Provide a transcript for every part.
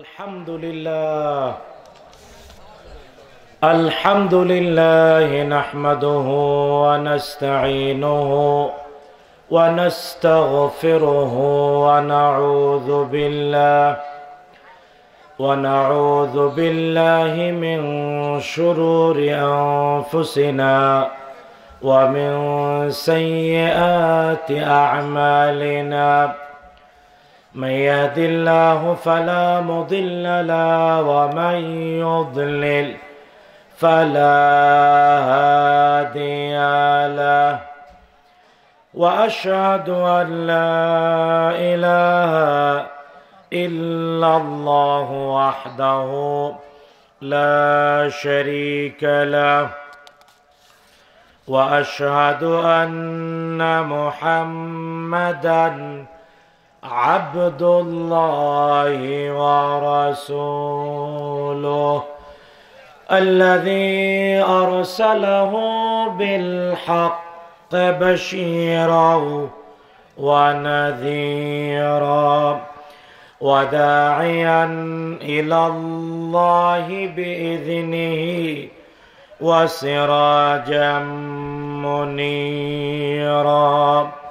الحمد لله الحمد لله نحمده ونستعينه ونستغفره ونعوذ بالله ونعوذ بالله من شرور انفسنا ومن سيئات اعمالنا من يهد الله فلا مضل له ومن يضلل فلا هادي له واشهد ان لا اله الا الله وحده لا شريك له واشهد ان محمدا عبد الله ورسوله الذي ارسله بالحق بشيرا ونذيرا وداعيا الى الله باذنه وسراجا منيرا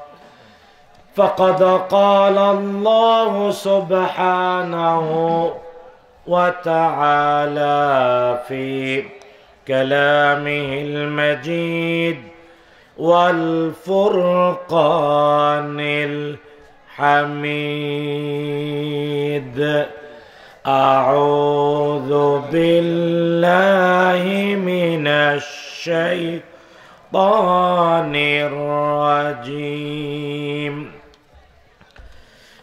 فقد قال الله سبحانه وتعالى في كلامه المجيد والفرقان الحميد اعوذ بالله من الشيطان الرجيم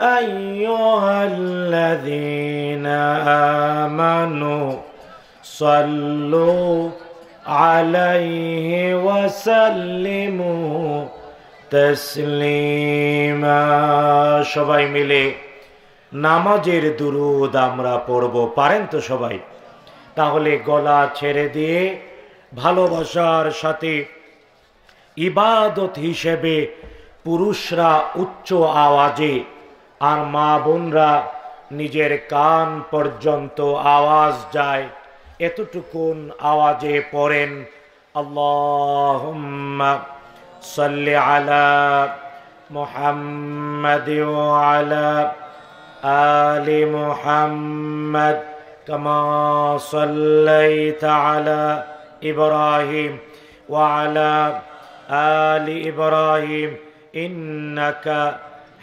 أيها الذين آمنوا صلوا عليه وسلموا تسليما সবাই মিলে নামাজের দুরুদ আমরা পড়ব পারেন তো সবাই তাহলে গলা ছেড়ে দিয়ে ভালোবাসার সাথে ইবাদত হিসেবে পুরুষরা উচ্চ আওয়াজে আর মা বোনরা নিজের কান পর্যন্ত আওয়াজ যায় এতটুকুন আওয়াজে পড়েন আল্লাহ সাল্লি আলা মোহাম্মদ আলা আলি মোহাম্মদ কমা সাল্লাই তালা ইব্রাহিম ওয়ালা আলি ইব্রাহিম ইন্নাকা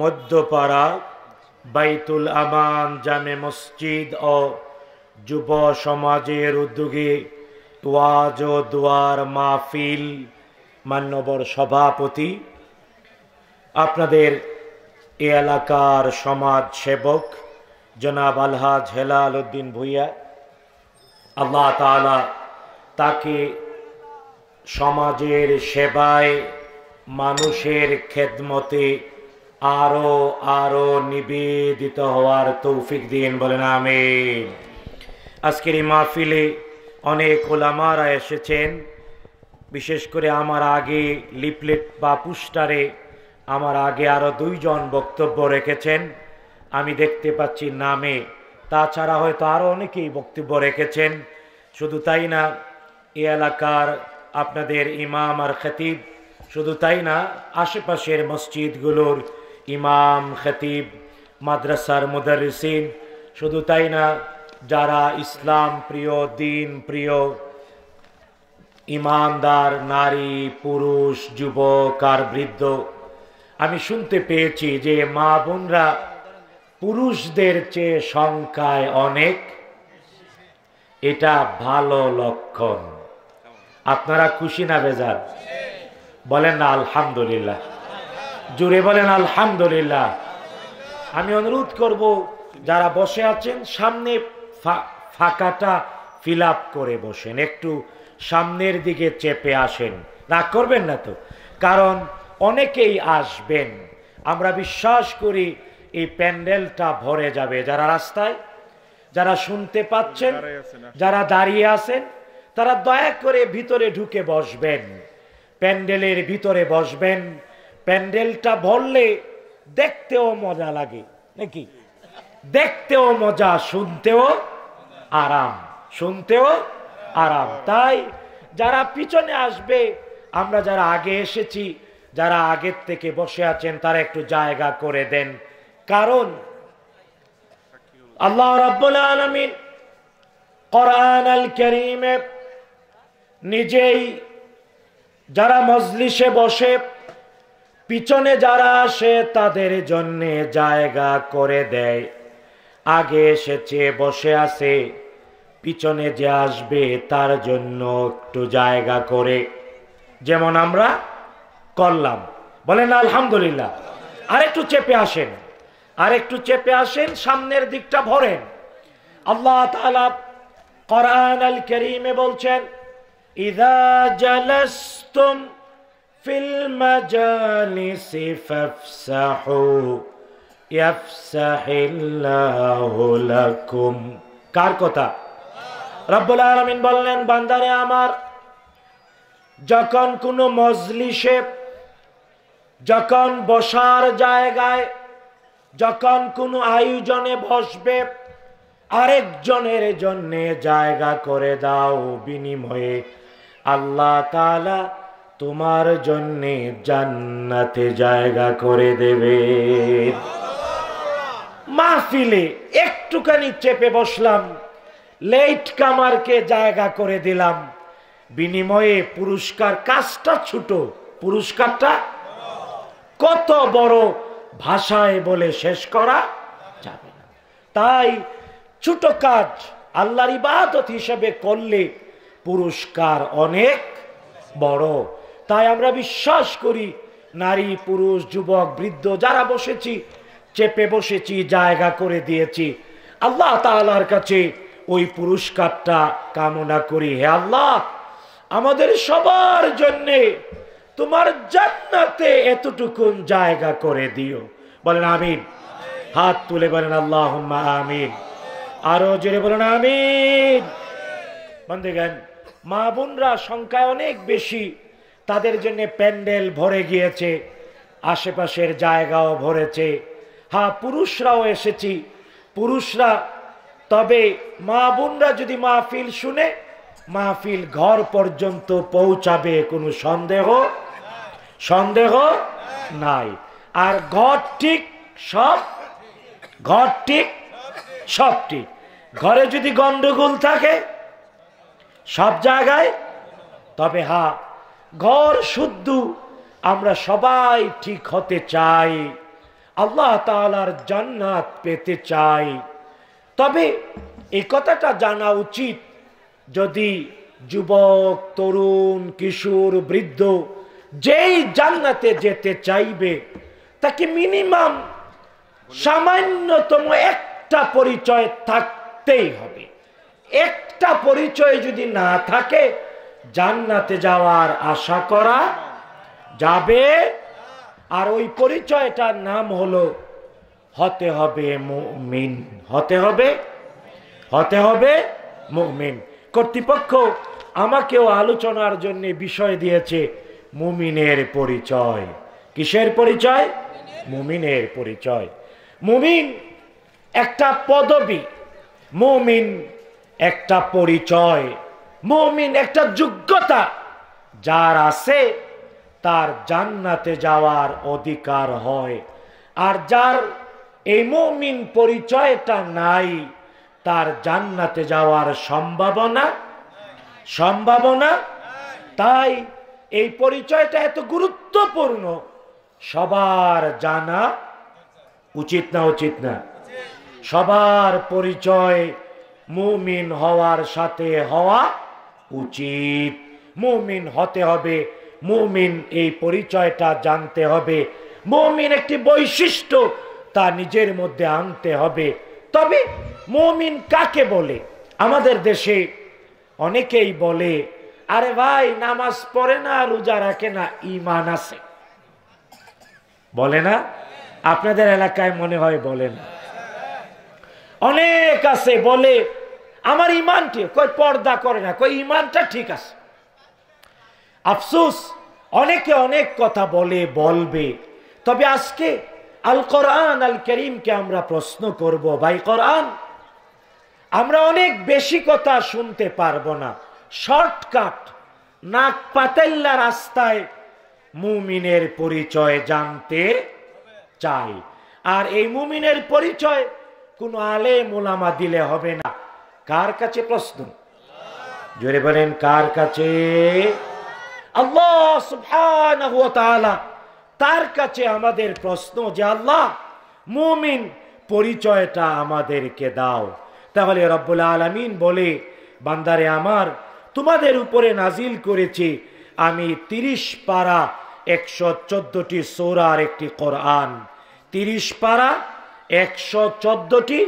মধ্যপাড়া বাইতুল আমান জামে মসজিদ ও যুব সমাজের উদ্যোগে ওয়াজ ও দোয়ার মাহফিল মান্যবর সভাপতি আপনাদের এ এলাকার সমাজ সেবক জনাব আলহাজ হেলাল উদ্দিন ভুইয়া আল্লাহ তালা তাকে সমাজের সেবায় মানুষের খেদমতে আরো আরো নিবেদিত হওয়ার তৌফিক দিন বলেন আমি আজকের এই মাহফিলে অনেক ওলামারা এসেছেন বিশেষ করে আমার আগে লিপলেট বা পুস্টারে আমার আগে আরও দুইজন বক্তব্য রেখেছেন আমি দেখতে পাচ্ছি নামে তাছাড়া হয়তো আরও অনেকেই বক্তব্য রেখেছেন শুধু তাই না এ এলাকার আপনাদের ইমাম আর খতিব শুধু তাই না আশেপাশের মসজিদগুলোর ইমাম খতিব মাদ্রাসার মুদারিসিন শুধু তাই না যারা ইসলাম প্রিয় দিন প্রিয় ইমানদার নারী পুরুষ যুবক আর বৃদ্ধ আমি শুনতে পেয়েছি যে মা বোনরা পুরুষদের চেয়ে সংখ্যায় অনেক এটা ভালো লক্ষণ আপনারা খুশি না বেজার বলেন না আলহামদুলিল্লাহ জুড়ে বলেন আলহামদুলিল্লাহ আমি অনুরোধ করব যারা বসে আছেন সামনে ফাঁকাটা ফিল করে বসেন একটু সামনের দিকে চেপে আসেন রাগ করবেন না তো কারণ অনেকেই আসবেন আমরা বিশ্বাস করি এই প্যান্ডেলটা ভরে যাবে যারা রাস্তায় যারা শুনতে পাচ্ছেন যারা দাঁড়িয়ে আছেন তারা দয়া করে ভিতরে ঢুকে বসবেন প্যান্ডেলের ভিতরে বসবেন প্যান্ডেলটা ভরলে দেখতেও মজা লাগে নাকি দেখতেও মজা শুনতেও আরাম শুনতেও আরাম তাই যারা পিছনে আসবে আমরা যারা আগে এসেছি যারা আগের থেকে বসে আছেন তারা একটু জায়গা করে দেন কারণ আল্লাহ রাব্বুল আলমিন কোরআন আল নিজেই যারা মজলিসে বসে পিছনে যারা আসে তাদের জন্য জায়গা করে দেয় আগে এসেছে বসে আছে পিছনে যে আসবে তার জন্য একটু জায়গা করে যেমন আমরা করলাম বলেন আলহামদুলিল্লাহ আরেকটু চেপে আসেন আরেকটু চেপে আসেন সামনের দিকটা ভরেন আল্লাহ আল করিমে বলছেন ইদা জালাস্তম ফিল মাজালিসি ফাফসাহু ইয়াফসাহিল্লাহু লাকুম কার কথা রব্বুল আলামিন বললেন বান্দারে আমার যখন কোনো মজলিসে যখন বসার জায়গায় যখন কোনো আয়োজনে বসবে আরেকজনের জন্যে জায়গা করে দাও বিনিময়ে আল্লাহ তালা তোমার জন্যে জান্নাতে জায়গা করে দেবে মাহফিলে একটুখানি চেপে বসলাম লেট কামারকে জায়গা করে দিলাম বিনিময়ে পুরস্কার কাজটা ছোট পুরস্কারটা কত বড় ভাষায় বলে শেষ করা যাবে না তাই ছোট কাজ আল্লাহর ইবাদত হিসেবে করলে পুরস্কার অনেক বড় তাই আমরা বিশ্বাস করি নারী পুরুষ যুবক বৃদ্ধ যারা বসেছি চেপে বসেছি জায়গা করে দিয়েছি আল্লাহ তালার কাছে ওই পুরস্কারটা কামনা করি হে আল্লাহ আমাদের সবার জন্যে তোমার জান্নাতে এতটুকুন জায়গা করে দিও বলেন আমিন হাত তুলে বলেন আল্লাহ আমিন আরো জোরে বলেন আমিন বন্ধে গেন মা বোনরা সংখ্যায় অনেক বেশি তাদের জন্য প্যান্ডেল ভরে গিয়েছে আশেপাশের জায়গাও ভরেছে হ্যাঁ পুরুষরাও এসেছি পুরুষরা তবে মা বোনরা যদি মাহফিল শুনে মাহফিল ঘর পর্যন্ত পৌঁছাবে কোনো সন্দেহ সন্দেহ নাই আর ঘর ঠিক সব ঘর ঠিক সব ঠিক ঘরে যদি গন্ডগোল থাকে সব জায়গায় তবে হ্যাঁ ঘর শুদ্ধ আমরা সবাই ঠিক হতে চাই আল্লাহ তালার জান্নাত পেতে চাই তবে এই কথাটা জানা উচিত যদি যুবক তরুণ কিশোর বৃদ্ধ যেই জান্নাতে যেতে চাইবে তাকে মিনিমাম সামান্যতম একটা পরিচয় থাকতেই হবে একটা পরিচয় যদি না থাকে জান্নাতে যাওয়ার আশা করা যাবে আর ওই পরিচয়টার নাম হলো হতে হবে মুমিন হতে হবে হতে হবে মুমিন কর্তৃপক্ষ আমাকেও আলোচনার জন্য বিষয় দিয়েছে মুমিনের পরিচয় কিসের পরিচয় মুমিনের পরিচয় মুমিন একটা পদবি মুমিন একটা পরিচয় মমিন একটা যোগ্যতা যার আছে তার জান্নাতে যাওয়ার অধিকার হয় আর যার এই মমিন পরিচয়টা নাই তার জান্নাতে যাওয়ার সম্ভাবনা সম্ভাবনা তাই এই পরিচয়টা এত গুরুত্বপূর্ণ সবার জানা উচিত না উচিত না সবার পরিচয় মুমিন হওয়ার সাথে হওয়া উচিত মৌমিন হতে হবে মৌমিন এই পরিচয়টা জানতে হবে মৌমিন একটি বৈশিষ্ট্য তা নিজের মধ্যে আনতে হবে তবে মৌমিন কাকে বলে আমাদের দেশে অনেকেই বলে আরে ভাই নামাজ পড়ে না রোজা রাখে না ইমান আছে বলে না আপনাদের এলাকায় মনে হয় বলে না অনেক আছে বলে আমার ইমানটি কই পর্দা করে না কই ইমানটা ঠিক আছে আফসুস অনেকে অনেক কথা বলে বলবে তবে আজকে আল কোরআন আল করিমকে আমরা প্রশ্ন করব ভাই কোরআন আমরা অনেক বেশি কথা শুনতে পারবো না শর্টকাট নাক পাতেল্লা রাস্তায় মুমিনের পরিচয় জানতে চাই আর এই মুমিনের পরিচয় কোনো আলে মোলামা দিলে হবে না কার কাছে প্রশ্ন জোরে বলেন কার কাছে আল্লাহ সুফান তার কাছে আমাদের প্রশ্ন যে আল্লাহ মুমিন পরিচয়টা আমাদেরকে দাও তাহলে রব্বুল আলমিন বলে বান্দারে আমার তোমাদের উপরে নাজিল করেছি আমি তিরিশ পারা একশো চোদ্দটি সৌরার একটি কোরআন তিরিশ পারা একশো চোদ্দটি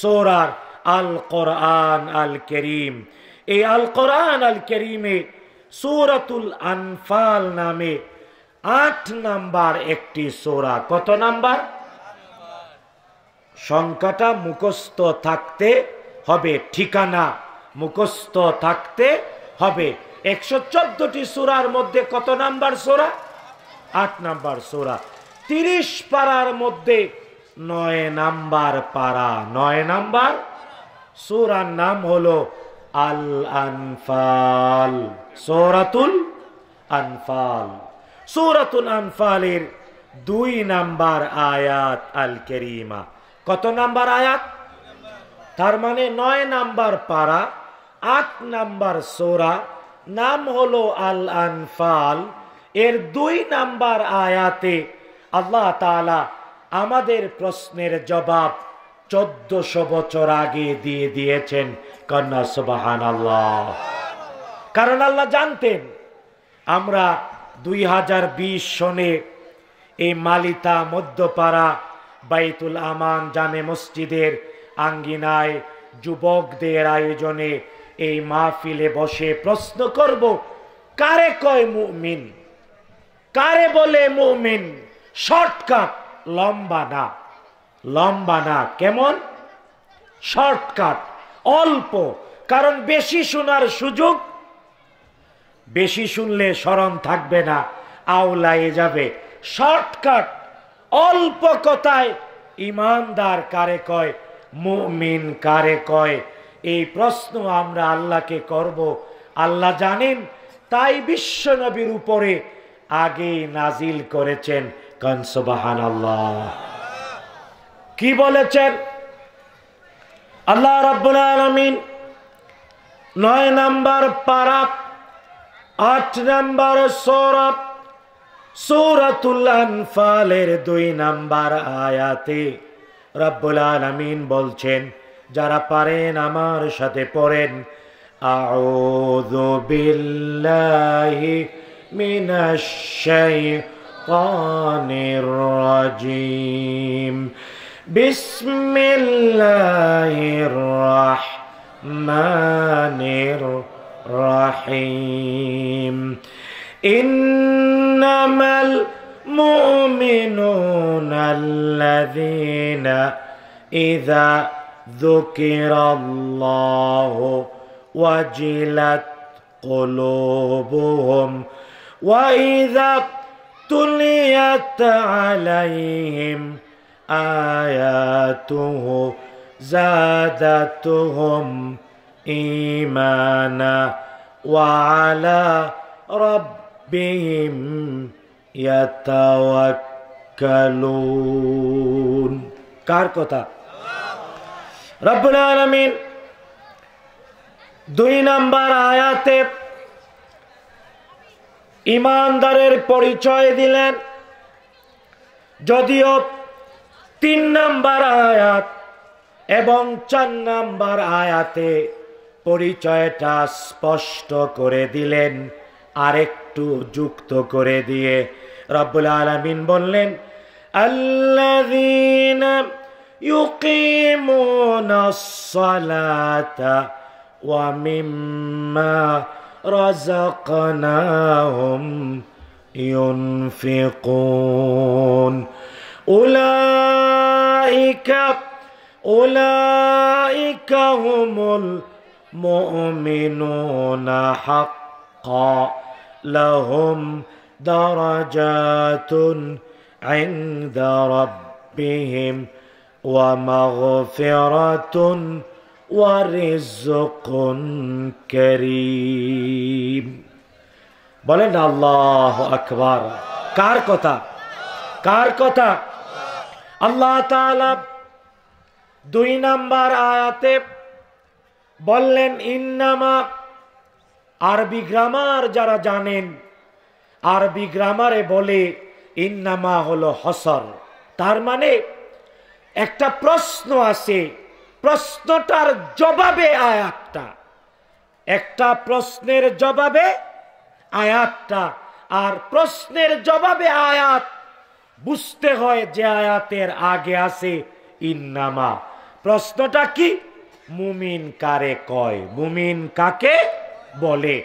সৌরার আল কোরআন আল করিম এই আল কোরআন আল করিমে সুরাতুল আনফাল নামে আট নাম্বার একটি সোরা কত নাম্বার সংখ্যাটা মুখস্থ থাকতে হবে ঠিকানা মুখস্থ থাকতে হবে একশো চোদ্দটি সোরার মধ্যে কত নাম্বার সোরা আট নাম্বার সোরা তিরিশ পাড়ার মধ্যে নয় নাম্বার পাড়া নয় নাম্বার সুরার নাম হলো আল আনফাল সৌরাতুল আনফাল সৌরাতুল আনফালের দুই নাম্বার আয়াত আল কেরিমা কত নাম্বার আয়াত তার মানে নয় নাম্বার পাড়া আট নাম্বার সোরা নাম হলো আল আনফাল এর দুই নাম্বার আয়াতে আল্লাহ তালা আমাদের প্রশ্নের জবাব চোদ্দশো বছর আগে দিয়ে দিয়েছেন কন্যা সুবাহান আল্লাহ কারণ আল্লাহ জানতেন আমরা দুই হাজার বিশ সনে এই মালিতা মধ্যপাড়া বাইতুল আমান জামে মসজিদের আঙ্গিনায় যুবকদের আয়োজনে এই মাহফিলে বসে প্রশ্ন করব কারে কয় মুমিন কারে বলে মুমিন শর্টকাট লম্বা না লম্বা না কেমন শর্টকাট অল্প কারণ বেশি শোনার সুযোগ বেশি শুনলে স্মরণ থাকবে না আওলায়ে যাবে শর্টকাট অল্প কথায় ইমানদার কারে কয় মুমিন কারে কয় এই প্রশ্ন আমরা আল্লাহকে করব আল্লাহ জানেন তাই বিশ্বনবীর উপরে আগে নাজিল করেছেন কনসবাহান আল্লাহ কি বলেছেন আল্লাহ রাব্বুল আলমিন নয় নাম্বার পারা আট নাম্বার সৌরভ সৌরাতুল আনফালের দুই নাম্বার আয়াতে রাব্বুল আলমিন বলছেন যারা পারেন আমার সাথে পড়েন আউযু বিল্লাহি মিনাশ শাইতানির রাজিম بسم الله الرحمن الرحيم إنما المؤمنون الذين إذا ذكر الله وجلت قلوبهم وإذا تليت عليهم آياته زادتهم إيمانا وعلى ربهم يتوكلون কার কথা রব্বুল আলমিন দুই নাম্বার আয়াতে ইমানদারের পরিচয় দিলেন যদিও তিন নাম্বার আয়াত এবং চার নাম্বার আয়াতে পরিচয়টা স্পষ্ট করে দিলেন আরেকটু যুক্ত করে দিয়ে রব্বুল আলমিন বললেন আল্লাহ أولئك أولئك هم المؤمنون حقا لهم درجات عند ربهم ومغفرة ورزق كريم بلن الله أكبر কার কথা আল্লাহ দুই নাম্বার আয়াতে বললেন ইন্নামা আরবি গ্রামার যারা জানেন আরবি গ্রামারে বলে ইন্নামা হলো হসর তার মানে একটা প্রশ্ন আছে প্রশ্নটার জবাবে আয়াতটা একটা প্রশ্নের জবাবে আয়াতটা আর প্রশ্নের জবাবে আয়াত বুঝতে হয় যে আয়াতের আগে আছে ইন্নামা প্রশ্নটা কি মুমিন কারে কয় মুমিন কাকে বলে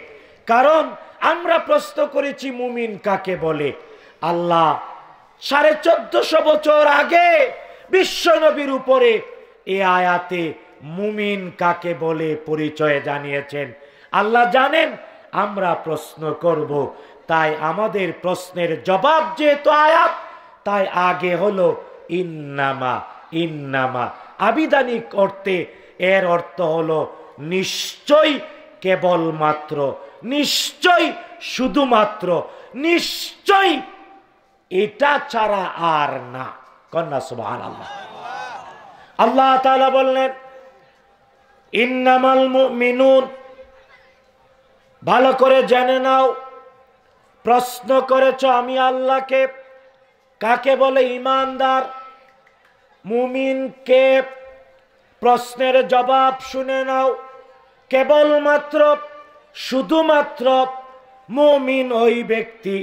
কারণ আমরা প্রশ্ন করেছি মুমিন কাকে বলে আল্লাহ সাড়ে চোদ্দশো বছর আগে বিশ্বনবীর উপরে এ আয়াতে মুমিন কাকে বলে পরিচয় জানিয়েছেন আল্লাহ জানেন আমরা প্রশ্ন করব তাই আমাদের প্রশ্নের জবাব যেহেতু আয়াত তাই আগে হলো ইন্নামা ইন্নামা আবিদানি করতে এর অর্থ হলো নিশ্চয় কেবলমাত্র নিশ্চয় শুধুমাত্র নিশ্চয় এটা ছাড়া আর না কন্যা সুবাহ আল্লাহ আল্লাহ তালা বললেন ইন্নামাল মিনুন ভালো করে জেনে নাও প্রশ্ন করেছ আমি আল্লাহকে কাকে বলে ইমানদার মুমিন কে প্রশ্নের জবাব শুনে নাও কেবলমাত্র শুধুমাত্র মুমিন ওই ব্যক্তি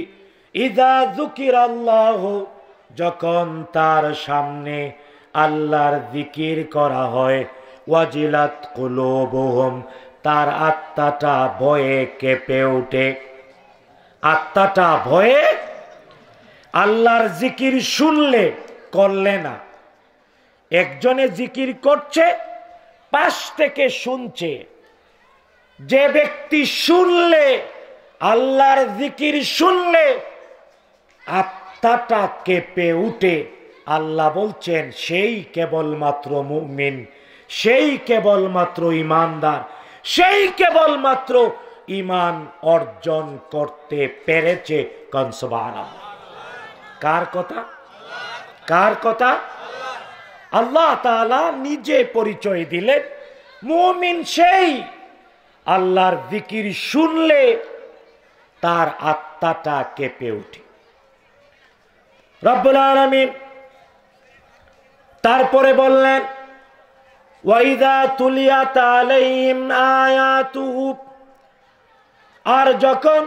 ইদা জুকির আল্লাহ যখন তার সামনে আল্লাহর জিকির করা হয় ওয়াজিলাত কুলোবহম তার আত্মাটা ভয়ে কেঁপে ওঠে আত্মাটা ভয়ে আল্লাহর জিকির শুনলে করলে না একজনে জিকির করছে পাশ থেকে শুনছে যে ব্যক্তি শুনলে আল্লাহর জিকির শুনলে আত্মাটা কেঁপে উঠে আল্লাহ বলছেন সেই কেবলমাত্র মুমিন সেই কেবলমাত্র ইমানদার সেই কেবলমাত্র ইমান অর্জন করতে পেরেছে কনসবারা কার কথা কার কথা আল্লাহ তালা নিজে পরিচয় দিলেন মুমিন সেই আল্লাহর জিকির শুনলে তার আত্মাটা কেঁপে ওঠে রব্বুল আলমিন তারপরে বললেন ওয়াইদা তুলিয়া আর যখন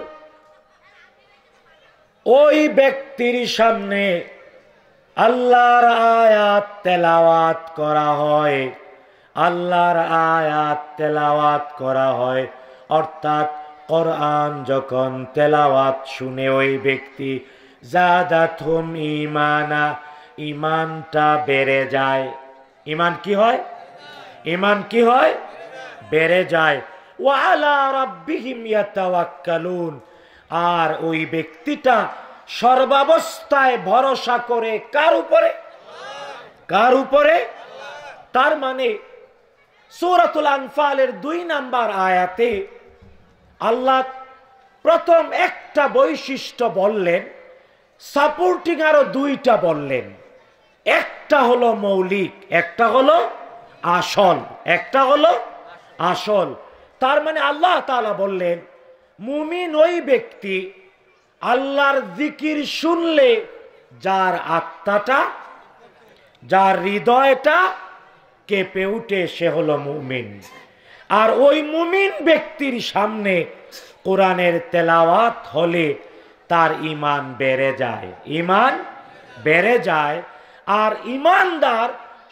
ওই ব্যক্তির সামনে আল্লাহর আয়াত তেলাওয়াত করা হয় আল্লাহর আয়াত তেলাওয়াত করা হয় অর্থাৎ কোরআন যখন তেলাওয়াত শুনে ওই ব্যক্তি জাদাথুম ইমানা ইমানটা বেড়ে যায় ইমান কি হয় ইমান কি হয় বেড়ে যায় ওয়ালা রাব্বিহিম ইয়াতাওয়াক্কালুন আর ওই ব্যক্তিটা সর্বাবস্থায় ভরসা করে কার উপরে কার উপরে তার মানে সৌরাতুল আনফালের দুই নাম্বার আয়াতে আল্লাহ প্রথম একটা বৈশিষ্ট্য বললেন সাপোর্টিং আরো দুইটা বললেন একটা হলো মৌলিক একটা হলো আসল একটা হলো আসল তার মানে আল্লাহ তালা বললেন মুমিন ওই ব্যক্তি আল্লাহর জিকির শুনলে যার আত্মাটা যার হৃদয়টা কেঁপে উঠে সে হলো মুমিন আর ওই মুমিন ব্যক্তির সামনে কোরআনের তেলাওয়াত হলে তার ইমান বেড়ে যায় ইমান বেড়ে যায় আর ইমানদার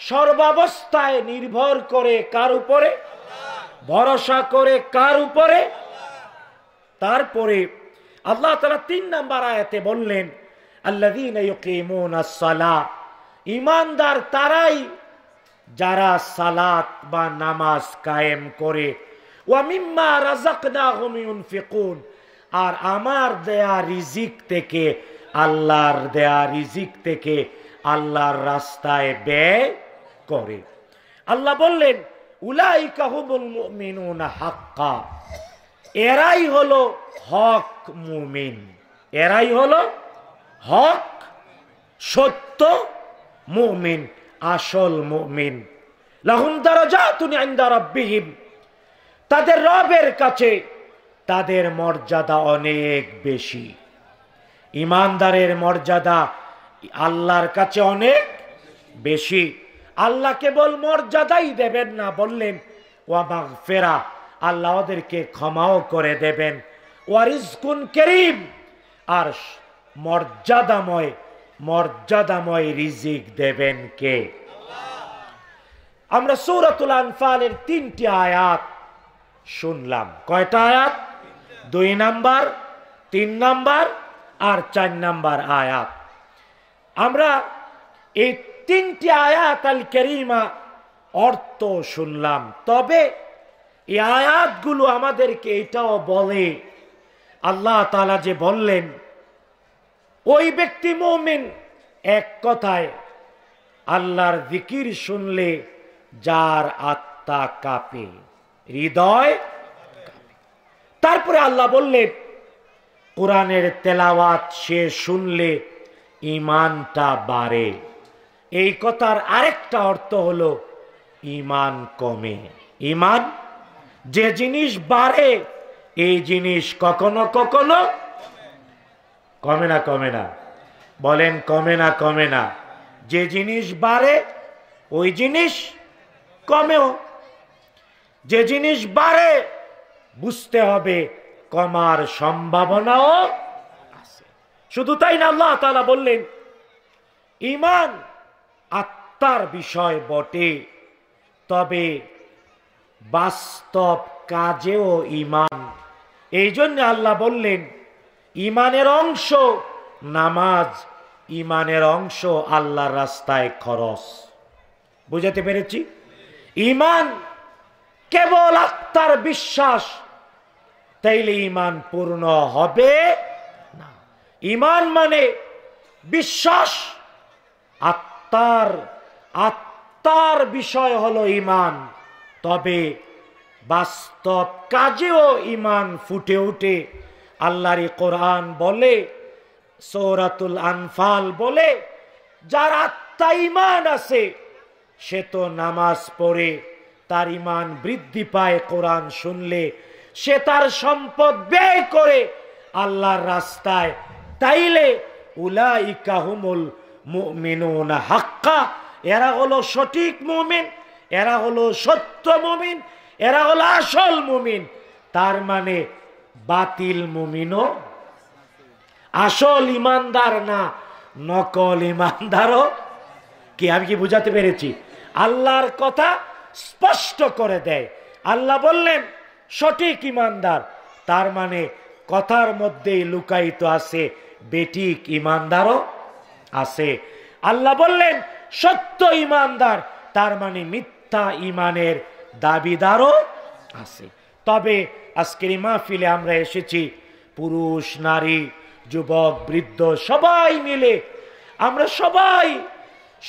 সর্বাবস্থায় নির্ভর করে কার উপরে ভরসা করে কার উপরে তারপরে আল্লাহ তালা তিন নাম্বার আয়াতে বললেন আল্লাহ ইমানদার তারাই যারা সালাত বা নামাজ কায়েম করে আর আমার দেয়া রিজিক থেকে আল্লাহর দেয়া রিজিক থেকে আল্লাহর রাস্তায় ব্যয় করে আল্লাহ বললেন উলাইকাহুবুল মিনুন হাক্কা এরাই হলো হক মুমিন এরাই হলো হক সত্য মুমিন আসল মুমিন লহুম দ্বারা যা তুমি বিহীন তাদের রবের কাছে তাদের মর্যাদা অনেক বেশি ইমানদারের মর্যাদা আল্লাহর কাছে অনেক বেশি আল্লাহ কেবল মর্যাদাই দেবেন না বললেন ও বাঘ ফেরা আল্লাহ ওদেরকে ক্ষমাও করে দেবেন ওয়ারিজকুন করিম আর মর্যাদাময় মর্যাদাময় রিজিক দেবেন কে আমরা সৌরাতুল আনফালের তিনটি আয়াত শুনলাম কয়টা আয়াত দুই নাম্বার তিন নাম্বার আর চার নাম্বার আয়াত আমরা এই তিনটি আয়াত আল কেরিমা অর্থ শুনলাম তবে এই আয়াতগুলো আমাদেরকে এটাও বলে আল্লাহ তালা যে বললেন ওই ব্যক্তি মৌমিন এক কথায় আল্লাহর দিকির শুনলে যার আত্মা কাঁপে হৃদয় তারপরে আল্লাহ বললেন কোরআনের তেলাওয়াত সে শুনলে ইমানটা বাড়ে এই কথার আরেকটা অর্থ হলো ইমান কমে ইমান যে জিনিস বাড়ে এই জিনিস কখনো কখনো কমে না কমে না বলেন কমে না কমে না যে জিনিস বাড়ে ওই জিনিস কমেও যে জিনিস বাড়ে বুঝতে হবে কমার সম্ভাবনাও শুধু তাই না আল্লাহ তালা বললেন ইমান আত্মার বিষয় বটে তবে বাস্তব কাজেও ইমান এই জন্য আল্লাহ বললেন ইমানের অংশ নামাজ ইমানের অংশ আল্লাহর রাস্তায় খরচ বুঝাতে পেরেছি ইমান কেবল আত্মার বিশ্বাস তাইলে ইমান পূর্ণ হবে না ইমান মানে বিশ্বাস আত্মার আত্মার বিষয় হলো ইমান তবে বাস্তব কাজেও ইমান ফুটে ওঠে আল্লাহর কোরআন বলে সৌরাতুল আনফাল বলে যার আত্মা ইমান আছে সে তো নামাজ পড়ে তার ইমান বৃদ্ধি পায় কোরআন শুনলে সে তার সম্পদ ব্যয় করে আল্লাহর রাস্তায় তাইলে উলাইকাহুমুল মুমিনুন হাক্কা এরা হলো সঠিক মুমিন এরা হলো সত্য মুমিন এরা হলো আসল মুমিন তার মানে বাতিল মুমিনও আসল ইমানদার না নকল ইমানদারও কি আমি কি বুঝাতে পেরেছি আল্লাহর কথা স্পষ্ট করে দেয় আল্লাহ বললেন সঠিক ইমানদার তার মানে কথার মধ্যেই লুকায়িত আছে বেটিক ইমানদারও আছে আল্লাহ বললেন সত্য ইমানদার তার মানে মিথ্যা তা ইমানের দাবিদারও আছে তবে আজকের মাহফিলে আমরা এসেছি পুরুষ নারী যুবক বৃদ্ধ সবাই মিলে আমরা সবাই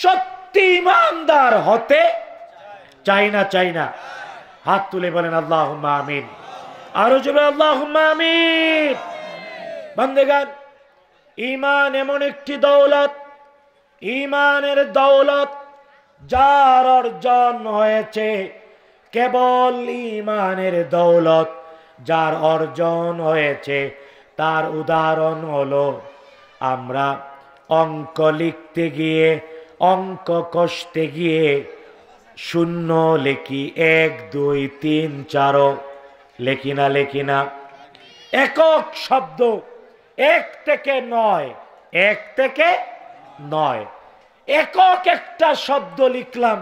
সত্যি ইমানদার হতে চাই না চাই না হাত তুলে বলেন আল্লাহ আমিন আরো জুবে আল্লাহ আমিন বন্দেগান ইমান এমন একটি দৌলত ইমানের দৌলত যার অর্জন হয়েছে কেবল ইমানের দৌলত যার অর্জন হয়েছে তার উদাহরণ হলো আমরা অঙ্ক লিখতে গিয়ে অঙ্ক কষতে গিয়ে শূন্য লেখি এক দুই তিন চার লেখি না লেখি না একক শব্দ এক থেকে নয় এক থেকে নয় একক একটা শব্দ লিখলাম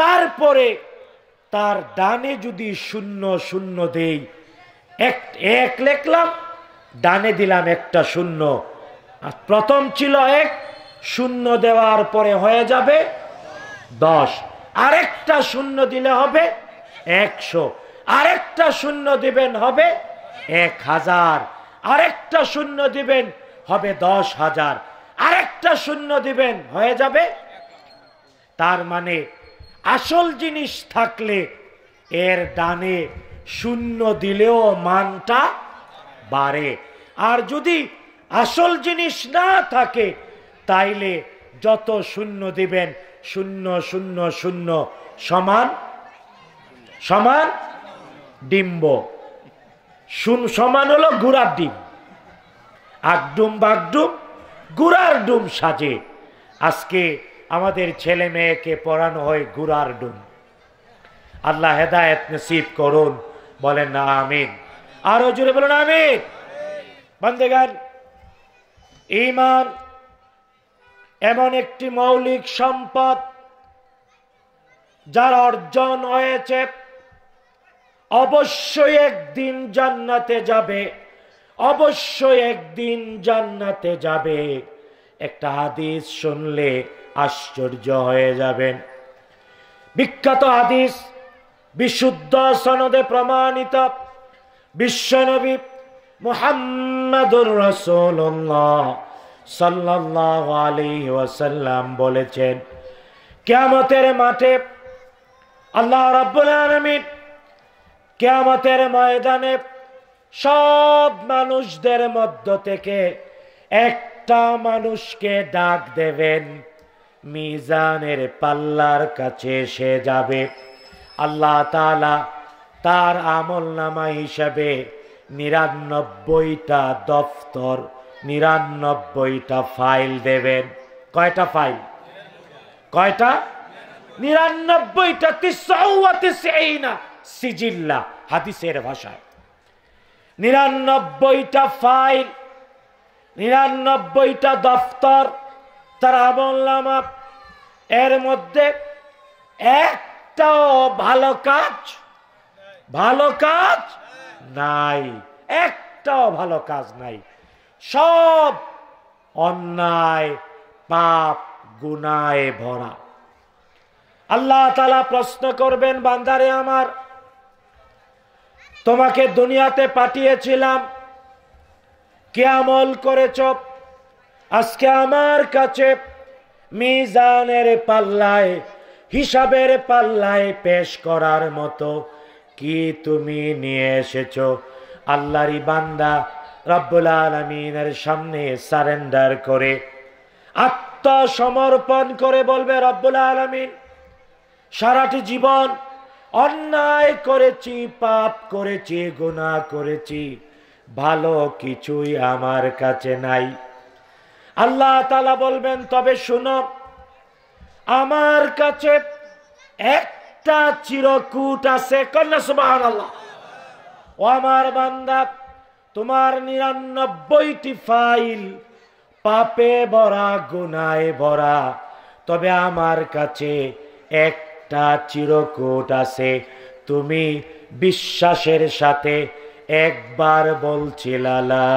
তারপরে তার ডানে যদি শূন্য শূন্য দেই এক এক লিখলাম ডানে দিলাম একটা শূন্য আর প্রথম ছিল এক শূন্য দেওয়ার পরে হয়ে যাবে দশ আরেকটা শূন্য দিলে হবে একশো আরেকটা শূন্য দিবেন হবে এক হাজার আরেকটা শূন্য দিবেন হবে দশ হাজার আরেকটা শূন্য দিবেন হয়ে যাবে তার মানে আসল জিনিস থাকলে এর দানে শূন্য দিলেও মানটা বাড়ে আর যদি আসল জিনিস না থাকে তাইলে যত শূন্য দিবেন শূন্য শূন্য শূন্য সমান সমান ডিম্ব সমান হলো ঘুরার ডিম আগডুম বাগডুম গুড়ার ডুম সাজে আজকে আমাদের ছেলে মেয়েকে পড়ানো হয় গুড়ার ডুম আল্লাহ হেদায়ত নসিব করুন বলেন না আমিন আরো জুড়ে বলুন আমিন বন্দেগান ইমান এমন একটি মৌলিক সম্পদ যার অর্জন হয়েছে অবশ্যই একদিন জান্নাতে যাবে অবশ্যই একদিন জান্নাতে যাবে একটা হাদিস শুনলে আশ্চর্য হয়ে যাবেন বিখ্যাত হাদিস বিশুদ্ধ সনদে প্রমাণিত বিশ্বনবী মুহাম্মাদুর রসুল্লাহ সাল্লাল্লাহু আলাইহি ওয়াসাল্লাম বলেছেন কেয়ামতের মাঠে আল্লাহ রাব্বুল আলামিন কিয়ামতের ময়দানে সব মানুষদের মধ্য থেকে একটা মানুষকে ডাক দেবেন মিজানের পাল্লার কাছে সে যাবে আল্লাহ তালা তার আমল নামা হিসাবে নিরানব্বইটা দফতর নিরানব্বইটা ফাইল দেবেন কয়টা ফাইল কয়টা নিরানব্বইটা তিসা সিজিল্লা হাদিসের ভাষায় নিরানব্বইটা ফাইল নিরানব্বইটা দফতর তার আমলামা এর মধ্যে একটাও ভালো কাজ ভালো কাজ নাই একটাও ভালো কাজ নাই সব অন্যায় পাপ গুনায় ভরা আল্লাহ তালা প্রশ্ন করবেন বান্দারে আমার তোমাকে দুনিয়াতে পাঠিয়েছিলাম কে আমল করেছ আজকে আমার কাছে মিজানের পাল্লায় হিসাবের পাল্লায় পেশ করার মতো কি তুমি নিয়ে এসেছ আল্লাহরি বান্দা রব্বুল আলমিনের সামনে সারেন্ডার করে আত্মসমর্পণ করে বলবে রব্বুল আলমিন সারাটি জীবন অন্যায় করেছি পাপ করেছি গুণা করেছি ভালো কিছুই আমার কাছে নাই আল্লাহ তালা বলবেন তবে শুনো আমার কাছে একটা চিরকুট আছে কন্যা সুবাহ আল্লাহ ও আমার বান্দা তোমার নিরানব্বইটি ফাইল পাপে ভরা গুনায় ভরা তবে আমার কাছে এক একটা চিরকুট আছে তুমি বিশ্বাসের সাথে একবার বলছিলালা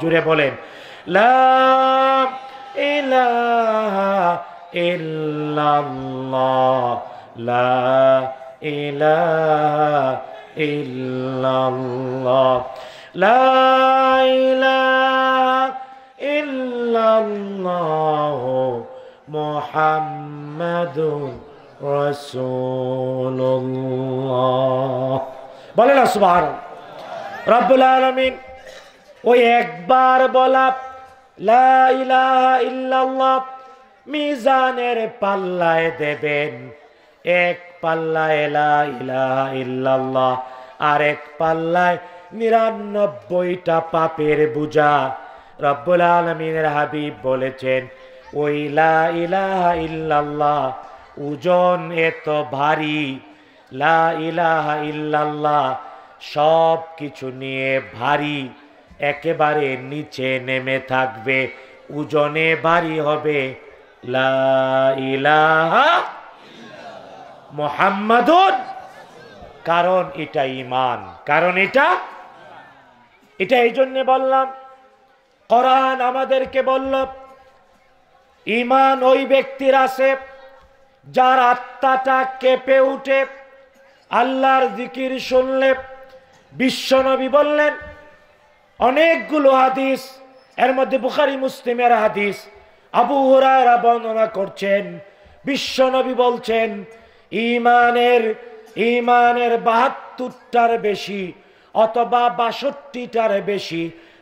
জুড়ে বলেন লা ইলাহা লা লা ইলাহা ইল্লাল্লাহ মোহাম্মদুর রাসূলুল্লাহ বলেন সুবহান রব্বুল আলামিন ওই একবার বলা লা ইলাহা ইল্লাল্লাহ মিজানের পাল্লায় দেবেন এক পাল্লায় লা ইলাহা ইল্লাল্লাহ আর এক পাল্লায় নিরানব্বইটা পাপের বোঝা রব্বুল আলমিনের হাবিব বলেছেন ওই লা ইলাহা ইল্লাল্লাহ ওজন এত ভারী লা ইলাহা ইল্লাল্লাহ সব কিছু নিয়ে ভারী একেবারে নিচে নেমে থাকবে উজনে ভারী হবে লা ইলাহা মোহাম্মদুর কারণ এটা ইমান কারণ এটা এটা এই জন্যে বললাম কোরআন আমাদেরকে বলল ইমান ওই ব্যক্তির আছে যার আত্মাটা কেঁপে উঠে আল্লাহর জিকির শুনলে বিশ্বনবী বললেন অনেকগুলো হাদিস এর মধ্যে বুখারি মুসলিমের হাদিস আবু হরায়রা বর্ণনা করছেন বিশ্বনবী বলছেন ইমানের ইমানের বাহাত্তরটার বেশি অথবা বাষট্টিটার বেশি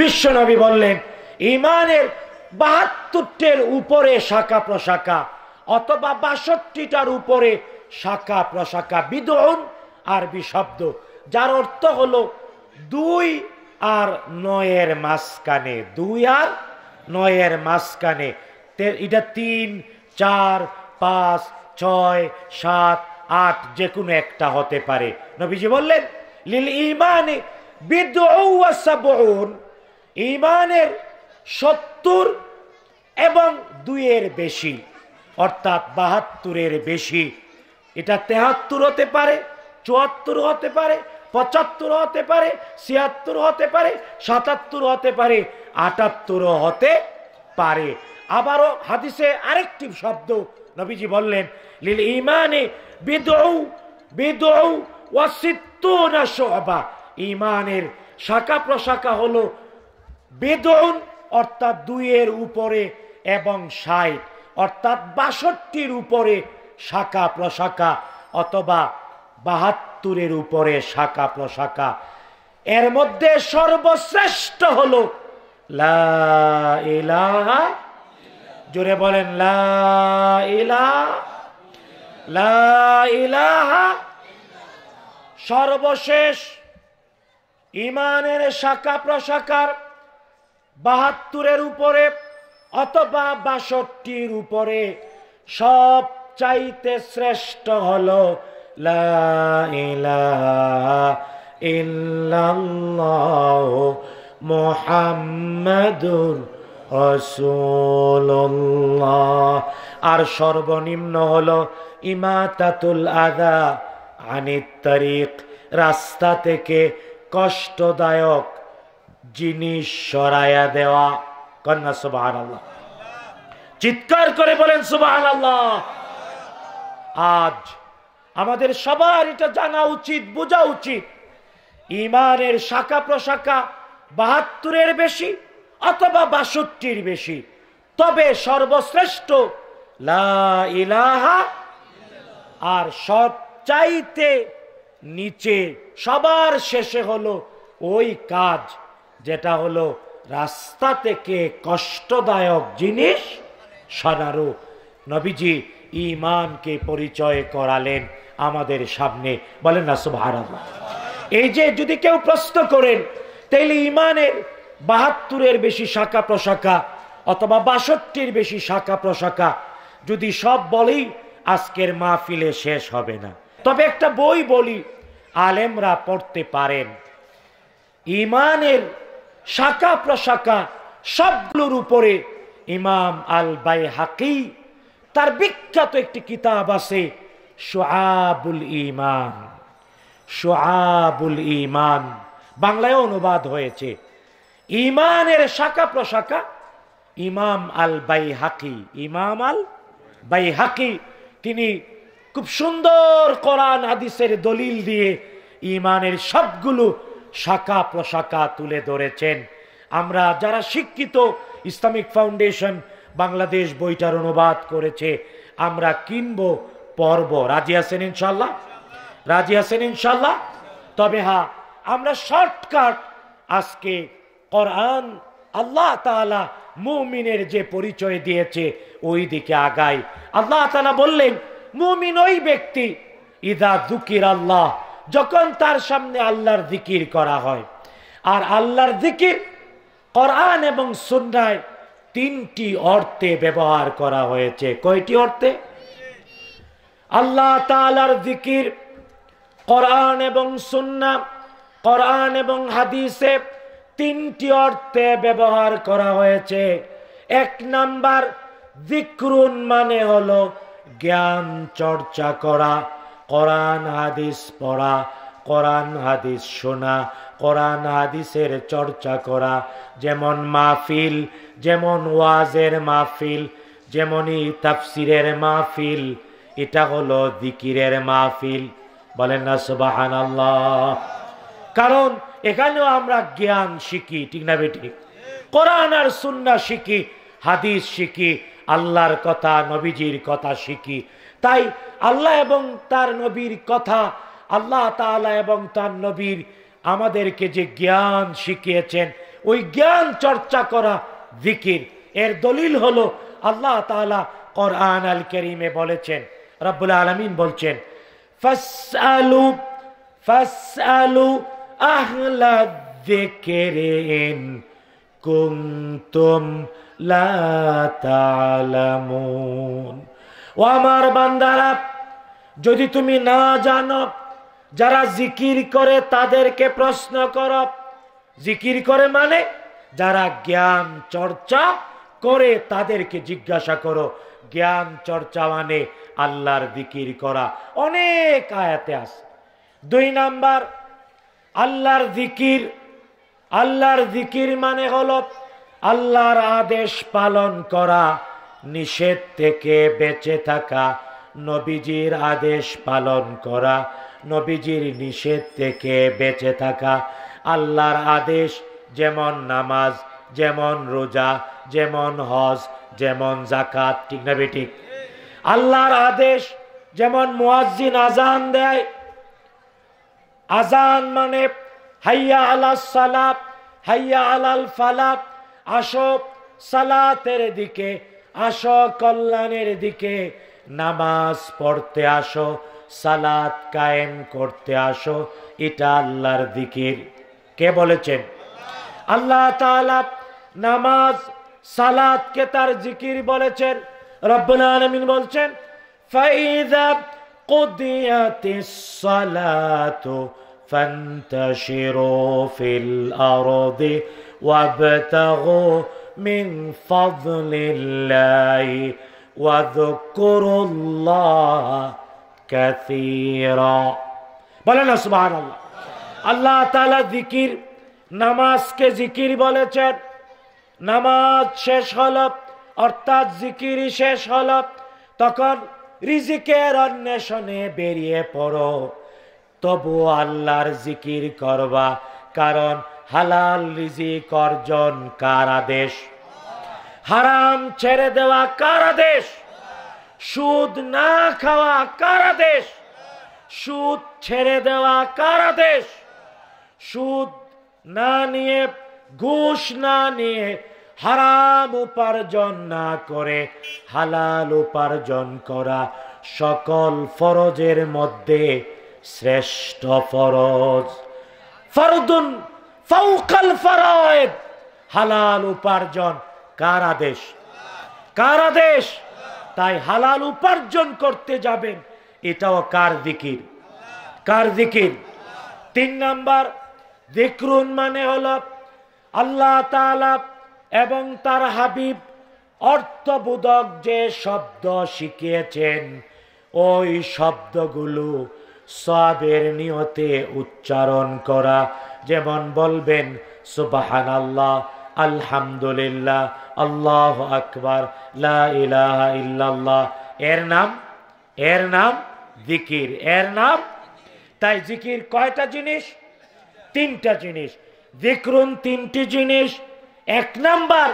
বিশ্বনবী বললেন ইমানের বাহাত্তরটের উপরে শাখা প্রশাখা অথবা বাষট্টিটার উপরে শাখা প্রশাখা বিদন আরবি শব্দ যার অর্থ হল দুই আর নয়ের মাঝখানে দুই আর নয়ের মাঝখানে এটা তিন চার পাঁচ ছয় সাত আট যে কোনো একটা হতে পারে নবীজি বললেন ইমানে ইমানের সত্তর এবং দুইয়ের বেশি অর্থাৎ বাহাত্তরের বেশি এটা তেহাত্তর হতে পারে চুয়াত্তর হতে পারে পঁচাত্তর হতে পারে ছিয়াত্তর হতে পারে সাতাত্তর হতে পারে আটাত্তর হতে পারে আবারও হাদিসে আরেকটি শব্দ নবীজি বললেন লিল ইমানে বিদৌ বিদৌ ওয়াসিত না শোভা ইমানের শাখা প্রশাখা হলো বেদন অর্থাৎ দুইয়ের উপরে এবং সাইট অর্থাৎ বাষট্টির উপরে শাখা প্রশাখা অথবা বাহাত্তরের উপরে শাখা প্রশাখা এর মধ্যে সর্বশ্রেষ্ঠ হল জোরে বলেন লা ইলাহা সর্বশেষ ইমানের শাখা প্রশাখার বাহাত্তরের উপরে অথবা বাষট্টির উপরে সব চাইতে শ্রেষ্ঠ হল মোহাম্মদুর আর সর্বনিম্ন হল ইমাতাতুল আদা আনিত তারিক রাস্তা থেকে কষ্টদায়ক জিনিস সরায়া দেওয়া কন্যা সুবাহ আল্লাহ চিৎকার করে বলেন সুবাহ আল্লাহ আজ আমাদের সবার এটা জানা উচিত বোঝা উচিত ইমানের শাখা প্রশাখা বাহাত্তরের বেশি অথবা বাষট্টির বেশি তবে সর্বশ্রেষ্ঠ লা ইলাহা আর সব চাইতে নিচে সবার শেষে হলো ওই কাজ যেটা হলো রাস্তা থেকে কষ্টদায়ক জিনিস সরারো নবীজি ইমানকে পরিচয় করালেন আমাদের সামনে বলেন না সুভার এই যে যদি কেউ প্রশ্ন করেন তাইলে ইমানের বাহাত্তরের বেশি শাখা প্রশাখা অথবা বাষট্টির বেশি শাখা প্রশাখা যদি সব বলেই আজকের মাহফিলে শেষ হবে না তবে একটা বই বলি আলেমরা পড়তে পারেন ইমানের শাখা প্রশাখা সবগুলোর উপরে ইমাম আল বাই হাকি তার বিখ্যাত একটি কিতাব আছে সোহাবুল ইমান সোহাবুল ইমান বাংলায় অনুবাদ হয়েছে ইমানের শাখা প্রশাখা ইমাম আল বাই হাকি ইমাম আল বাই হাকি তিনি খুব সুন্দর কোরআন হাদিসের দলিল দিয়ে ইমানের সবগুলো শাখা প্রশাখা তুলে ধরেছেন আমরা যারা শিক্ষিত ইসলামিক ফাউন্ডেশন বাংলাদেশ বইটার অনুবাদ করেছে আমরা কিনব পর্ব রাজি আছেন ইনশাল্লাহ রাজি আছেন ইনশাল্লাহ তবে হা হ্যাঁ, আমরা শর্টকাট আজকে কোরআন আল্লাহ তালা মুমিনের যে পরিচয় দিয়েছে ওই দিকে আগাই আল্লাহ তালা বললেন মুমিন ওই ব্যক্তি ইদা দুকির আল্লাহ যখন তার সামনে আল্লাহর জিকির করা হয় আর আল্লাহর জিকির কোরআন এবং সুন্নায় তিনটি অর্থে ব্যবহার করা হয়েছে কয়টি অর্থে আল্লাহ তালার জিকির কোরআন এবং সুন্না কোরআন এবং হাদিসে তিনটি অর্থে ব্যবহার করা হয়েছে এক নাম্বার জিক্রুন মানে হলো জ্ঞান চর্চা করা কোরআন হাদিস পড়া কোরআন হাদিস শোনা কোরআন হাদিসের চর্চা করা যেমন মাহফিল যেমন ওয়াজের মাহফিল যেমনই তাফসিরের মাহফিল এটা হলো দিকিরের মাহফিল বলেন না সুবাহান কারণ এখানেও আমরা জ্ঞান শিখি ঠিক না বেঠিক কোরআন আর সুন্না শিখি হাদিস শিখি আল্লাহর কথা নবীজির কথা শিখি তাই আল্লাহ এবং তার নবীর কথা আল্লাহ তালা এবং তার নবীর আমাদেরকে যে জ্ঞান শিখিয়েছেন ওই জ্ঞান চর্চা করা জিকির এর দলিল হলো আল্লাহ তালা কোরআন আল করিমে বলেছেন রব্বুল আলমিন বলছেন ফসালু আহলা দেখে রে কুমতুম ও আমার বান্দারা যদি তুমি না জানো যারা জিকির করে তাদেরকে প্রশ্ন কর জিকির করে মানে যারা জ্ঞান চর্চা করে তাদেরকে জিজ্ঞাসা করো জ্ঞান চর্চা মানে আল্লাহর জিকির করা অনেক আয়াতে আস দুই নাম্বার আল্লাহর জিকির আল্লাহর জিকির মানে হলো আল্লাহর আদেশ পালন করা নিষেধ থেকে বেঁচে থাকা নবীজির আদেশ পালন করা নবীজির নিষেধ থেকে বেঁচে থাকা আল্লাহর আদেশ যেমন নামাজ যেমন রোজা যেমন হজ যেমন জাকাত ঠিক না বেঠিক আল্লাহর আদেশ যেমন মুয়াজ্জিন আজান দেয় আজান মানে হাইয়া আলাস সালাপ হাইয়া আলাল ফালাপ আসো সালাতের দিকে আসো কল্যাণের দিকে নামাজ পড়তে আসো সালাত কায়েম করতে আসো এটা আল্লাহর দিকের কে বলেছেন আল্লাহ তালা নামাজ সালাতকে তার জিকির বলেছেন রব্বুল আলমিন বলছেন ফাইজাব قضيت সালাত فانتشروا في وابتغوا من فضل الله واذكروا الله كثيرا বলেন সুবাহ আল্লাহ আল্লাহ তালা জিকির নামাজকে জিকির বলেছেন নামাজ শেষ হল অর্থাৎ জিকিরই শেষ হল তখন রিজিকের অন্বেষণে বেরিয়ে পড়ো তবু আল্লাহর জিকির করবা কারণ হালাল রিজিক অর্জন কার আদেশ হারাম ছেড়ে দেওয়া কার আদেশ সুদ না খাওয়া কার আদেশ সুদ ছেড়ে দেওয়া কার আদেশ সুদ না নিয়ে ঘুষ না নিয়ে হারাম উপার্জন না করে হালাল উপার্জন করা সকল ফরজের মধ্যে শ্রেষ্ঠ ফরজ ফরদুন ফাউকাল ফারায়েদ হালাল উপার্জন কার আদেশ কার আদেশ তাই হালাল উপার্জন করতে যাবেন এটাও কার দিকির কার দিকির তিন নাম্বার দিকরুন মানে হল আল্লাহ এবং তার হাবিব অর্থবোধক যে শব্দ শিখিয়েছেন ওই শব্দগুলো সবের নিয়তে উচ্চারণ করা যেমন বলবেন সুবাহান আল্লাহ আলহামদুলিল্লাহ আল্লাহ আকবর ইল্লাল্লাহ এর নাম এর নাম জিকির এর নাম তাই জিকির কয়টা জিনিস তিনটা জিনিস জিকরুন তিনটি জিনিস এক নাম্বার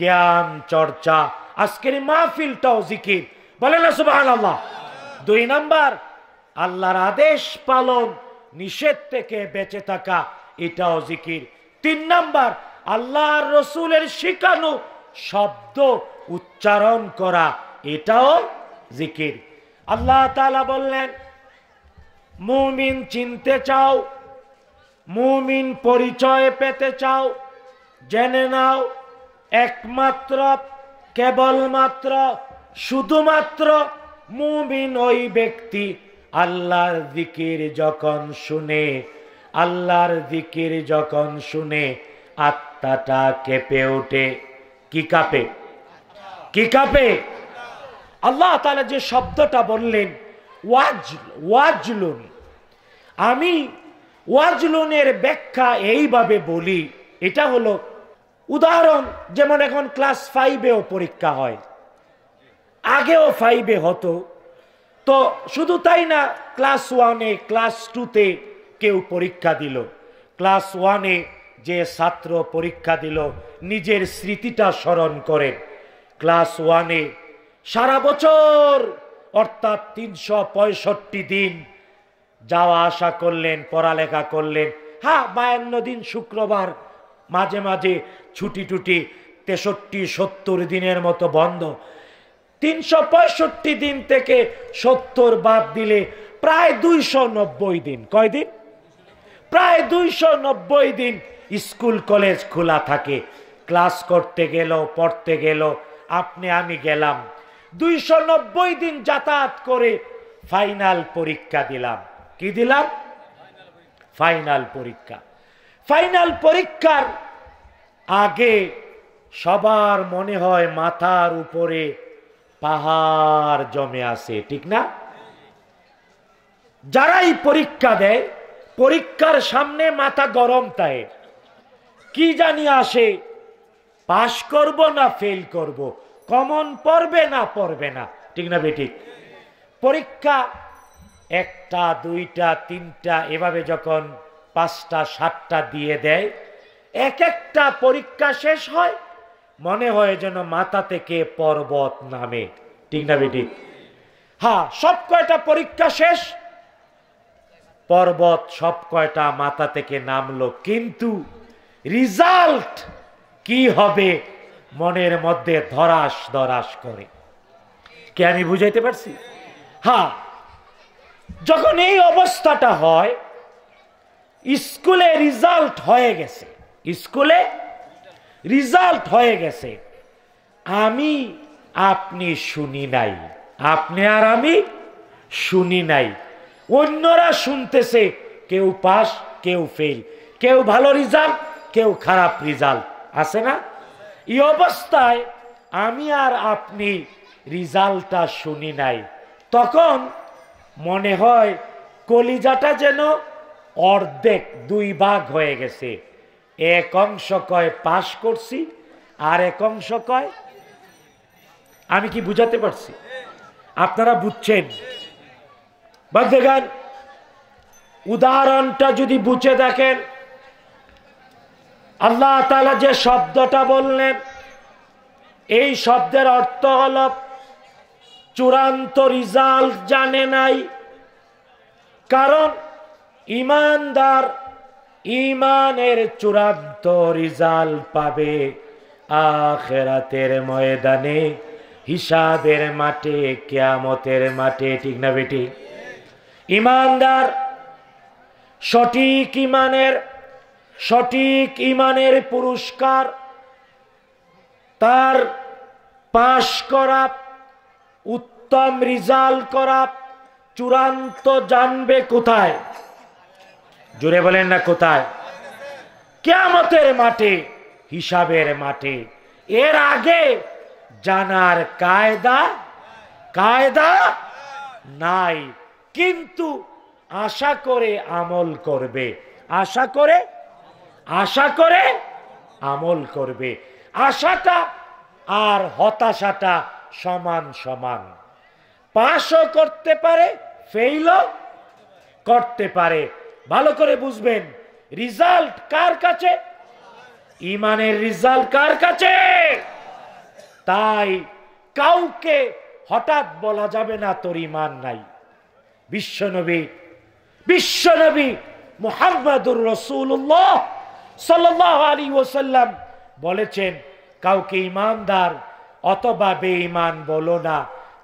জ্ঞান চর্চা আজকের মাহফিলটাও জিকির বলে না সুবাহ দুই নাম্বার আল্লাহর আদেশ পালন নিষেধ থেকে বেঁচে থাকা এটাও জিকির তিন নাম্বার আল্লাহ রসুলের শিখানো শব্দ উচ্চারণ করা এটাও জিকির আল্লাহ তালা বললেন মুমিন চিনতে চাও মুমিন পরিচয় পেতে চাও জেনে নাও একমাত্র কেবলমাত্র শুধুমাত্র মুমিন ওই ব্যক্তি আল্লাহর দিকের যখন শুনে আল্লাহর দিকের যখন শুনে আত্মাটা কেঁপে ওঠে কি কাঁপে কি কাঁপে আল্লাহ তালা যে শব্দটা বললেন ওয়াজ ওয়াজলুন আমি ওয়াজলুনের ব্যাখ্যা এইভাবে বলি এটা হলো উদাহরণ যেমন এখন ক্লাস ফাইভেও পরীক্ষা হয় আগেও ফাইভে হতো তো শুধু তাই না ক্লাস ওয়ানে ক্লাস টুতে কেউ পরীক্ষা দিল ক্লাস ওয়ানে যে ছাত্র পরীক্ষা দিল নিজের স্মৃতিটা স্মরণ করে ক্লাস ওয়ানে সারা বছর অর্থাৎ তিনশো দিন যাওয়া আসা করলেন পড়ালেখা করলেন হ্যাঁ বায়ান্ন দিন শুক্রবার মাঝে মাঝে ছুটি টুটি তেষট্টি সত্তর দিনের মতো বন্ধ তিনশো দিন থেকে সত্তর বাদ দিলে প্রায় দুইশো দিন কয়দিন প্রায় দুইশো দিন স্কুল কলেজ খোলা থাকে ক্লাস করতে গেল পড়তে গেল আপনি আমি গেলাম দুইশো দিন যাতায়াত করে ফাইনাল পরীক্ষা দিলাম কি দিলাম ফাইনাল পরীক্ষা ফাইনাল পরীক্ষার আগে সবার মনে হয় মাথার উপরে পাহাড় জমে আছে ঠিক না যারাই পরীক্ষা দেয় পরীক্ষার সামনে মাথা গরম তাই কি জানি আসে পাশ করব না ফেল করব। কমন পড়বে না পড়বে না ঠিক না বেটি পরীক্ষা একটা দুইটা তিনটা এভাবে যখন পাঁচটা সাতটা দিয়ে দেয় এক একটা পরীক্ষা শেষ হয় মনে হয় যেন মাথা থেকে পর্বত নামে ঠিক না বেটি হ্যাঁ সব কয়টা পরীক্ষা শেষ পর্বত সব কয়টা মাথা থেকে নামলো কিন্তু রিজাল্ট কি হবে মনের মধ্যে ধরাস ধরাস করে কে আমি বুঝাইতে পারছি হ্যাঁ যখন এই অবস্থাটা হয় স্কুলে রিজাল্ট হয়ে গেছে স্কুলে রিজাল্ট হয়ে গেছে আমি আপনি শুনি নাই আপনি আর আমি শুনি নাই অন্যরা শুনতেছে কেউ পাস কেউ ফেল কেউ ভালো রেজাল্ট কেউ খারাপ রেজাল্ট আছে না এই অবস্থায় আমি আর আপনি রিজাল্টটা শুনি নাই তখন মনে হয় কলিজাটা যেন অর্ধেক দুই ভাগ হয়ে গেছে এক অংশ কয় পাশ করছি আর এক অংশ কয় আমি কি বুঝাতে পারছি আপনারা বুঝছেন দেখেন উদাহরণটা যদি বুঝে দেখেন আল্লাহ তালা যে শব্দটা বললেন এই শব্দের অর্থ হল চূড়ান্ত রিজাল্ট জানে নাই কারণ ইমানদার ইমানের চূড়ান্ত রিজাল পাবে আখেরাতের ময়দানে হিসাবের মাঠে কেয়ামতের মাঠে ঠিক না বেটি ইমানদার সঠিক ইমানের সঠিক ইমানের পুরস্কার তার পাশ করা উত্তম রিজাল্ট করা চূড়ান্ত জানবে কোথায় জোরে বলেন না কোথায় কেমতের মাঠে হিসাবের মাঠে এর আগে জানার কায়দা কায়দা নাই কিন্তু আশা করে আমল করবে আশা করে আশা করে আমল করবে আশাটা আর হতাশাটা সমান সমান পাশও করতে পারে ফেইলও করতে পারে ভালো করে বুঝবেন রিজাল্ট কার কাছে ইমানের রিজাল্ট কার কাছে তাই কাউকে হঠাৎ বলা যাবে না তোর ইমান নাই বিশ্বনবী বিশ্বনবী মোহাম্মদুর রসুল্লাহ সাল্লাহ আলী ওসাল্লাম বলেছেন কাউকে ইমানদার অথবা বেঈমান বলো না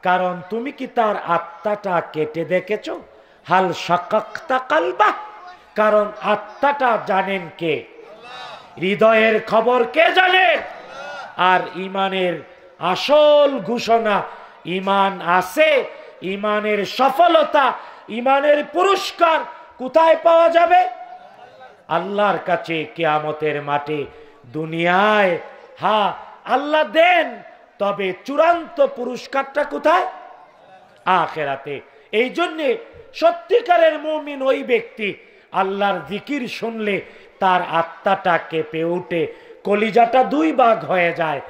কারণ তুমি কি তার আত্মাটা কেটে দেখেছ হাল সাকাক্তা কালবা কারণ আত্মাটা জানেন কে হৃদয়ের খবর কে জানেন আর ইমানের আসল ঘোষণা ইমান আছে ইমানের সফলতা ইমানের পুরস্কার কোথায় পাওয়া যাবে আল্লাহর কাছে কেয়ামতের মাঠে দুনিয়ায় হা হ্যাঁ, আল্লাহ দেন তবে চূড়ান্ত পুরস্কারটা কোথায় আখেরাতে এই জন্যে সত্যিকারের মুমিন ওই ব্যক্তি আল্লাহর জিকির শুনলে তার আত্মাটা কেঁপে উঠে কলিজাটা দুই বাঘ হয়ে যায়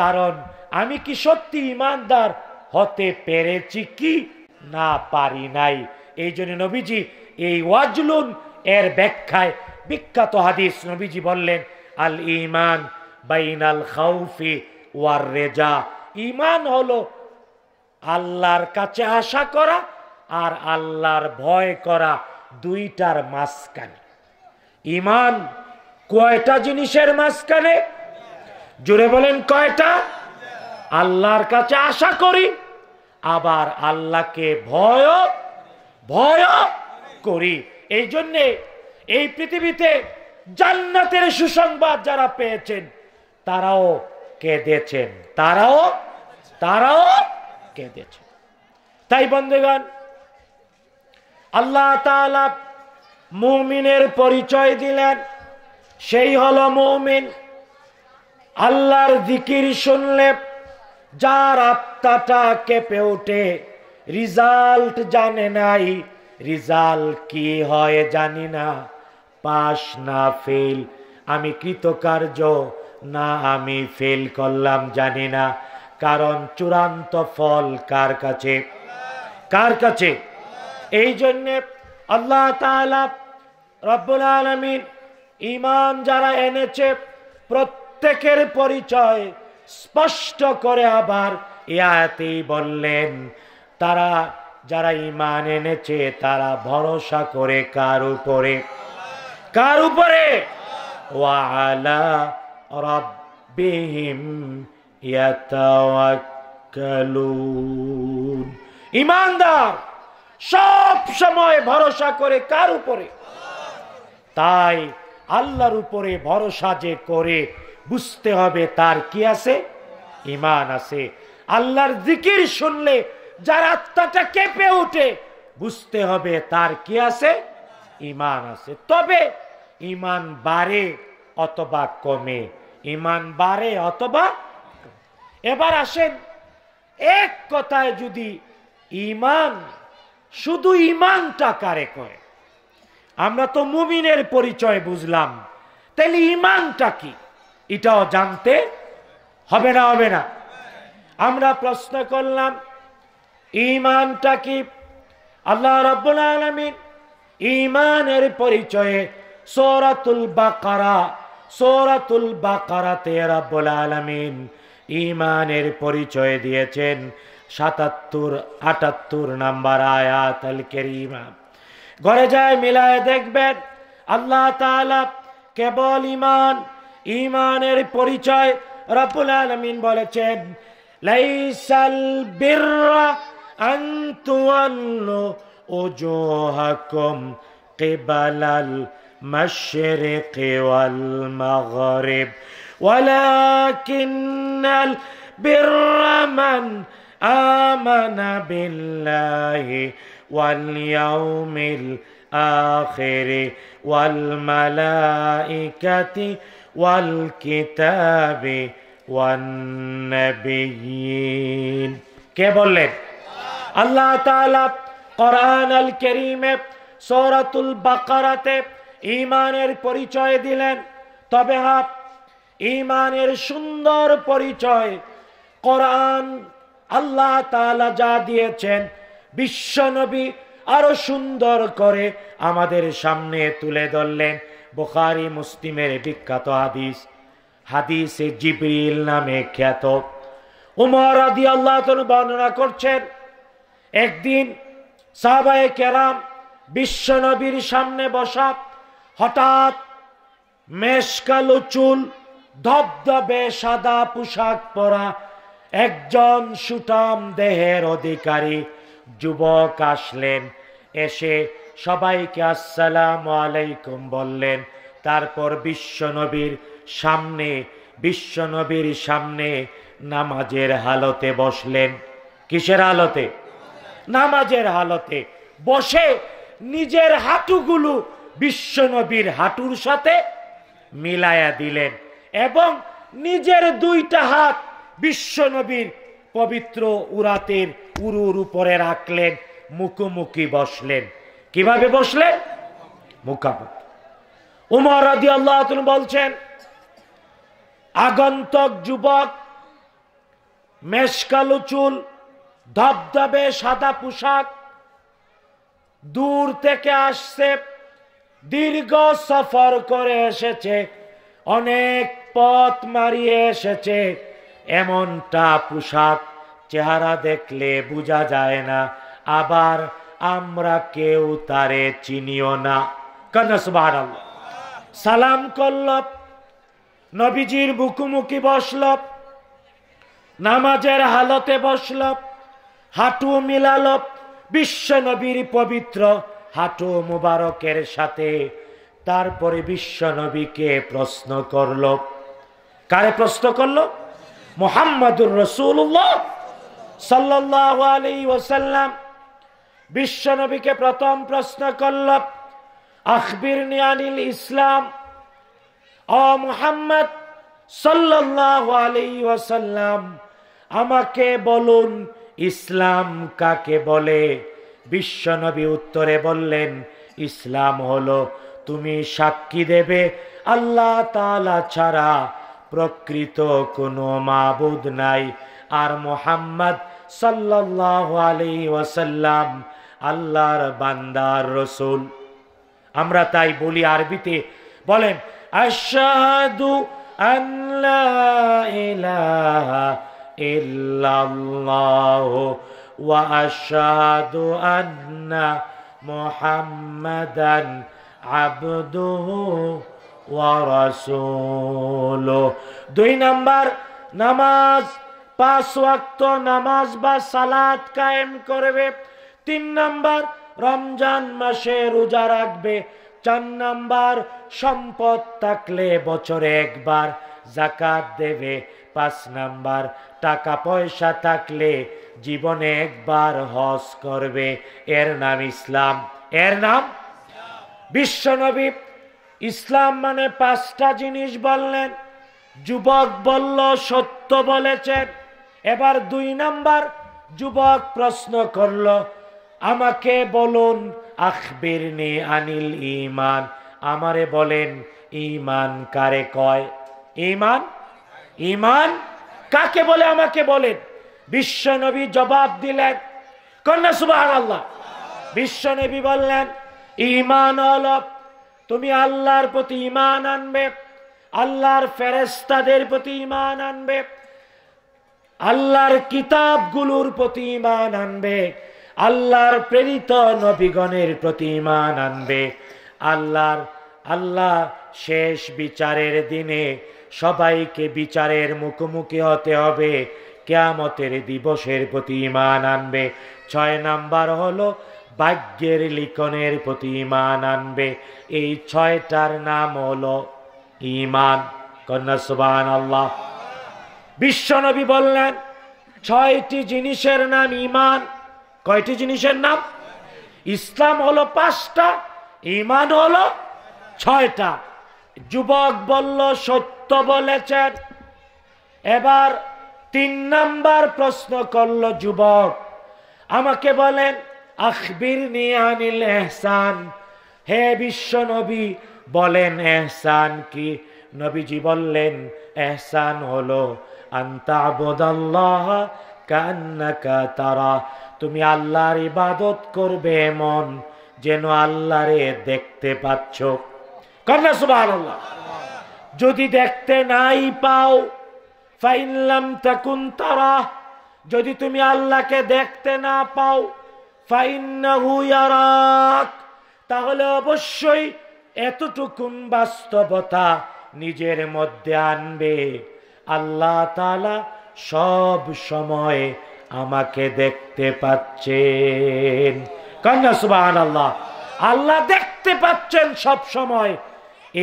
কারণ আমি কি সত্যি ইমানদার হতে পেরেছি কি না পারি নাই এই জন্য নবীজি এই ওয়াজলুন এর ব্যাখ্যায় বিখ্যাত হাদিস নবীজি বললেন আল ইমান বাইনাল খাউফি ওয়ার রেজা ইমান হলো আল্লাহর কাছে আশা করা আর আল্লাহর ভয় করা দুইটার মাঝখানে ইমান কয়টা জিনিসের মাঝখানে জুড়ে বলেন কয়টা আল্লাহর কাছে আশা করি আবার আল্লাহকে ভয় ভয় করি এই জন্যে এই পৃথিবীতে জান্নাতের সুসংবাদ যারা পেয়েছেন তারাও কেঁদেছেন তারাও তারাও কেঁদেছেন তাই বন্ধুগণ আল্লাহ মুমিনের পরিচয় দিলেন সেই হলো মৌমিন আল্লাহর দিকির শুনলে যার আত্মাটা কেঁপে ওঠে রিজাল্ট জানে নাই রিজাল্ট কি হয় জানি না পাশ না ফেল আমি কৃতকার্য না আমি ফেল করলাম জানি না কারণ চূড়ান্ত ফল কার কাছে কার কাছে এই জন্যে আল্লাহ রব্বুল আলমিন ইমান যারা এনেছে প্রত্যেকের পরিচয় স্পষ্ট করে আবার ইয়াতেই বললেন তারা যারা ইমান এনেছে তারা ভরসা করে কার উপরে কার উপরে ওয়ালা ইমানদার সব সময় ভরসা করে কার উপরে তাই আল্লাহর উপরে ভরসা যে করে বুঝতে হবে তার কি আছে ইমান আছে আল্লাহর জিকির শুনলে যার আত্মাটা কেঁপে উঠে বুঝতে হবে তার কি আছে ইমান আছে তবে ইমান বাড়ে অথবা কমে ইমান বাড়ে অথবা এবার আসেন এক কথায় যদি ইমান শুধু ইমানটা কারে কয় আমরা তো মুমিনের পরিচয় বুঝলাম তাইলে ইমানটা কি এটাও জানতে হবে না হবে না আমরা প্রশ্ন করলাম ইমানটা কি আল্লাহ রব্বুল আলমিন ইমানের পরিচয়ে সৌরাতুল বাকারা সৌরাতুল বাকারাতে রব্বুল আলমিন ইমানের পরিচয় দিয়েছেন সাতাত্তর আটাত্তর নাম্বার আয়াত আল কেরিমা ঘরে যায় মিলায় দেখবেন আল্লাহ তালা কেবল ইমান ইমানের পরিচয় রবুল আলমিন বলেছেন লাইসাল বিররা আন্তুয়ান্ন ওজোহাকম কেবালাল المشرق والمغرب ولكن البر من آمن بالله واليوم الآخر والملائكة والكتاب والنبيين কে বললেন আল্লাহ তাআলা কোরআন আল কারীমে সূরাতুল বাকারাতে ঈমানের পরিচয় দিলেন তবে হাফ হ্যাঁ, ঈমানের সুন্দর পরিচয় কোরআন আল্লাহ তালা যা দিয়েছেন বিশ্বনবী আরো সুন্দর করে আমাদের সামনে তুলে ধরলেন বোখারি মুসলিমের বিখ্যাত হাদিস হাদিসে জিবরিল নামে খ্যাত উমর আদি আল্লাহ বর্ণনা করছেন একদিন সাহবায় কেরাম বিশ্বনবীর সামনে বসা হঠাৎ মেষকালো চুল ধবধবে সাদা পোশাক পরা একজন সুটাম দেহের অধিকারী যুবক আসলেন এসে সবাইকে আসসালাম আলাইকুম বললেন তারপর বিশ্বনবীর সামনে বিশ্বনবীর সামনে নামাজের হালতে বসলেন কিসের হালতে নামাজের হালতে বসে নিজের হাঁটুগুলো বিশ্বনবীর হাঁটুর সাথে মিলায়া দিলেন এবং নিজের দুইটা হাত বিশ্বনবীর পবিত্র উরাতের উরুর উপরে রাখলেন মুখোমুখি বসলেন কিভাবে বসলেন মুখামুখি উমর আদি আল্লাহ বলছেন আগন্তক যুবক মেষকালো চুল ধবধবে সাদা পোশাক দূর থেকে আসছে দীর্ঘ সফর করে এসেছে অনেক পথ মারিয়ে এসেছে এমনটা পোশাক চেহারা দেখলে বোঝা যায় না আবার আমরা কেউ তারে চিনিও না সালাম করল নবীজির মুখোমুখি বসল নামাজের হালতে বসল হাঁটু মিলাল বিশ্ব নবীর পবিত্র হাঁটু মুবারকের সাথে তারপরে বিশ্ব নবীকে প্রশ্ন করল কারে প্রশ্ন করলো মোহাম্মদুর রসুল্লাহ সাল্লাহ আলী ওসাল্লাম বিশ্বনবীকে প্রথম প্রশ্ন করল আখবির নিয়ানিল ইসলাম ও মোহাম্মদ সাল্লাহ আলী ওয়াসাল্লাম আমাকে বলুন ইসলাম কাকে বলে বিশ্বনবী উত্তরে বললেন ইসলাম হলো তুমি সাক্ষী দেবে আল্লাহ তালা ছাড়া প্রকৃত কোনো মাবুদ নাই আর মোহাম্মদ সাল্লাহ আলি ওয়াসাল্লাম আল্লাহর বান্দার রসুল আমরা তাই বলি আরবিতে বলেন আশাদু আল্লাহ ওয়া আন্না মোহাম্মদান আবদুহু দুই নাম্বার নামাজ পাঁচ ওয়াক্ত নামাজ বা সালাদ কায়েম করবে তিন নাম্বার রমজান মাসে রোজা রাখবে চার নাম্বার সম্পদ থাকলে বছরে একবার জাকাত দেবে পাঁচ নাম্বার টাকা পয়সা থাকলে জীবনে একবার হজ করবে এর নাম ইসলাম এর নাম বিশ্বনবী ইসলাম মানে পাঁচটা জিনিস বললেন যুবক বলল সত্য বলেছেন এবার দুই নাম্বার যুবক প্রশ্ন করল আমাকে বলুন আখবির আনিল ইমান আমারে বলেন ইমান কারে কয় ইমান ইমান কাকে বলে আমাকে বলেন বিশ্বনবী জবাব দিলেন কন্যা সুবাহ আল্লাহ বিশ্বনবী বললেন ইমান অলপ তুমি আল্লাহর প্রতি ইমান আনবে আল্লাহর ফেরেস্তাদের প্রতি ইমান আনবে আল্লাহর কিতাবগুলোর প্রতি ইমান আনবে আল্লাহর প্রেরিত নবীগণের প্রতি ইমান আনবে আল্লাহর আল্লাহ শেষ বিচারের দিনে সবাইকে বিচারের মুখোমুখি হতে হবে কেয়ামতের দিবসের প্রতি ইমান আনবে ছয় নাম্বার হলো ভাগ্যের লিখনের প্রতি ইমান আনবে এই ছয়টার নাম হলো ইমান কন্যা সুবান আল্লাহ বিশ্বনবী বললেন ছয়টি জিনিসের নাম ইমান কয়টি জিনিসের নাম ইসলাম হলো পাঁচটা ইমান হলো ছয়টা যুবক বলল সত্য বলেছেন এবার তিন নাম্বার প্রশ্ন করল যুবক আমাকে বলেন আখবির নিয়ানিল এহসান হে বিশ্ব নবী বলেন এহসান কি নবীজি বললেন এহসান হলো বদল্লাহ কান্নাকা তারা তুমি আল্লাহর ইবাদত করবে এমন যেন আল্লাহরে দেখতে পাচ্ছ কন্যা সুবাহ যদি দেখতে নাই পাও ফাইনলাম তাকুন তারা যদি তুমি আল্লাহকে দেখতে না পাও তাহলে অবশ্যই এতটুকু বাস্তবতা নিজের মধ্যে আনবে আল্লাহ তালা সব সময় আমাকে দেখতে পাচ্ছেন কন্যা সুবাহ আল্লাহ আল্লাহ দেখতে পাচ্ছেন সব সময়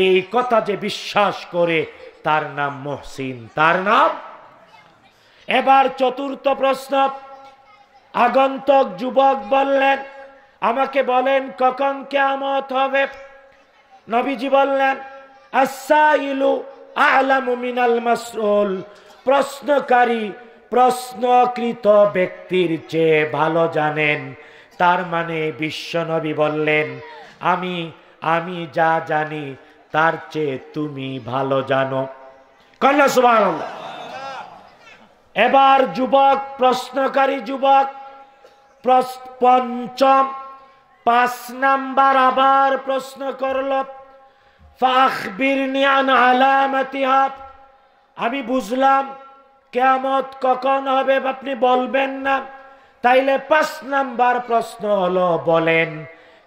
এই কথা যে বিশ্বাস করে তার নাম মহসিন তার নাম এবার চতুর্থ প্রশ্ন আগন্তক যুবক বললেন আমাকে বলেন কখন কেমত হবে নবীজি বললেন আসাইলু আলামু মিনাল মাসুল প্রশ্নকারী প্রশ্নকৃত ব্যক্তির চেয়ে ভালো জানেন তার মানে বিশ্বনবী বললেন আমি আমি যা জানি তার চেয়ে তুমি ভালো জানো কন্যা সুবাহ এবার যুবক প্রশ্নকারী যুবক পঞ্চম পাঁচ নাম্বার আবার প্রশ্ন করল আমি বুঝলাম কেয়ামত কখন হবে আপনি বলবেন না তাইলে পাঁচ নাম্বার প্রশ্ন হলো বলেন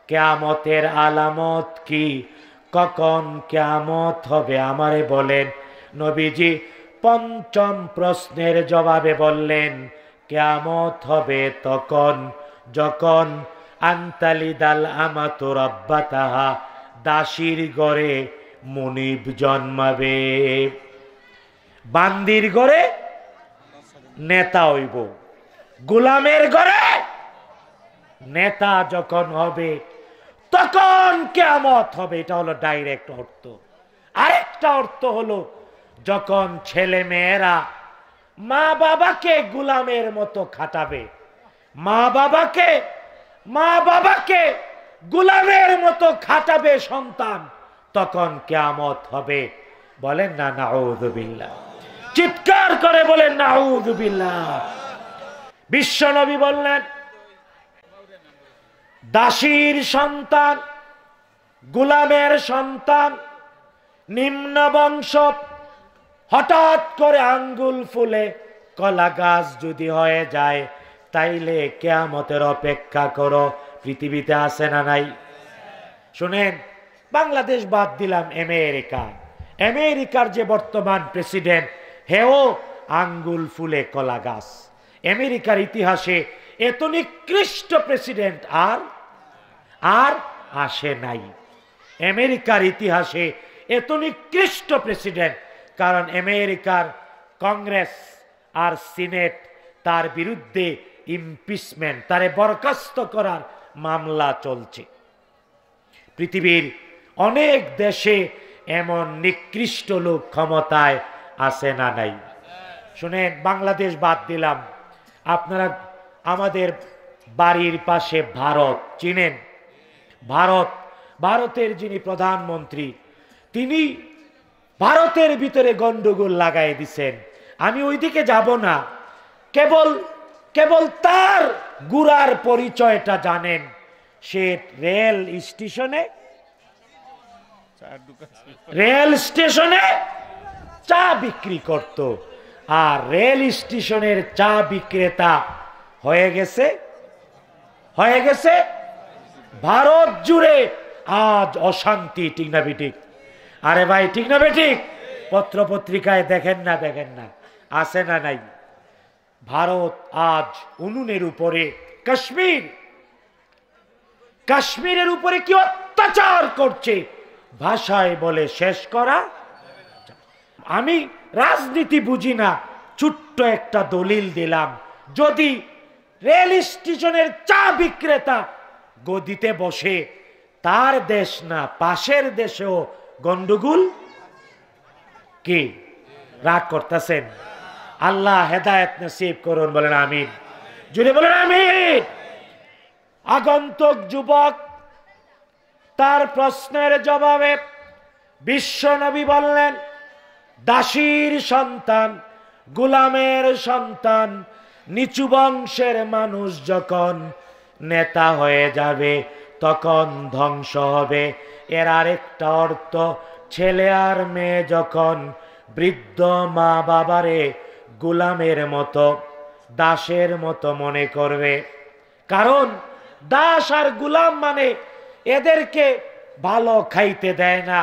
কেয়ামতের আলামত কি কখন কেয়ামত হবে আমারে বলেন নবীজি পঞ্চম প্রশ্নের জবাবে বললেন কেয়ামত হবে তখন যখন আন্তালি দাল আমাত তাহা দাসীর গড়ে মনিব জন্মাবে বান্দির গড়ে নেতা হইব গোলামের গড়ে নেতা যখন হবে তখন কেমত হবে এটা হলো ডাইরেক্ট অর্থ আরেকটা অর্থ হলো যখন ছেলে মেয়েরা মা বাবাকে গুলামের মতো খাটাবে মা বাবাকে মা বাবাকে গুলামের মতো খাটাবে সন্তান তখন কেমত হবে বলেন না নাউদুবিল্লা চিৎকার করে বলেন নাউদুবিল্লা বিশ্ব নবী বললেন দাসীর সন্তান গুলামের সন্তান নিম্ন বংশ হঠাৎ করে আঙ্গুল ফুলে কলা গাছ যদি হয়ে যায় তাইলে কেয়ামতের অপেক্ষা করো পৃথিবীতে আসে না নাই শুনেন বাংলাদেশ বাদ দিলাম আমেরিকা আমেরিকার যে বর্তমান প্রেসিডেন্ট হেও আঙ্গুল ফুলে কলা গাছ আমেরিকার ইতিহাসে এত নিকৃষ্ট প্রেসিডেন্ট আর আর আসে নাই আমেরিকার ইতিহাসে এত নিকৃষ্ট প্রেসিডেন্ট কারণ আমেরিকার কংগ্রেস আর সিনেট তার বিরুদ্ধে ইম্পিচমেন্ট তারে বরখাস্ত করার মামলা চলছে পৃথিবীর অনেক দেশে এমন নিকৃষ্ট লোক ক্ষমতায় আসে না নাই শুনেন বাংলাদেশ বাদ দিলাম আপনারা আমাদের বাড়ির পাশে ভারত চিনেন ভারত ভারতের যিনি প্রধানমন্ত্রী তিনি ভারতের ভিতরে গন্ডগোল লাগাই দিছেন আমি ওইদিকে যাব না কেবল কেবল তার গুড়ার পরিচয়টা জানেন সে রেল স্টেশনে রেল স্টেশনে চা বিক্রি করত আর রেল স্টেশনের চা বিক্রেতা হয়ে গেছে হয়ে গেছে ভারত জুড়ে আজ অশান্তি ঠিক না বিটিক আরে ভাই ঠিক না বে ঠিক পত্র পত্রিকায় দেখেন না দেখেন না আসে না নাই ভারত আজ উনুনের উপরে কাশ্মীর কাশ্মীরের উপরে কি অত্যাচার করছে ভাষায় বলে শেষ করা আমি রাজনীতি বুঝি না ছোট্ট একটা দলিল দিলাম যদি রেল স্টেশনের চা বিক্রেতা গদিতে বসে তার দেশ না পাশের দেশেও গন্ডগোল কি রাগ করতেছেন আল্লাহ হেদায়ত নসিব করুন বলেন আমিন জুড়ে বলেন আমিন আগন্তক যুবক তার প্রশ্নের জবাবে বিশ্বনবী বললেন দাসীর সন্তান গুলামের সন্তান নিচু বংশের মানুষ যখন নেতা হয়ে যাবে তখন ধ্বংস হবে এর আরেকটা অর্থ ছেলে আর মেয়ে যখন বৃদ্ধ মা বাবারে গুলামের মতো দাসের মতো মনে করবে কারণ দাস আর গুলাম মানে এদেরকে ভালো খাইতে দেয় না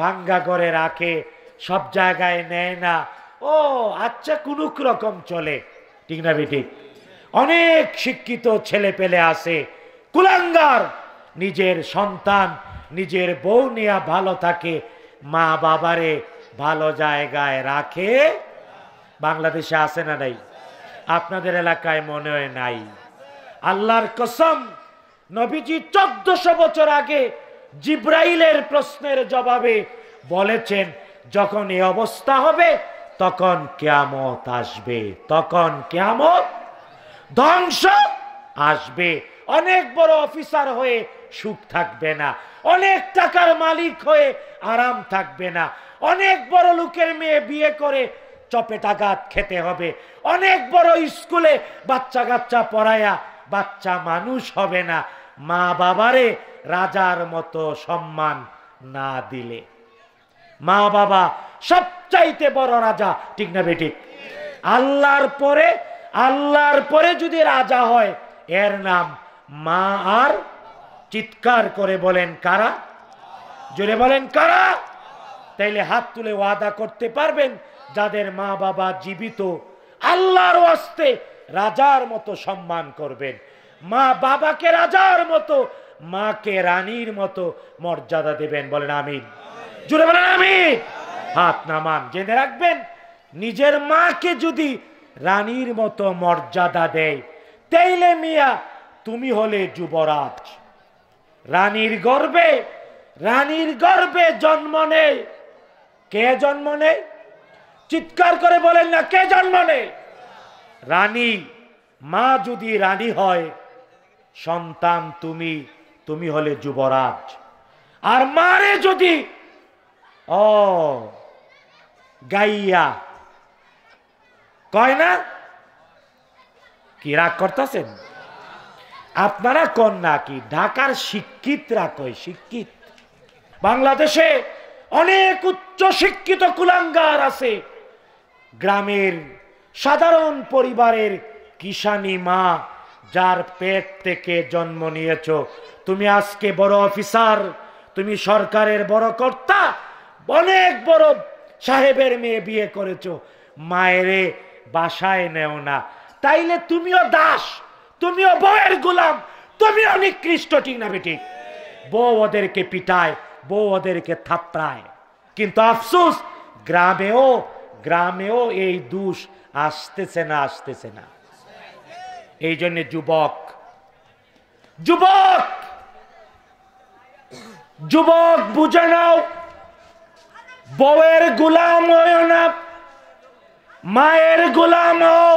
ভাঙ্গা করে রাখে সব জায়গায় নেয় না ও আচ্ছা কুনুক রকম চলে ঠিক না বেঠিক অনেক শিক্ষিত ছেলে পেলে আসে কুলাঙ্গার নিজের সন্তান নিজের বউ নিয়া ভালো থাকে মা বাবারে ভালো জায়গায় রাখে বাংলাদেশে আছে না নাই আপনাদের এলাকায় মনে হয় নাই আল্লাহর কসম নবীজি চোদ্দশো বছর আগে জিব্রাইলের প্রশ্নের জবাবে বলেছেন যখন এ অবস্থা হবে তখন কেয়ামত আসবে তখন কেয়ামত ধ্বংস আসবে অনেক বড় অফিসার হয়ে সুখ থাকবে না অনেক টাকার মালিক হয়ে আরাম থাকবে না অনেক বড় লোকের মেয়ে বিয়ে করে চপেটাঘাত খেতে হবে অনেক বড় স্কুলে বাচ্চা কাচ্চা পড়ায়া বাচ্চা মানুষ হবে না মা বাবারে রাজার মতো সম্মান না দিলে মা বাবা সবচাইতে বড় রাজা ঠিক না বেটি আল্লাহর পরে আল্লাহর পরে যদি রাজা হয় এর নাম মা আর চিৎকার করে বলেন কারা জোরে বলেন কারা তাইলে হাত তুলে ওয়াদা করতে পারবেন যাদের মা বাবা জীবিত আল্লাহর অস্তে রাজার মতো সম্মান করবেন মা বাবাকে রাজার মতো মাকে রানীর মতো মর্যাদা দেবেন বলেন আমিন জুড়ে বলেন আমিন হাত নামান জেনে রাখবেন নিজের মাকে যদি রানীর মতো মর্যাদা দেয় তাইলে মিয়া তুমি হলে যুবরাজ রানীর গর্বে রানীর গর্বে জন্ম নেই কে জন্ম নেই চিৎকার করে বলেন না কে জন্ম নেই রানী মা যদি রানী হয় সন্তান তুমি তুমি হলে যুবরাজ আর মারে যদি ও গাইয়া কয় না কি রাগ করতেছেন আপনারা কন কি ঢাকার শিক্ষিতরা কয় শিক্ষিত বাংলাদেশে অনেক উচ্চ শিক্ষিত কুলাঙ্গার আছে গ্রামের সাধারণ পরিবারের কিষানি মা যার পেট থেকে জন্ম নিয়েছ তুমি আজকে বড় অফিসার তুমি সরকারের বড় কর্তা অনেক বড় সাহেবের মেয়ে বিয়ে করেছ মায়েরে বাসায় নেও না তাইলে তুমিও দাস তুমিও বউয়ের গোলাম তুমিও নিকৃষ্ট ঠিক না বেটি বউ ওদেরকে পিটায় বউ ওদেরকে থাপড়ায় কিন্তু আফসোস গ্রামেও গ্রামেও এই দুষ আসতেছে না আসতেছে না এই জন্য যুবক যুবক যুবক বুঝে নাও বউয়ের গোলাম হইও না মায়ের গোলাম হও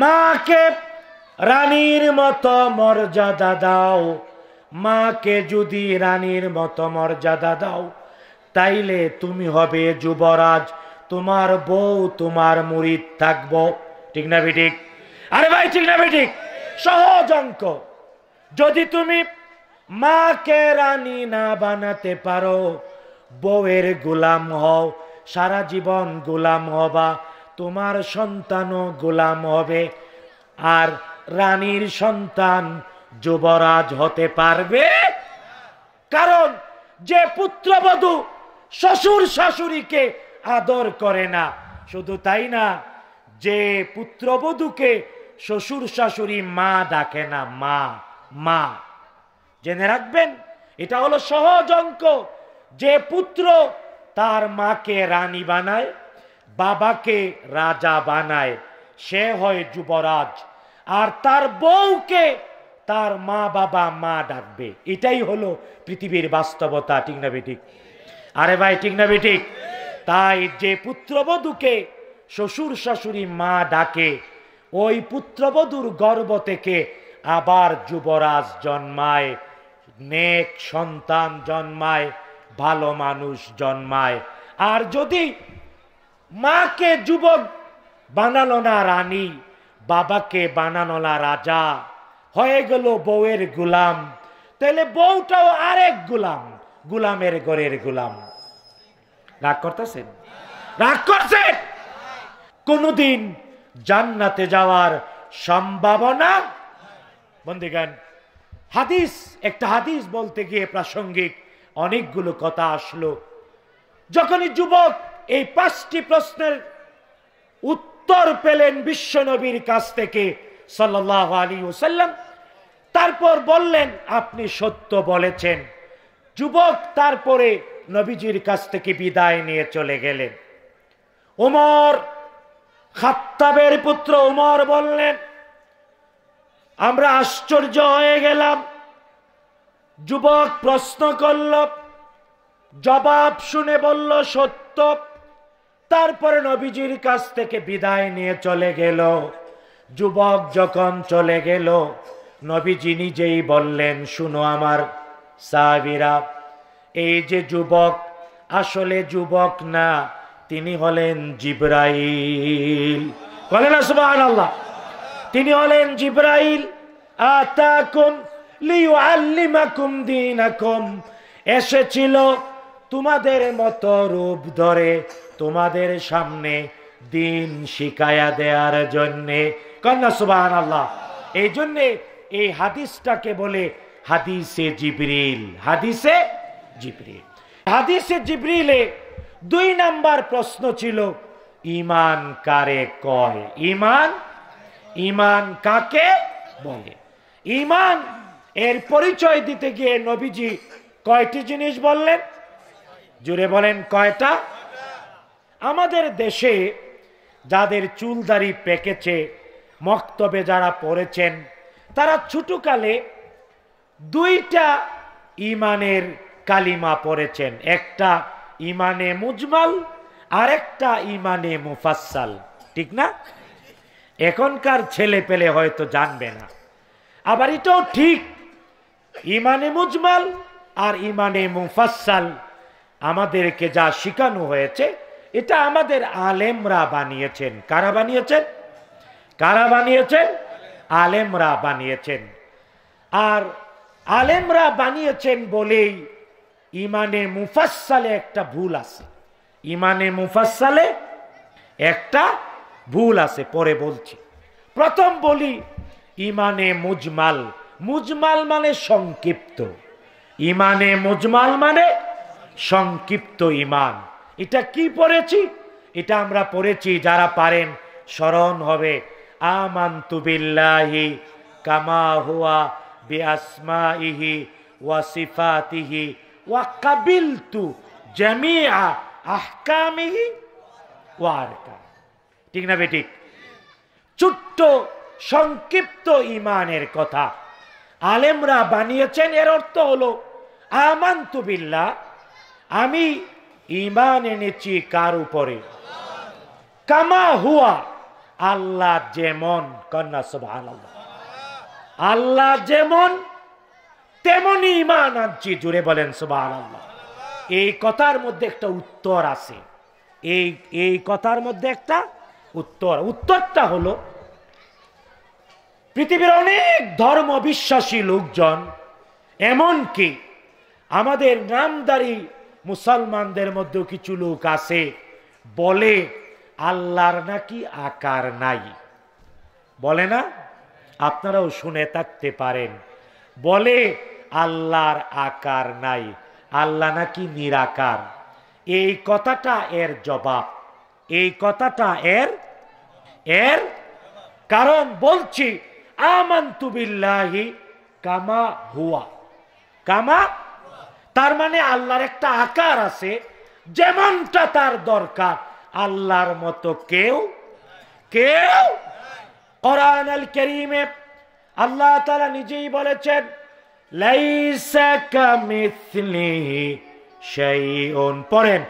মাকে রানীর মতো মর্যাদা দাও মাকে যদি রানীর মতো মর্যাদা দাও তাইলে তুমি হবে যুবরাজ তোমার বউ তোমার মুরিদ থাকবো ঠিক না বেঠিক আরে ভাই ঠিক না বেঠিক সহজ অঙ্ক যদি তুমি মাকে রানী না বানাতে পারো বউয়ের গোলাম হও সারা জীবন গোলাম হবা তোমার সন্তানও গোলাম হবে আর রানীর সন্তান যুবরাজ হতে পারবে কারণ যে পুত্রবধূ শ্বশুর শাশুড়িকে আদর করে না শুধু তাই না যে পুত্রবধূকে শ্বশুর শাশুড়ি মা ডাকে না মা মা জেনে রাখবেন এটা হলো সহজ অঙ্ক যে পুত্র তার মাকে রানী বানায় বাবাকে রাজা বানায় সে হয় যুবরাজ আর তার বউকে তার মা বাবা মা ডাকবে এটাই হলো পৃথিবীর বাস্তবতা ঠিক না বেঠিক আরে ভাই ঠিক না বেঠিক তাই যে পুত্রবধূকে শ্বশুর শাশুড়ি মা ডাকে ওই পুত্রবধূর গর্ব থেকে আবার যুবরাজ জন্মায় নেক সন্তান জন্মায় ভালো মানুষ জন্মায় আর যদি মাকে যুবক বানালো না রানী বাবাকে বানানোলা রাজা হয়ে গেল বউয়ের গুলাম তাহলে বউটাও আরেক গুলাম গুলামের গড়ের গুলাম রাগ করতেছেন রাগ করছেন কোনদিন জান্নাতে যাওয়ার সম্ভাবনা বন্দিগান হাদিস একটা হাদিস বলতে গিয়ে প্রাসঙ্গিক অনেকগুলো কথা আসলো যখনই যুবক এই পাঁচটি প্রশ্নের উত্তর উত্তর পেলেন বিশ্বনবীর কাছ থেকে সাল্লাহ আলী ওসাল্লাম তারপর বললেন আপনি সত্য বলেছেন যুবক তারপরে নবীজির কাছ থেকে বিদায় নিয়ে চলে গেলেন ওমর খাত্তাবের পুত্র ওমর বললেন আমরা আশ্চর্য হয়ে গেলাম যুবক প্রশ্ন করল জবাব শুনে বলল সত্য তারপরে নবীজির কাছ থেকে বিদায় নিয়ে চলে গেল যুবক যখন চলে গেল নবীজি নিজেই বললেন শুনো আমার সাহাবিরা এই যে যুবক আসলে যুবক না তিনি হলেন জিব্রাইল বলেন সুবাহ আল্লাহ তিনি হলেন জিব্রাইল আতাকুম লিউআল্লিমাকুম দীনাকুম এসেছিল তোমাদের মতো রূপ ধরে তোমাদের সামনে দিন শিকায়া দেওয়ার জন্যে কন্যা সুবাহ আল্লাহ এই জন্যে এই হাদিসটাকে বলে হাদিসে জিবরিল হাদিসে জিবরিল হাদিসে জিবরিলে দুই নাম্বার প্রশ্ন ছিল ইমান কারে কয় ইমান ইমান কাকে বলে ইমান এর পরিচয় দিতে গিয়ে নবীজি কয়টি জিনিস বললেন জুড়ে বলেন কয়টা আমাদের দেশে যাদের চুলদারি পেকেছে মক্তবে যারা পড়েছেন তারা ছুটুকালে দুইটা ইমানের কালিমা পড়েছেন একটা ইমানে মুজমাল আর একটা ইমানে মুফাসাল ঠিক না এখনকার ছেলে পেলে হয়তো জানবে না আবার এটাও ঠিক ইমানে মুজমাল আর ইমানে মুফাসাল আমাদেরকে যা শিখানো হয়েছে এটা আমাদের আলেমরা বানিয়েছেন কারা বানিয়েছেন কারা বানিয়েছেন আলেমরা বানিয়েছেন আর আলেমরা বানিয়েছেন বলেই ইমানে মুফাসালে একটা ভুল আছে ইমানে মুফাসালে একটা ভুল আছে পরে বলছি প্রথম বলি ইমানে মুজমাল মুজমাল মানে সংক্ষিপ্ত ইমানে মুজমাল মানে সংক্ষিপ্ত ইমান এটা কি পড়েছি এটা আমরা পড়েছি যারা পারেন স্মরণ হবে আমান্তুবিল্লাহি বিল্লাহি কামা হুয়া বিআসমাইহি ওয়া সিফাতিহি ওয়া কাবিলতু জামিআ আহকামিহি ওয়া ঠিক না বেঠিক ছোট্ট সংক্ষিপ্ত ইমানের কথা আলেমরা বানিয়েছেন এর অর্থ হলো আমান্তুবিল্লা আমি ইমান এনেছি কার উপরে কামা হুয়া আল্লাহ যেমন কন্যা সোভান আল্লাহ যেমন তেমনি ইমান আনছি জুড়ে বলেন সোভান আল্লাহ এই কথার মধ্যে একটা উত্তর আছে এই এই কথার মধ্যে একটা উত্তর উত্তরটা হলো পৃথিবীর অনেক ধর্ম বিশ্বাসী লোকজন এমনকি আমাদের নামদারি মুসলমানদের মধ্যেও কিছু লোক আছে বলে আল্লাহর নাকি আকার নাই বলে না আপনারাও শুনে থাকতে পারেন বলে আল্লাহর আকার নাই আল্লাহ নাকি নিরাকার এই কথাটা এর জবাব এই কথাটা এর এর কারণ বলছি আমান বিল্লাহি কামা হুয়া কামা তার মানে আল্লাহর একটা আকার আছে যেমনটা তার দরকার আল্লাহর মতো কেউ কেউ কোরআন আল করিমে আল্লাহ তালা নিজেই বলেছেন পড়েন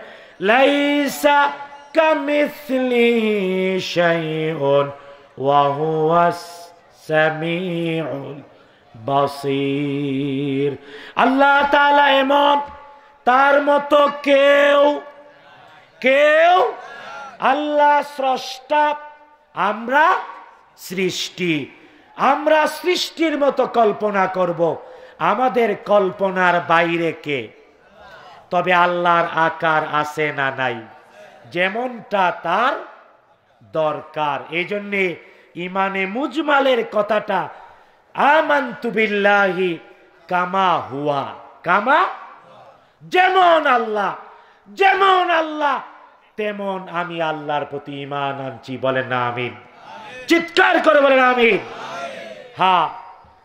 লাইসা কামিথলি শাইউন ওয়া হুয়াস সামিউল বাসির আল্লাহ তালা এমন তার মতো কেউ কেউ আল্লাহ স্রষ্টা আমরা সৃষ্টি আমরা সৃষ্টির মতো কল্পনা করব আমাদের কল্পনার বাইরে কে তবে আল্লাহর আকার আছে না নাই যেমনটা তার দরকার এই জন্যে ইমানে মুজমালের কথাটা আমান্তুবিল্লাহি কামা হুয়া কামা যেমন আল্লাহ যেমন আল্লাহ তেমন আমি আল্লাহর প্রতি ইমান আনছি বলেন না আমিন চিৎকার করে বলেন আমিন হা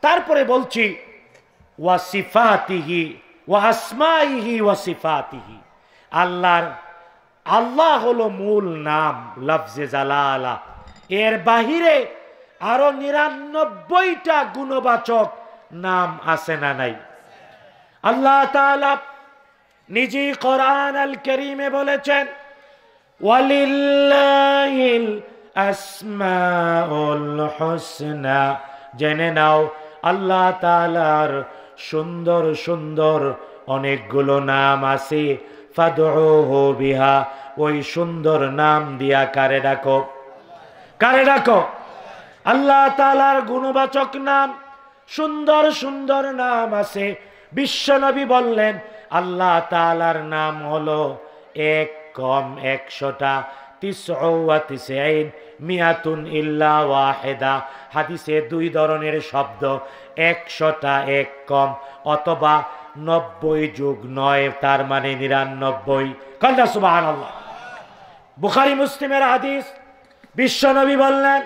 তারপরে বলছি ওয়াসিফাতিহি ওয়াসমাইহি ওয়াসিফাতিহি আল্লাহর আল্লাহ হলো মূল নাম লফজে জালালা এর বাহিরে আরো নিরানব্বইটা গুণবাচক নাম আছে না নাই আল্লাহ নিজে কোরআন আল করিমে বলেছেন জেনে নাও আল্লাহ তাআলার সুন্দর সুন্দর অনেকগুলো নাম আছে ওই সুন্দর নাম দিয়া কারে ডাকো কারে ডাকো আল্লাহ তালার গুণবাচক নাম সুন্দর সুন্দর নাম আছে বিশ্বনবী বললেন আল্লাহ তালার নাম হলো এক কম একশোটা মিয়াতুন ইল্লা ওয়াহেদা হাদিসে দুই ধরনের শব্দ একশোটা এক কম অথবা নব্বই যুগ নয় তার মানে নিরানব্বই কন্যা সুবাহ বুখারি মুসলিমের হাদিস বিশ্বনবী বললেন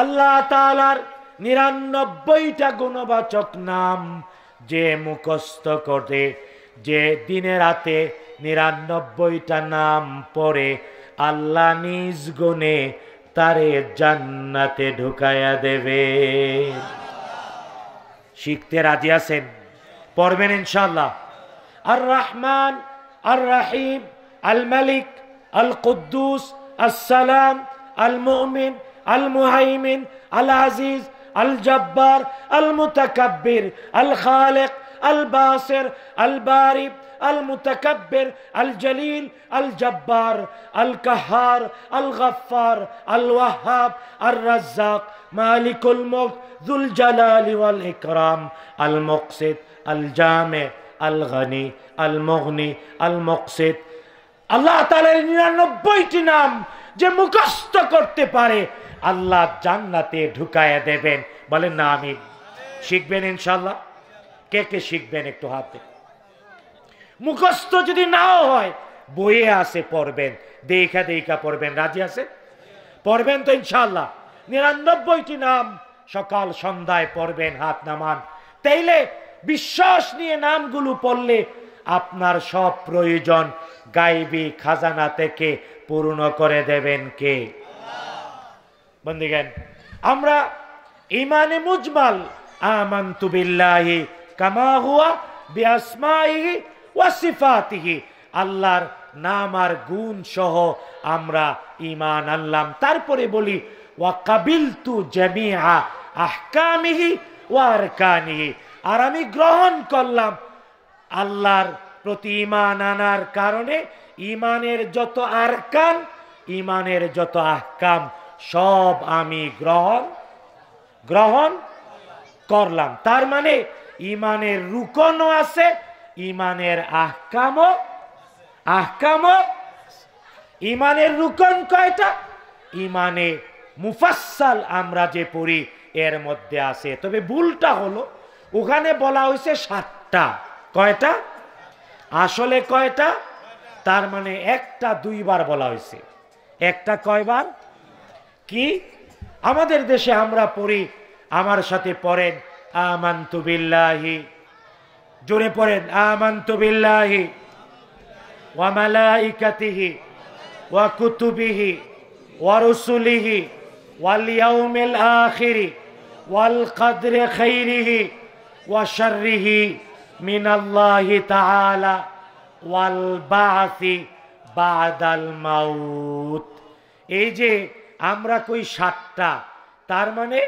আল্লাহ তালার নিরানব্বইটা গুণবাচক নাম যে মুখস্থ করে যে দিনে রাতে নিরানব্বইটা নাম পড়ে আল্লাহ নিজ গুণে তারে জান্নাতে ঢুকাইয়া দেবে শিখতে রাজি আছেন পড়বেন ইনশাল্লাহ আর রাহমান আর রাহিম আল মালিক আল কুদ্দুস আসসালাম আল মুমিন المهيمن العزيز الجبار المتكبر الخالق الباصر الباري المتكبر الجليل الجبار الكهار الغفار الوهاب الرزاق مالك الملك ذو الجلال والإكرام المقسط الجامع الغني المغني المقسط الله تعالى নিরানব্বইটি নাম যে মুখস্থ করতে পারে আল্লাহ জান্নাতে ঢুকায় দেবেন বলেন না আমি শিখবেন ইনশাল্লাহ কে কে শিখবেন একটু হাতে মুখস্থ যদি নাও হয় বইয়ে আসে পড়বেন দেখা দেখা পড়বেন রাজি আছে পড়বেন তো ইনশাল্লাহ নিরানব্বইটি নাম সকাল সন্ধ্যায় পড়বেন হাত নামান তাইলে বিশ্বাস নিয়ে নামগুলো পড়লে আপনার সব প্রয়োজন গাইবি খাজানা থেকে পূর্ণ করে দেবেন কে বন্দিগান আমরা ইমানে মুজমাল আমান্তু বিল্লাহি কামা হুয়া বিআসমাইহি ওয়া সিফাতিহি আল্লাহর নাম আর গুণ সহ আমরা ইমান আনলাম তারপরে বলি ওয়া কাবিলতু জামিআ আহকামিহি ওয়া আরকানিহি আর আমি গ্রহণ করলাম আল্লাহর প্রতি ইমান আনার কারণে ইমানের যত আরকান ইমানের যত আহকাম সব আমি গ্রহণ গ্রহণ করলাম তার মানে ইমানের রুকনও আছে ইমানের আহকাম আহকাম ইমানের রুকন কয়টা ইমানে মুফাসাল আমরা যে পড়ি এর মধ্যে আছে তবে ভুলটা হলো ওখানে বলা হয়েছে সাতটা কয়টা আসলে কয়টা তার মানে একটা দুইবার বলা হয়েছে একটা কয়বার কি আমাদের দেশে আমরা পড়ি আমার সাথে পড়েন আমান্তবিল্লাহি জোরে পড়েন আমান্তবিল্লাহি ওয়ামালাইকাতিহি ওয়া কুতুবিহি ওয়া রুসুলিহি ওয়াল ইয়াউমিল আখিরি ওয়াল কদরে খাইরিহি ওয়া শাররিহি মিনাল্লাহি তাআলা ওয়াল বাসি বাদাল মাউত এই যে আমরা কই সাতটা তার মানে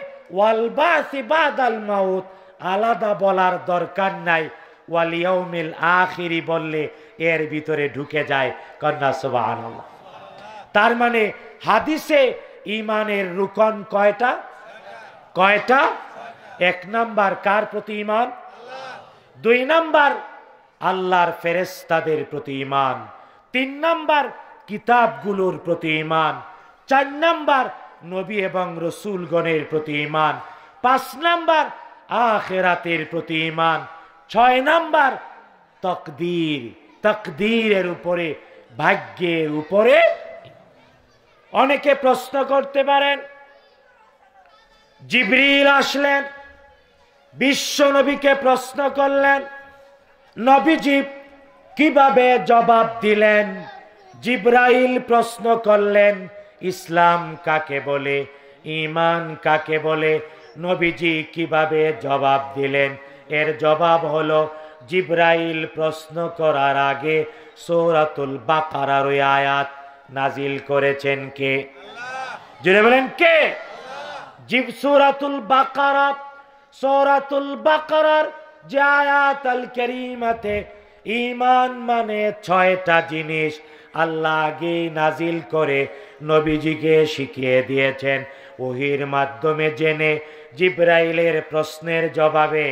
আলাদা বলার দরকার নাই ওয়ালিয়মিল আখিরি বললে এর ভিতরে ঢুকে যায় কন্যা সোবাহ তার মানে হাদিসে ইমানের রুকন কয়টা কয়টা এক নাম্বার কার প্রতি ইমান দুই নাম্বার আল্লাহর ফেরেস্তাদের প্রতি ইমান তিন নাম্বার কিতাবগুলোর প্রতি ইমান চার নাম্বার নবী এবং রসুলগণের প্রতি ইমান পাঁচ নাম্বার আখেরাতের প্রতি ইমান ছয় নাম্বার তকদির তকদিরের উপরে ভাগ্যের উপরে অনেকে প্রশ্ন করতে পারেন জিবরিল আসলেন বিশ্ব নবীকে প্রশ্ন করলেন নবীজি কিভাবে জবাব দিলেন জিব্রাইল প্রশ্ন করলেন ইসলাম কাকে বলে ইমান কাকে বলে নবীজি কিভাবে জবাব দিলেন এর জবাব হলো জিব্রাইল প্রশ্ন করার আগে সৌরাতুল বাকারার ওই আয়াত নাজিল করেছেন কে জুড়ে বলেন কে জিব সৌরাতুল বাকারা সৌরাতুল বাকারার যে আয়াত আল কেরিমাতে ইমান মানে ছয়টা জিনিস আল্লাহ আগেই নাজিল করে নবীজিকে শিখিয়ে দিয়েছেন ওহির মাধ্যমে জেনে জিব্রাইলের প্রশ্নের জবাবে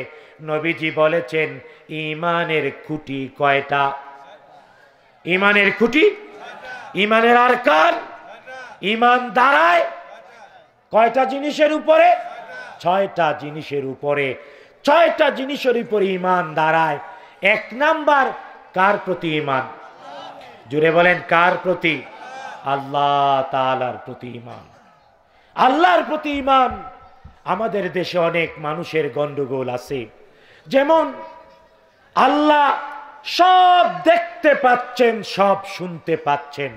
নবীজি বলেছেন ইমানের খুঁটি কয়টা ইমানের খুঁটি ইমানের আর কার ইমান দাঁড়ায় কয়টা জিনিসের উপরে ছয়টা জিনিসের উপরে ছয়টা জিনিসের উপরে ইমান দাঁড়ায় এক নাম্বার কার প্রতি ইমান জুড়ে বলেন কার প্রতি আল্লাহ তালার প্রতি ইমান আল্লাহর প্রতি ইমান আমাদের দেশে অনেক মানুষের গন্ডগোল আছে যেমন আল্লাহ সব দেখতে পাচ্ছেন সব শুনতে পাচ্ছেন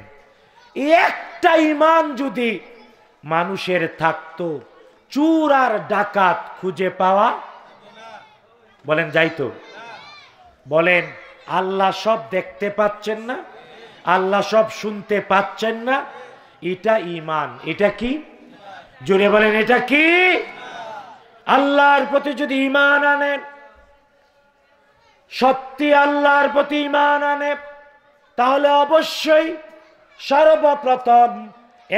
একটা ইমান যদি মানুষের থাকতো চুর আর ডাকাত খুঁজে পাওয়া বলেন যাইতো বলেন আল্লাহ সব দেখতে পাচ্ছেন না আল্লাহ সব শুনতে পাচ্ছেন না এটা ইমান এটা কি জোরে বলেন এটা কি আল্লাহর প্রতি যদি ইমান আনে সত্যি আল্লাহর প্রতি ইমান আনে তাহলে অবশ্যই সর্বপ্রথম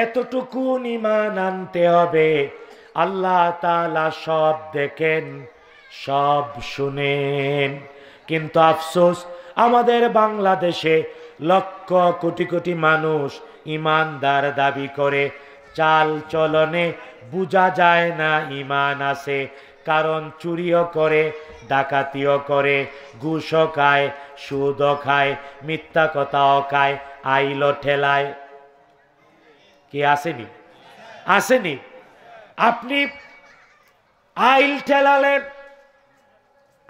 এতটুকু ইমান আনতে হবে আল্লাহ তালা সব দেখেন সব শুনেন কিন্তু আফসোস আমাদের বাংলাদেশে লক্ষ কোটি কোটি মানুষ ইমানদার দাবি করে চাল চলনে বোঝা যায় না ইমান আছে কারণ চুরিও করে ডাকাতিও করে ঘুষও খায় সুদও খায় মিথ্যা কথাও খায় আইলো ঠেলায় কে আসেনি আসেনি আপনি আইল ঠেলালেন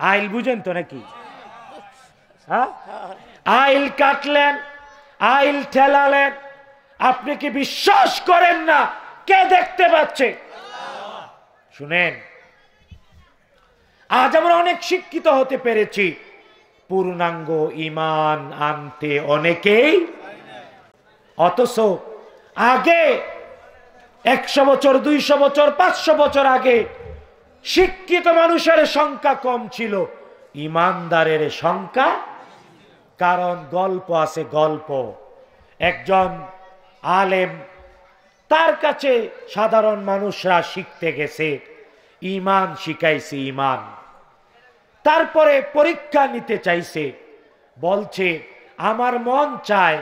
আইল বুঝেন তো নাকি হ্যাঁ আইল কাটলেন আইল ঠেলালেন আপনি কি বিশ্বাস করেন না কে দেখতে পাচ্ছে শুনেন আজ আমরা অনেক শিক্ষিত হতে পেরেছি পূর্ণাঙ্গ ইমান আনতে অনেকেই অথচ আগে একশো বছর দুইশো বছর পাঁচশো বছর আগে শিক্ষিত মানুষের সংখ্যা কম ছিল ইমানদারের সংখ্যা কারণ গল্প আছে গল্প একজন আলেম তার কাছে সাধারণ মানুষরা শিখতে গেছে ইমান শিখাইছে ইমান তারপরে পরীক্ষা নিতে চাইছে বলছে আমার মন চায়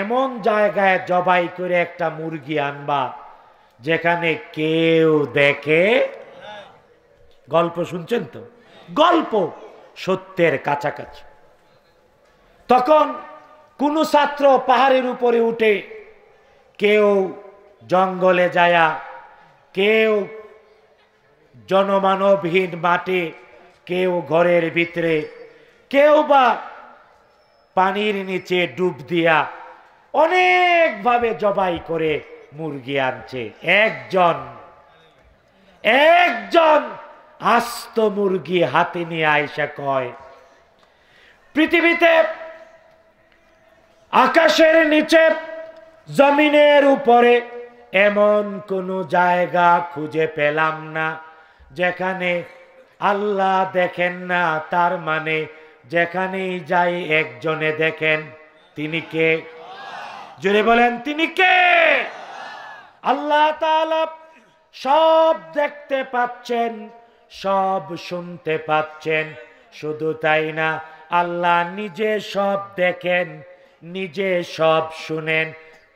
এমন জায়গায় জবাই করে একটা মুরগি আনবা যেখানে কেউ দেখে গল্প শুনছেন তো গল্প সত্যের কাছাকাছি তখন কোন ছাত্র পাহাড়ের উপরে উঠে কেউ জঙ্গলে যায়া কেউ জনমানবহীন মাঠে কেউ ঘরের ভিতরে কেউ বা পানির নিচে ডুব দিয়া অনেকভাবে জবাই করে মুরগি আনছে একজন একজন আস্ত মুরগি হাতে নিয়ে আয়সা কয় পৃথিবীতে আকাশের নিচে জমিনের উপরে এমন কোনো জায়গা খুঁজে পেলাম না যেখানে আল্লাহ দেখেন না তার মানে যেখানেই যাই একজনে দেখেন তিনি কে জুড়ে বলেন তিনি কে আল্লাহ সব দেখতে পাচ্ছেন সব শুনতে পাচ্ছেন শুধু তাই না আল্লাহ নিজে সব দেখেন নিজে সব শুনেন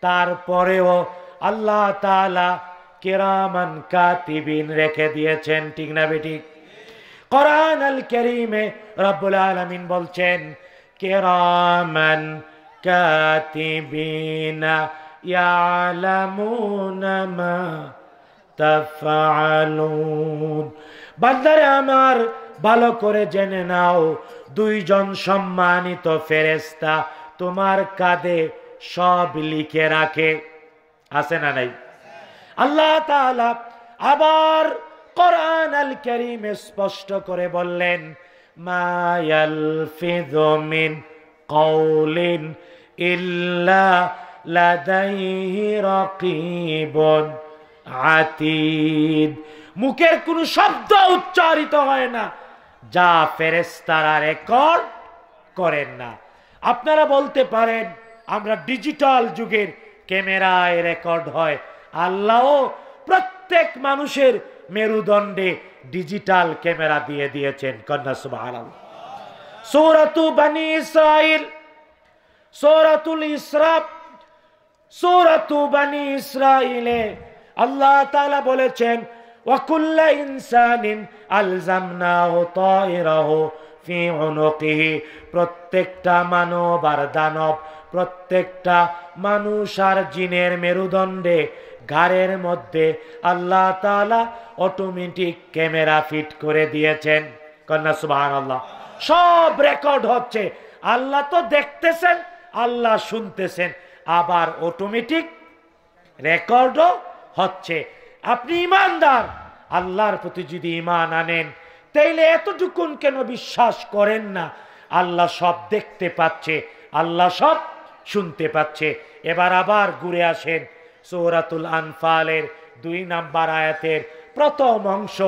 তারপরেও আল্লাহ তালা কেরামান কাতিবিন রেখে দিয়েছেন ঠিক না বেটি কোরআন আল কেরিমে রব্বুল আলমিন বলছেন কেরামান কাতিবিনা আমার ভালো করে জেনে নাও দুইজন সম্মানিত ফেরেস্তা তোমার কাঁধে সব লিখে রাখে আছে না নাই আল্লাহ আবার কোরআন আল করিম স্পষ্ট করে বললেন মায়াল ফিদমিন কওলিন ইল্লা লাদাইহি রাকিবুন আতিদ মুখের কোন শব্দ উচ্চারিত হয় না যা ফেরেস্তারা রেকর্ড করেন না আপনারা বলতে পারেন আমরা ডিজিটাল যুগের ক্যামেরায় রেকর্ড হয় আল্লাহ প্রত্যেক মানুষের মেরুদণ্ডে ডিজিটাল ক্যামেরা দিয়ে দিয়েছেন কন্যা সুবাহ সৌরাতু বানি ইসরাইল সৌরাতুল ইসরাফ সৌরাতু বানি ইসরাইলে আল্লাহ তালা বলেছেন ওয়াকুল্লা ইনসানিন আলজামনাহ তায়রাহ ফি অনুকিহি প্রত্যেকটা মানব আর দানব প্রত্যেকটা মানুষ আর জিনের মেরুদণ্ডে ঘাড়ের মধ্যে আল্লাহ তালা অটোমেটিক ক্যামেরা ফিট করে দিয়েছেন কন্যা সুবাহ আল্লাহ সব রেকর্ড হচ্ছে আল্লাহ তো দেখতেছেন আল্লাহ শুনতেছেন আবার অটোমেটিক রেকর্ডও হচ্ছে আপনি ইমানদার আল্লাহর প্রতি যদি ইমান আনেন তাইলে এতটুকুন কেন বিশ্বাস করেন না আল্লাহ সব দেখতে পাচ্ছে আল্লাহ সব শুনতে পাচ্ছে এবার আবার ঘুরে আসেন সৌরাতুল আনফালের দুই নাম্বার আয়াতের প্রথম অংশ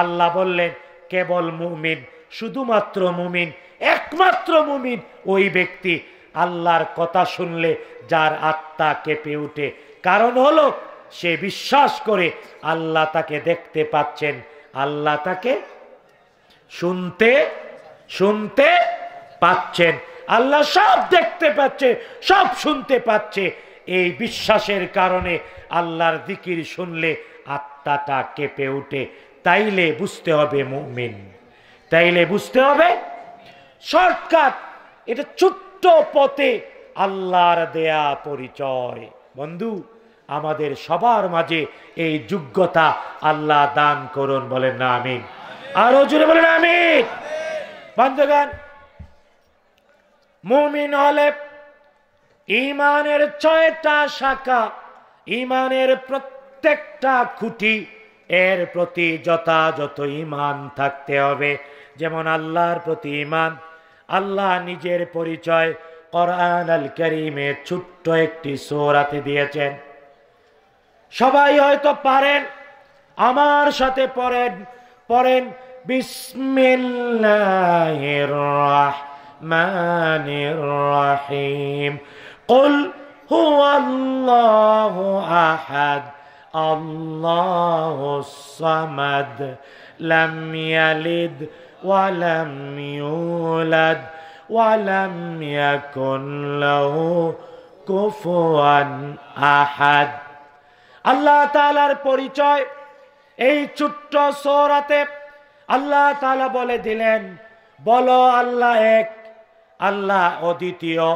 আল্লাহ বললেন কেবল মুমিন শুধুমাত্র মুমিন একমাত্র মুমিন ওই ব্যক্তি আল্লাহর কথা শুনলে যার আত্মা কেঁপে উঠে কারণ হলো সে বিশ্বাস করে আল্লাহ তাকে দেখতে পাচ্ছেন আল্লাহ তাকে শুনতে শুনতে পাচ্ছেন আল্লাহ সব দেখতে পাচ্ছে সব শুনতে পাচ্ছে এই বিশ্বাসের কারণে আল্লাহর দিকির শুনলে আত্মাটা কেঁপে উঠে তাইলে বুঝতে হবে মুমিন তাইলে বুঝতে হবে শর্টকাট এটা ছোট্ট পথে আল্লাহর দেয়া পরিচয় বন্ধু আমাদের সবার মাঝে এই যোগ্যতা আল্লাহ দান করুন বলেন না আমিন আরো জুড়ে বলেন আমি বন্ধুগান মুমিন হলে ইমানের ছয়টা শাখা ইমানের প্রত্যেকটা খুঁটি এর প্রতি যথাযথ ইমান থাকতে হবে যেমন আল্লাহর প্রতি ইমান আল্লাহ নিজের পরিচয় কোরআন আল করিমে ছোট্ট একটি সোরাতে দিয়েছেন সবাই হয়তো পারেন আমার সাথে পড়েন পড়েন বিসমিল্লাহির রহমানির রহিম কুল হুয়াল্লাহু আহাদ আল্লাহুস সামাদ লাম ইয়ালিদ ওয়া লাম ইউলাদ ওয়া লাম ইয়াকুন লাহু কুফুয়ান আহাদ আল্লাহ তাআলার পরিচয় এই ছোট্ট সৌরাতে আল্লাহ তালা বলে দিলেন বলো আল্লাহ এক আল্লাহ অদ্বিতীয়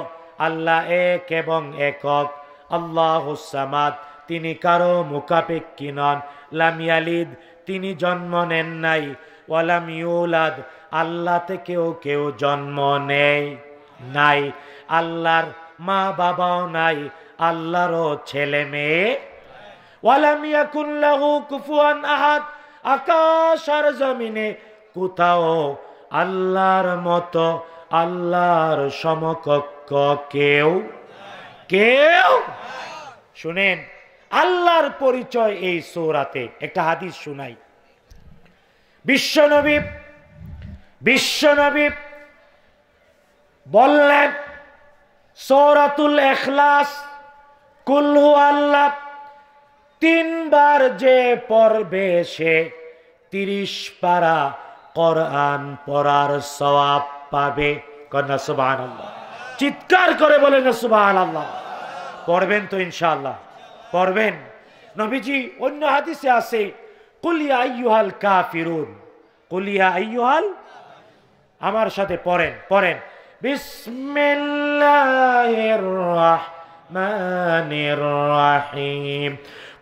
আল্লাহ এক এবং একক আল্লাহ হুসামাদ তিনি কারো মুখাপেক্ষী নন লামিয়ালিদ তিনি জন্ম নেন নাই ওয়ালাম ইউলাদ আল্লাহ থেকেও কেউ জন্ম নেই নাই আল্লাহর মা বাবাও নাই আল্লাহরও ছেলে মেয়ে আকাশ আর জমিনে কোথাও আল্লাহর মতো আল্লাহর সমকক্ষ কেউ কেউ শুনেন আল্লাহর পরিচয় এই সৌরাতে একটা হাদিস শুনাই বিশ্বনবী বিশ্বনবী বললেন সৌরাতুল এখলাস কুল্হু আল্লাহ তিনবার যে পর্বে সে তিরিশ পারা কোরআন পড়ার সবাব পাবে কন্যা সুবাহ আল্লাহ চিৎকার করে বলেন সুবাহ আল্লাহ পড়বেন তো ইনশাআল্লাহ পড়বেন নবীজি অন্য হাদিসে আছে কুলিয়া আইয়ুহাল কাফিরুন কুলিয়া আইয়ুহাল আমার সাথে পড়েন পড়েন বিসমিল্লাহির রাহমানির রাহিম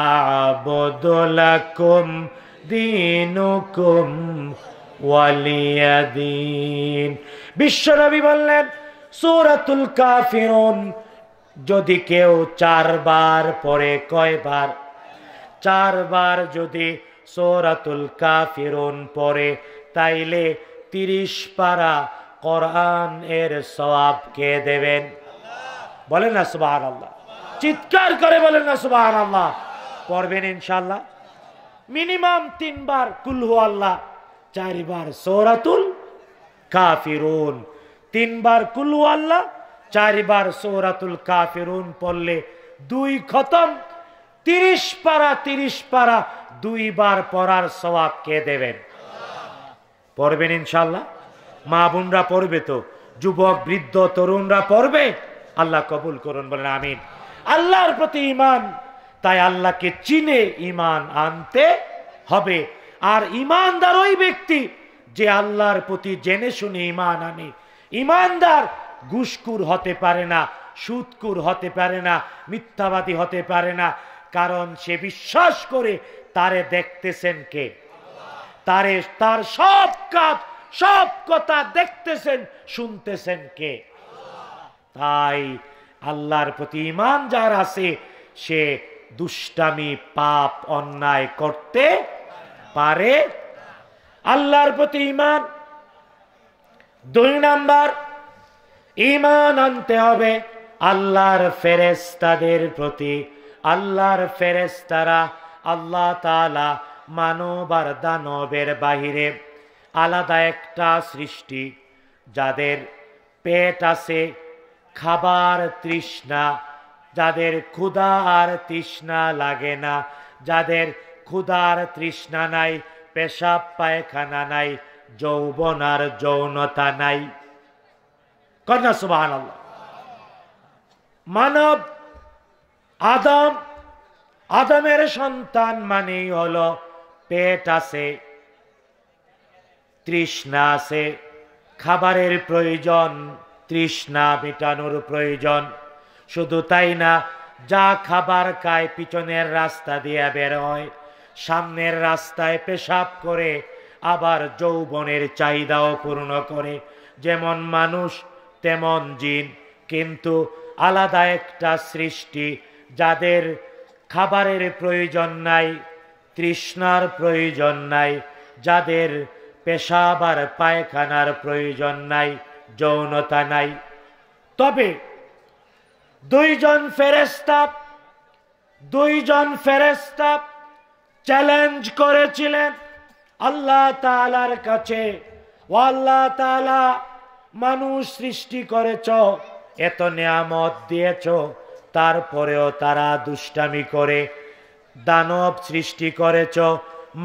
أعبد দিনুকুম دينكم ولي دين বিশ্বনবী বললেন সুরাতুল কাফিরুন যদি কেউ চারবার পরে কয়বার চারবার যদি সৌরাতুল কাফিরুন পরে তাইলে তিরিশ পারা কোরআন এর সবাব কে দেবেন বলেন না সুবাহ আল্লাহ চিৎকার করে বলেন না সুবাহ আল্লাহ পড়বেন ইনশাল্লাহ মিনিমাম তিনবার কুলহু আল্লাহ চারিবার সৌরাতুল কাফিরুন তিনবার কুলহু আল্লাহ চারিবার সৌরাতুল কাফিরুন পড়লে দুই খতম তিরিশ পারা তিরিশ পারা দুইবার পড়ার সবাব কে দেবেন পড়বেন ইনশাল্লাহ মা বোনরা পড়বে তো যুবক বৃদ্ধ তরুণরা পড়বে আল্লাহ কবুল করুন বলেন আমিন আল্লাহর প্রতি ইমান তাই আল্লাহকে চিনে ইমান আনতে হবে আর ইমানদার ওই ব্যক্তি যে আল্লাহর প্রতি জেনে শুনে ইমান আনে ইমানদার গুসকুর হতে পারে না সুৎকুর হতে পারে না মিথ্যাবাদী হতে পারে না কারণ সে বিশ্বাস করে তারে দেখতেছেন কে তারে তার সব কাজ সব কথা দেখতেছেন শুনতেছেন কে তাই আল্লাহর প্রতি ইমান যার আছে সে দুষ্টামি পাপ অন্যায় করতে পারে আল্লাহর প্রতি ইমান দুই নাম্বার ইমান আনতে হবে আল্লাহর ফেরেস্তাদের প্রতি আল্লাহর ফেরেস্তারা আল্লাহ তালা মানব আর দানবের বাহিরে আলাদা একটা সৃষ্টি যাদের পেট আছে খাবার তৃষ্ণা যাদের ক্ষুধা আর তৃষ্ণা লাগে না যাদের ক্ষুধা আর তৃষ্ণা নাই পেশাব পায়খানা নাই যৌবন আর যৌনতা নাই কন্যা সুবাহ মানব আদম আদমের সন্তান মানেই হলো পেট আছে তৃষ্ণা আছে খাবারের প্রয়োজন তৃষ্ণা মেটানোর প্রয়োজন শুধু তাই না যা খাবার খায় পিছনের রাস্তা দিয়ে বেরোয় সামনের রাস্তায় পেশাব করে আবার যৌবনের চাহিদাও পূর্ণ করে যেমন মানুষ তেমন জিন কিন্তু আলাদা একটা সৃষ্টি যাদের খাবারের প্রয়োজন নাই তৃষ্ণার প্রয়োজন নাই যাদের পেশাবার পায়খানার প্রয়োজন নাই যৌনতা নাই তবে দুইজন ফেরেস্তা দুইজন ফেরেস্তা চ্যালেঞ্জ করেছিলেন আল্লাহ তালার কাছে ও আল্লাহ তালা মানুষ সৃষ্টি করেছ এত নিয়ামত দিয়েছ তারপরেও তারা দুষ্টামি করে দানব সৃষ্টি করেছ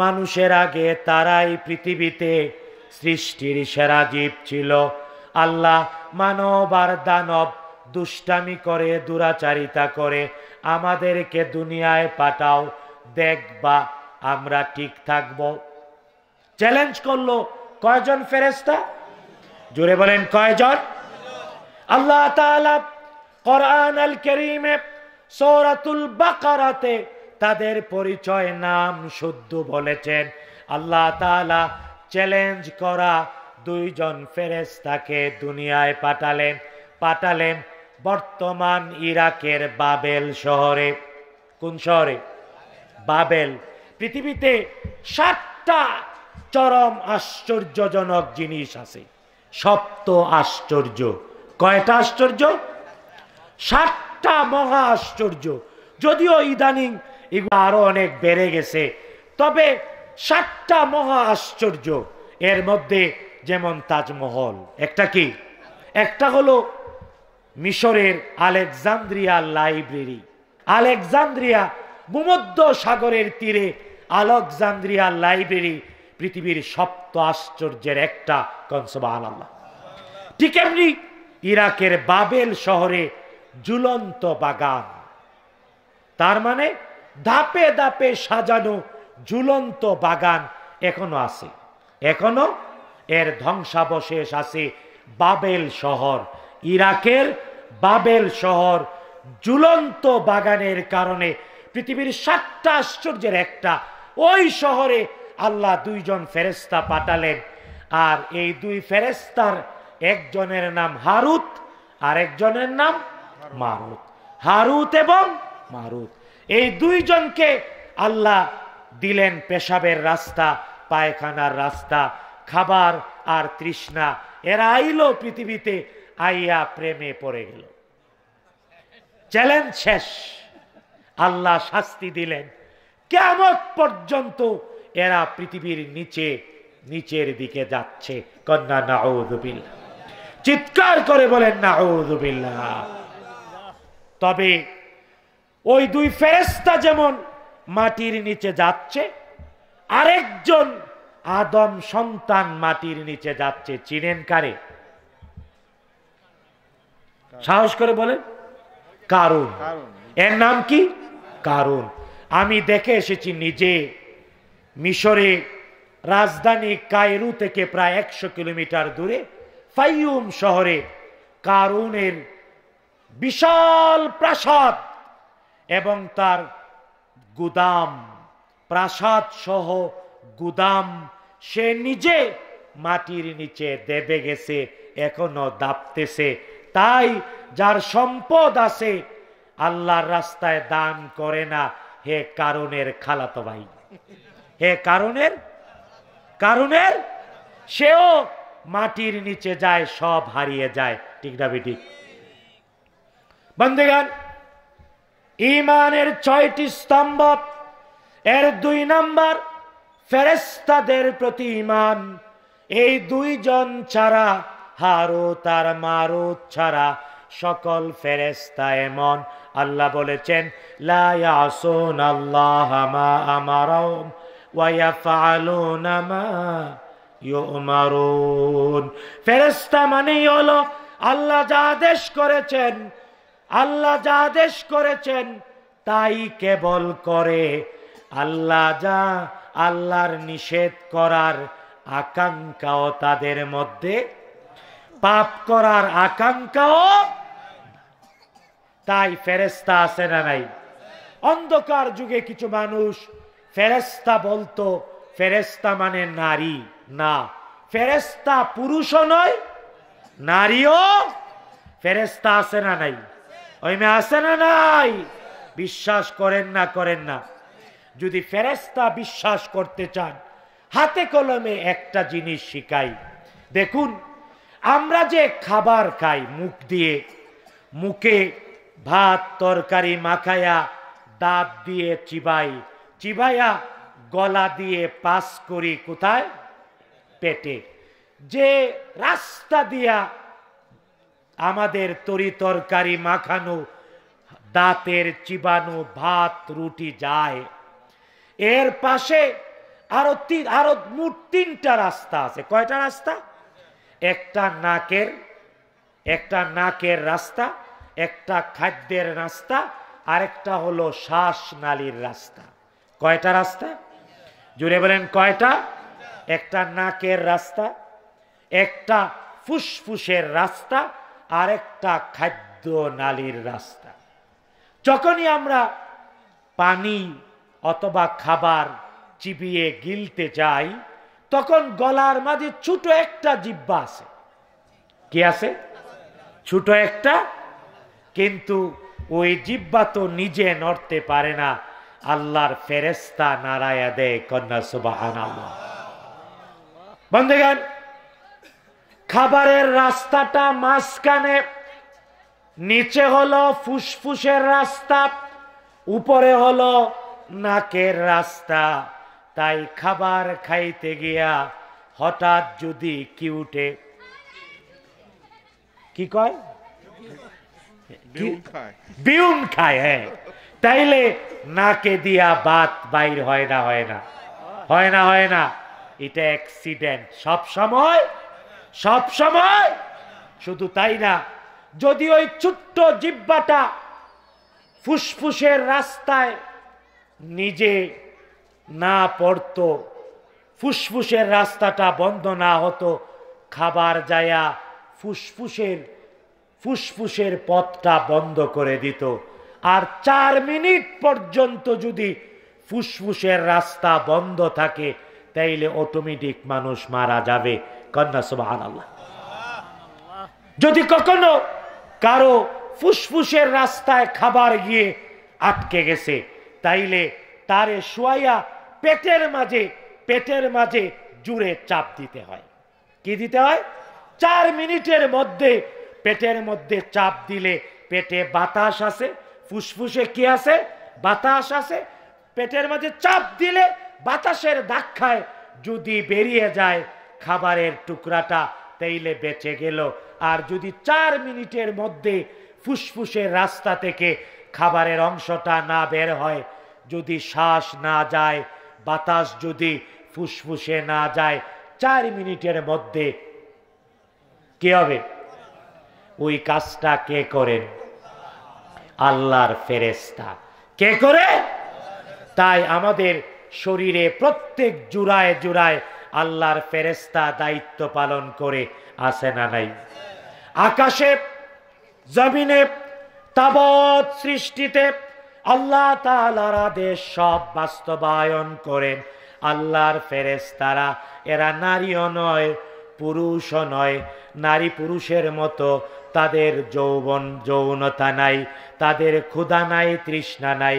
মানুষের আগে তারাই পৃথিবীতে সৃষ্টির সেরা জীব ছিল আল্লাহ মানব আর দানব দুষ্টামি করে দুরাচারিতা করে আমাদেরকে দুনিয়ায় পাঠাও দেখবা আমরা ঠিক থাকব চ্যালেঞ্জ করলো কয়জন ফেরেস্তা জুড়ে বলেন কয়জন আল্লাহ কোরআন আল করিমে সৌরাতুল বাকারাতে তাদের পরিচয় নাম শুদ্ধ বলেছেন আল্লাহ তালা চ্যালেঞ্জ করা দুইজন ফেরেস্তাকে দুনিয়ায় পাঠালেন পাঠালেন বর্তমান ইরাকের বাবেল শহরে কোন শহরে বাবেল পৃথিবীতে সাতটা চরম আশ্চর্যজনক জিনিস আছে সপ্ত আশ্চর্য কয়টা আশ্চর্য সাতটা মহা আশ্চর্য যদিও ইদানিং এগুলো আরো অনেক বেড়ে গেছে তবে সাতটা মহা আশ্চর্য এর মধ্যে যেমন তাজমহল একটা কি একটা হলো মিশরের আলেকজান্দ্রিয়া লাইব্রেরি আলেকজান্দ্রিয়া ভূমধ্য সাগরের তীরে আলেকজান্দ্রিয়া লাইব্রেরি পৃথিবীর সপ্ত আশ্চর্যের একটা কনসবান আল্লাহ ঠিক এমনি ইরাকের বাবেল শহরে ঝুলন্ত বাগান তার মানে ধাপে ধাপে সাজানো ঝুলন্ত বাগান এখনো আছে এখনো এর ধ্বংসাবশেষ আছে বাবেল শহর ইরাকের বাবেল শহর ঝুলন্ত বাগানের কারণে পৃথিবীর সাতটা আশ্চর্যের একটা ওই শহরে আল্লাহ দুইজন ফেরেস্তা পাঠালেন আর এই দুই ফেরেস্তার একজনের নাম হারুত আর একজনের নাম মারুত হারুত এবং মারুত এই দুইজনকে আল্লাহ দিলেন পেশাবের রাস্তা পায়খানার রাস্তা খাবার আর তৃষ্ণা এরা আইলো পৃথিবীতে আইয়া প্রেমে পড়ে গেল চ্যালেঞ্জ শেষ আল্লাহ শাস্তি দিলেন কেমন পর্যন্ত এরা পৃথিবীর নিচে নিচের দিকে যাচ্ছে কন্যা নাউদুবিল্লা চিৎকার করে বলেন নাউদুবিল্লা তবে ওই দুই ফেরেস্তা যেমন মাটির নিচে যাচ্ছে আরেকজন আদম সন্তান মাটির নিচে যাচ্ছে চিনেন কারে সাহস করে বলে কারণ এর নাম কি কারণ আমি দেখে এসেছি নিজে মিশরে রাজধানী কায়রু থেকে প্রায় একশো কিলোমিটার দূরে ফাইয়ুম শহরে কারুনের বিশাল প্রাসাদ এবং তার গুদাম প্রাসাদ সহ গুদাম সে নিজে মাটির নিচে দেবে গেছে এখনো দাপতেছে তাই যার সম্পদ আছে আল্লাহর রাস্তায় দান করে না হে কারণের খালাতো ভাই হে কারণের কারণের সেও মাটির নিচে যায় সব হারিয়ে যায় ঠিক না বেটি বন্দেগান ইমানের ছয়টি স্তম্ভ এর দুই নাম্বার ফেরেস্তাদের প্রতি ইমান এই দুইজন ছাড়া হারুত আর মারুত ছাড়া সকল ফেরেস্তা এমন আল্লাহ বলেছেন লায়াসুন আল্লাহ মা আমারাও ওয়াফালুনা মা ইউমারুন ফেরেস্তা মানেই হলো আল্লাহ যা আদেশ করেছেন আল্লাহ যা আদেশ করেছেন তাই কেবল করে আল্লাহ যা আল্লাহর নিষেধ করার আকাঙ্ক্ষাও তাদের মধ্যে পাপ করার আকাঙ্ক্ষাও তাই ফেরেস্তা আছে না নাই অন্ধকার যুগে কিছু মানুষ ফেরেস্তা বলতো ফেরেস্তা মানে নারী না ফেরেস্তা পুরুষও নয় নারীও ফেরেস্তা আছে না নাই ওই মেয়ে আছে না নাই বিশ্বাস করেন না করেন না যদি ফেরেস্তা বিশ্বাস করতে চান হাতে কলমে একটা জিনিস শিখাই দেখুন আমরা যে খাবার খাই মুখ দিয়ে মুখে ভাত তরকারি মাখায়া দাঁত দিয়ে চিবাই চিবায়া গলা দিয়ে পাস করি কোথায় পেটে যে রাস্তা দিয়া আমাদের তরি তরকারি মাখানো দাঁতের চিবানো ভাত রুটি যায় এর পাশে আরো তিন আরো মোট তিনটা রাস্তা আছে কয়টা রাস্তা একটা নাকের একটা নাকের রাস্তা একটা খাদ্যের রাস্তা আরেকটা হলো শ্বাস নালীর রাস্তা কয়টা রাস্তা জুড়ে বলেন কয়টা একটা নাকের রাস্তা একটা ফুসফুসের রাস্তা আরেকটা খাদ্য নালীর রাস্তা যখনই আমরা পানি অথবা খাবার চিবিয়ে গিলতে যাই তখন গলার মাঝে ছোট একটা জিব্বা আছে কি আছে ছোট একটা কিন্তু ওই জিব্বা তো নিজে নড়তে পারে না আল্লাহর ফেরেস্তা নারায়া দেয় কন্যা সুবাহান বন্ধুগান খাবারের রাস্তাটা মাঝখানে নিচে হলো ফুসফুসের রাস্তা উপরে হলো নাকের রাস্তা তাই খাবার খাইতে গিয়া হঠাৎ যদি উঠে কি কয় বিউন খায় হ্যাঁ তাইলে নাকে দিয়া বাত বাইর হয় না হয় না হয় না হয় না এটা অ্যাক্সিডেন্ট সব সময় সব সময় শুধু তাই না যদি ওই ছোট্ট জিব্বাটা ফুসফুসের রাস্তায় নিজে না পড়ত ফুসফুসের রাস্তাটা বন্ধ না হতো খাবার যায়া ফুসফুসের ফুসফুসের পথটা বন্ধ করে দিত আর চার মিনিট পর্যন্ত যদি ফুসফুসের রাস্তা বন্ধ থাকে তাইলে অটোমেটিক মানুষ মারা যাবে কন্যা সুবাহ যদি কখনো কারো ফুসফুসের রাস্তায় খাবার গিয়ে আটকে গেছে তাইলে তারে শুয়াইয়া পেটের মাঝে পেটের মাঝে জুড়ে চাপ দিতে হয় কি দিতে হয় চার মিনিটের মধ্যে পেটের মধ্যে চাপ দিলে পেটে বাতাস আছে ফুসফুসে কি আছে বাতাস আছে পেটের মাঝে চাপ দিলে বাতাসের ধাক্ষায় যদি বেরিয়ে যায় খাবারের টুকরাটা তাইলে বেঁচে গেল আর যদি চার মিনিটের মধ্যে ফুসফুসের রাস্তা থেকে খাবারের অংশটা না বের হয় যদি শ্বাস না যায় বাতাস যদি ফুসফুসে না যায় চার মিনিটের মধ্যে কে হবে ওই কাজটা কে করেন আল্লাহর ফেরেস্তা কে করে তাই আমাদের শরীরে প্রত্যেক জুড়ায় জুড়ায় আল্লাহর ফেরেস্তা দায়িত্ব পালন করে আসে না নাই আকাশে জমিনে তাবৎ সৃষ্টিতে আল্লাহ আদেশ সব বাস্তবায়ন করেন আল্লাহর ফেরেস্তারা এরা নারীও নয় পুরুষও নয় নারী পুরুষের মতো তাদের যৌবন যৌনতা নাই তাদের ক্ষুধা নাই তৃষ্ণা নাই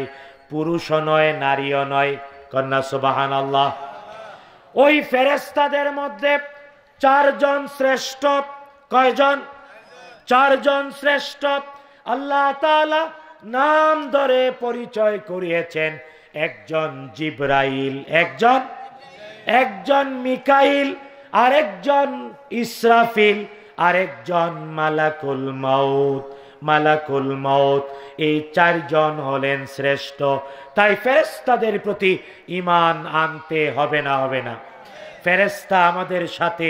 পুরুষও নয় নারীও নয় কন্যা সুবাহান আল্লাহ ওই ফেরেস্তাদের মধ্যে চারজন শ্রেষ্ঠ কয়জন চারজন শ্রেষ্ঠ আল্লাহ তালা নাম ধরে পরিচয় করিয়েছেন একজন জিব্রাইল একজন একজন মিকাইল আরেকজন ইসরাফিল আরেকজন মালাকুল মাউত মালাকুল মত এই চারজন হলেন শ্রেষ্ঠ তাই ফেরেস্তাদের প্রতি ইমান আনতে হবে না হবে না ফেরেস্তা আমাদের সাথে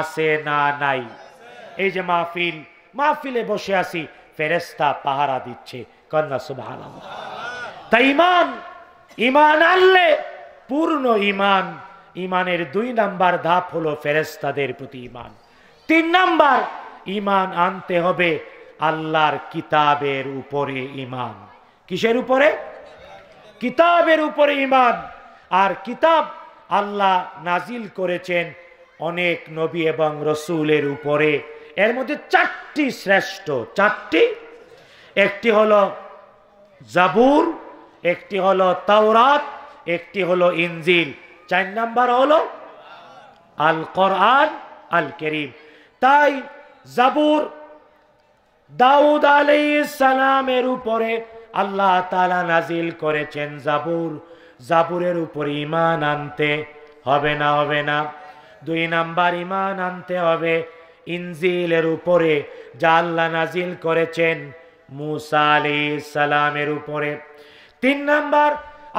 আসে না নাই এই যে মাহফিল মাহফিলে বসে আসি ফেরেস্তা পাহারা দিচ্ছে কন্যা সুবাহ তাই ইমান ইমান আনলে পূর্ণ ইমান ইমানের দুই নাম্বার ধাপ হলো ফেরেস্তাদের প্রতি ইমান তিন নাম্বার ইমান আনতে হবে আল্লাহর কিতাবের উপরে ইমান কিসের উপরে কিতাবের উপরে ইমান আর কিতাব আল্লাহ নাজিল করেছেন অনেক নবী এবং রসুলের উপরে এর মধ্যে চারটি শ্রেষ্ঠ চারটি একটি হলো জাবুর একটি হলো তাওরাত একটি হলো ইনজিল চার নাম্বার হলো আল কোরআন আল করিম তাই জাবুর দাউদ আলী সালামের উপরে আল্লাহ তালা নাজিল করেছেন জাবুর জাবুরের উপর ইমান আনতে হবে না হবে না দুই নাম্বার ইমান আনতে হবে ইনজিলের উপরে যা আল্লাহ নাজিল করেছেন মুসা আলি সালামের উপরে তিন নাম্বার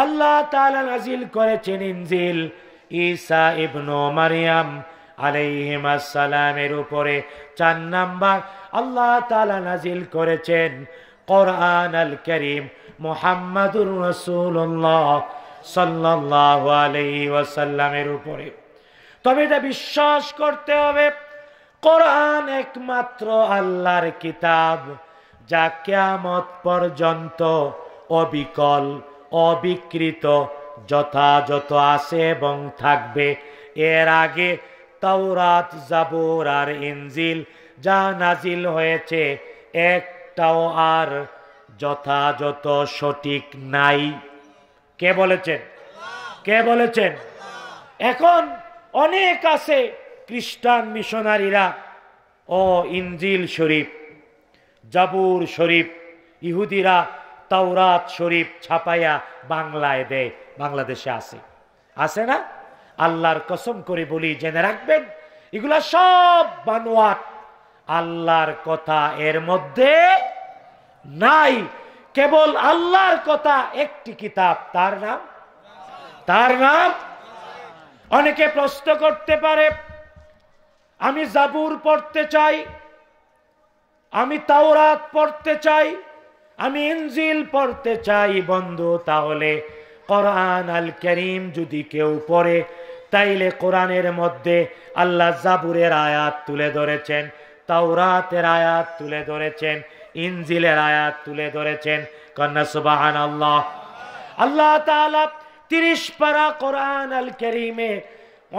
আল্লাহ তালা নাজিল করেছেন ইনজিল ঈসা ইবনু মারিয়াম আলাইহিমা সালামের উপরে চার নাম্বার আল্লাহ তালা নাজিল করেছেন কোরআন আল করিম মোহাম্মদুর রসুল্লাহ সাল্লাহ ওয়াসাল্লামের উপরে তবে এটা বিশ্বাস করতে হবে কোরআন একমাত্র আল্লাহর কিতাব যা কেয়ামত পর্যন্ত অবিকল অবিকৃত যথাযথ আছে এবং থাকবে এর আগে তাওরাত জাবুর আর ইঞ্জিল যা নাজিল হয়েছে একটাও আর যথাযথ সঠিক নাই কে বলেছেন কে বলেছেন এখন অনেক আছে খ্রিস্টান মিশনারিরা ও ইঞ্জিল শরীফ জাবুর শরীফ ইহুদিরা তাওরাত শরীফ ছাপাইয়া বাংলায় দেয় বাংলাদেশে আছে আছে না আল্লাহর কসম করে বলি জেনে রাখবেন এগুলা সব বানোয়াট আল্লাহর কথা এর মধ্যে নাই কেবল আল্লাহর কথা একটি কিতাব তার নাম তার নাম অনেকে প্রশ্ন করতে পারে আমি জাবুর পড়তে চাই আমি তাওরাত পড়তে চাই আমি ইঞ্জিল পড়তে চাই বন্ধু তাহলে কোরআন আল করিম যদি কেউ পড়ে তাইলে কোরআনের মধ্যে আল্লাহ জাবুরের আয়াত তুলে ধরেছেন তাওরাতের আয়াত তুলে ধরেছেন ইনজিলের আয়াত তুলে ধরেছেন কন্যা সুবাহান আল্লাহ আল্লাহ তালা তিরিশ পারা কোরআন আল করিমে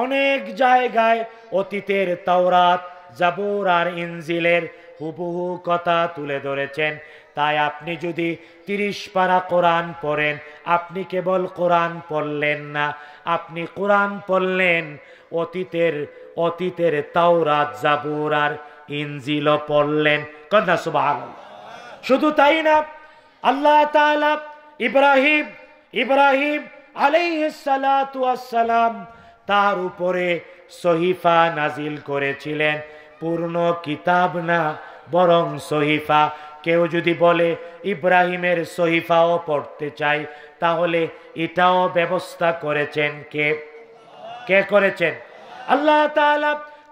অনেক জায়গায় অতীতের তাওরাত জাবুর আর ইনজিলের হুবহু কথা তুলে ধরেছেন তাই আপনি যদি তিরিশ পারা কোরআন পড়েন আপনি কেবল কোরআন পড়লেন না আপনি কোরআন পড়লেন অতীতের অতীতের তাওরাত জাবুর আর ইঞ্জিলও পড়লেন কন্যা সুবাহ শুধু তাই না আল্লাহ তালা ইব্রাহিম ইব্রাহিম আলাইসালাম তার উপরে সহিফা নাজিল করেছিলেন পূর্ণ কিতাব না বরং সহিফা কেউ যদি বলে ইব্রাহিমের সহিফাও পড়তে চাই তাহলে এটাও ব্যবস্থা করেছেন কে কে করেছেন আল্লাহ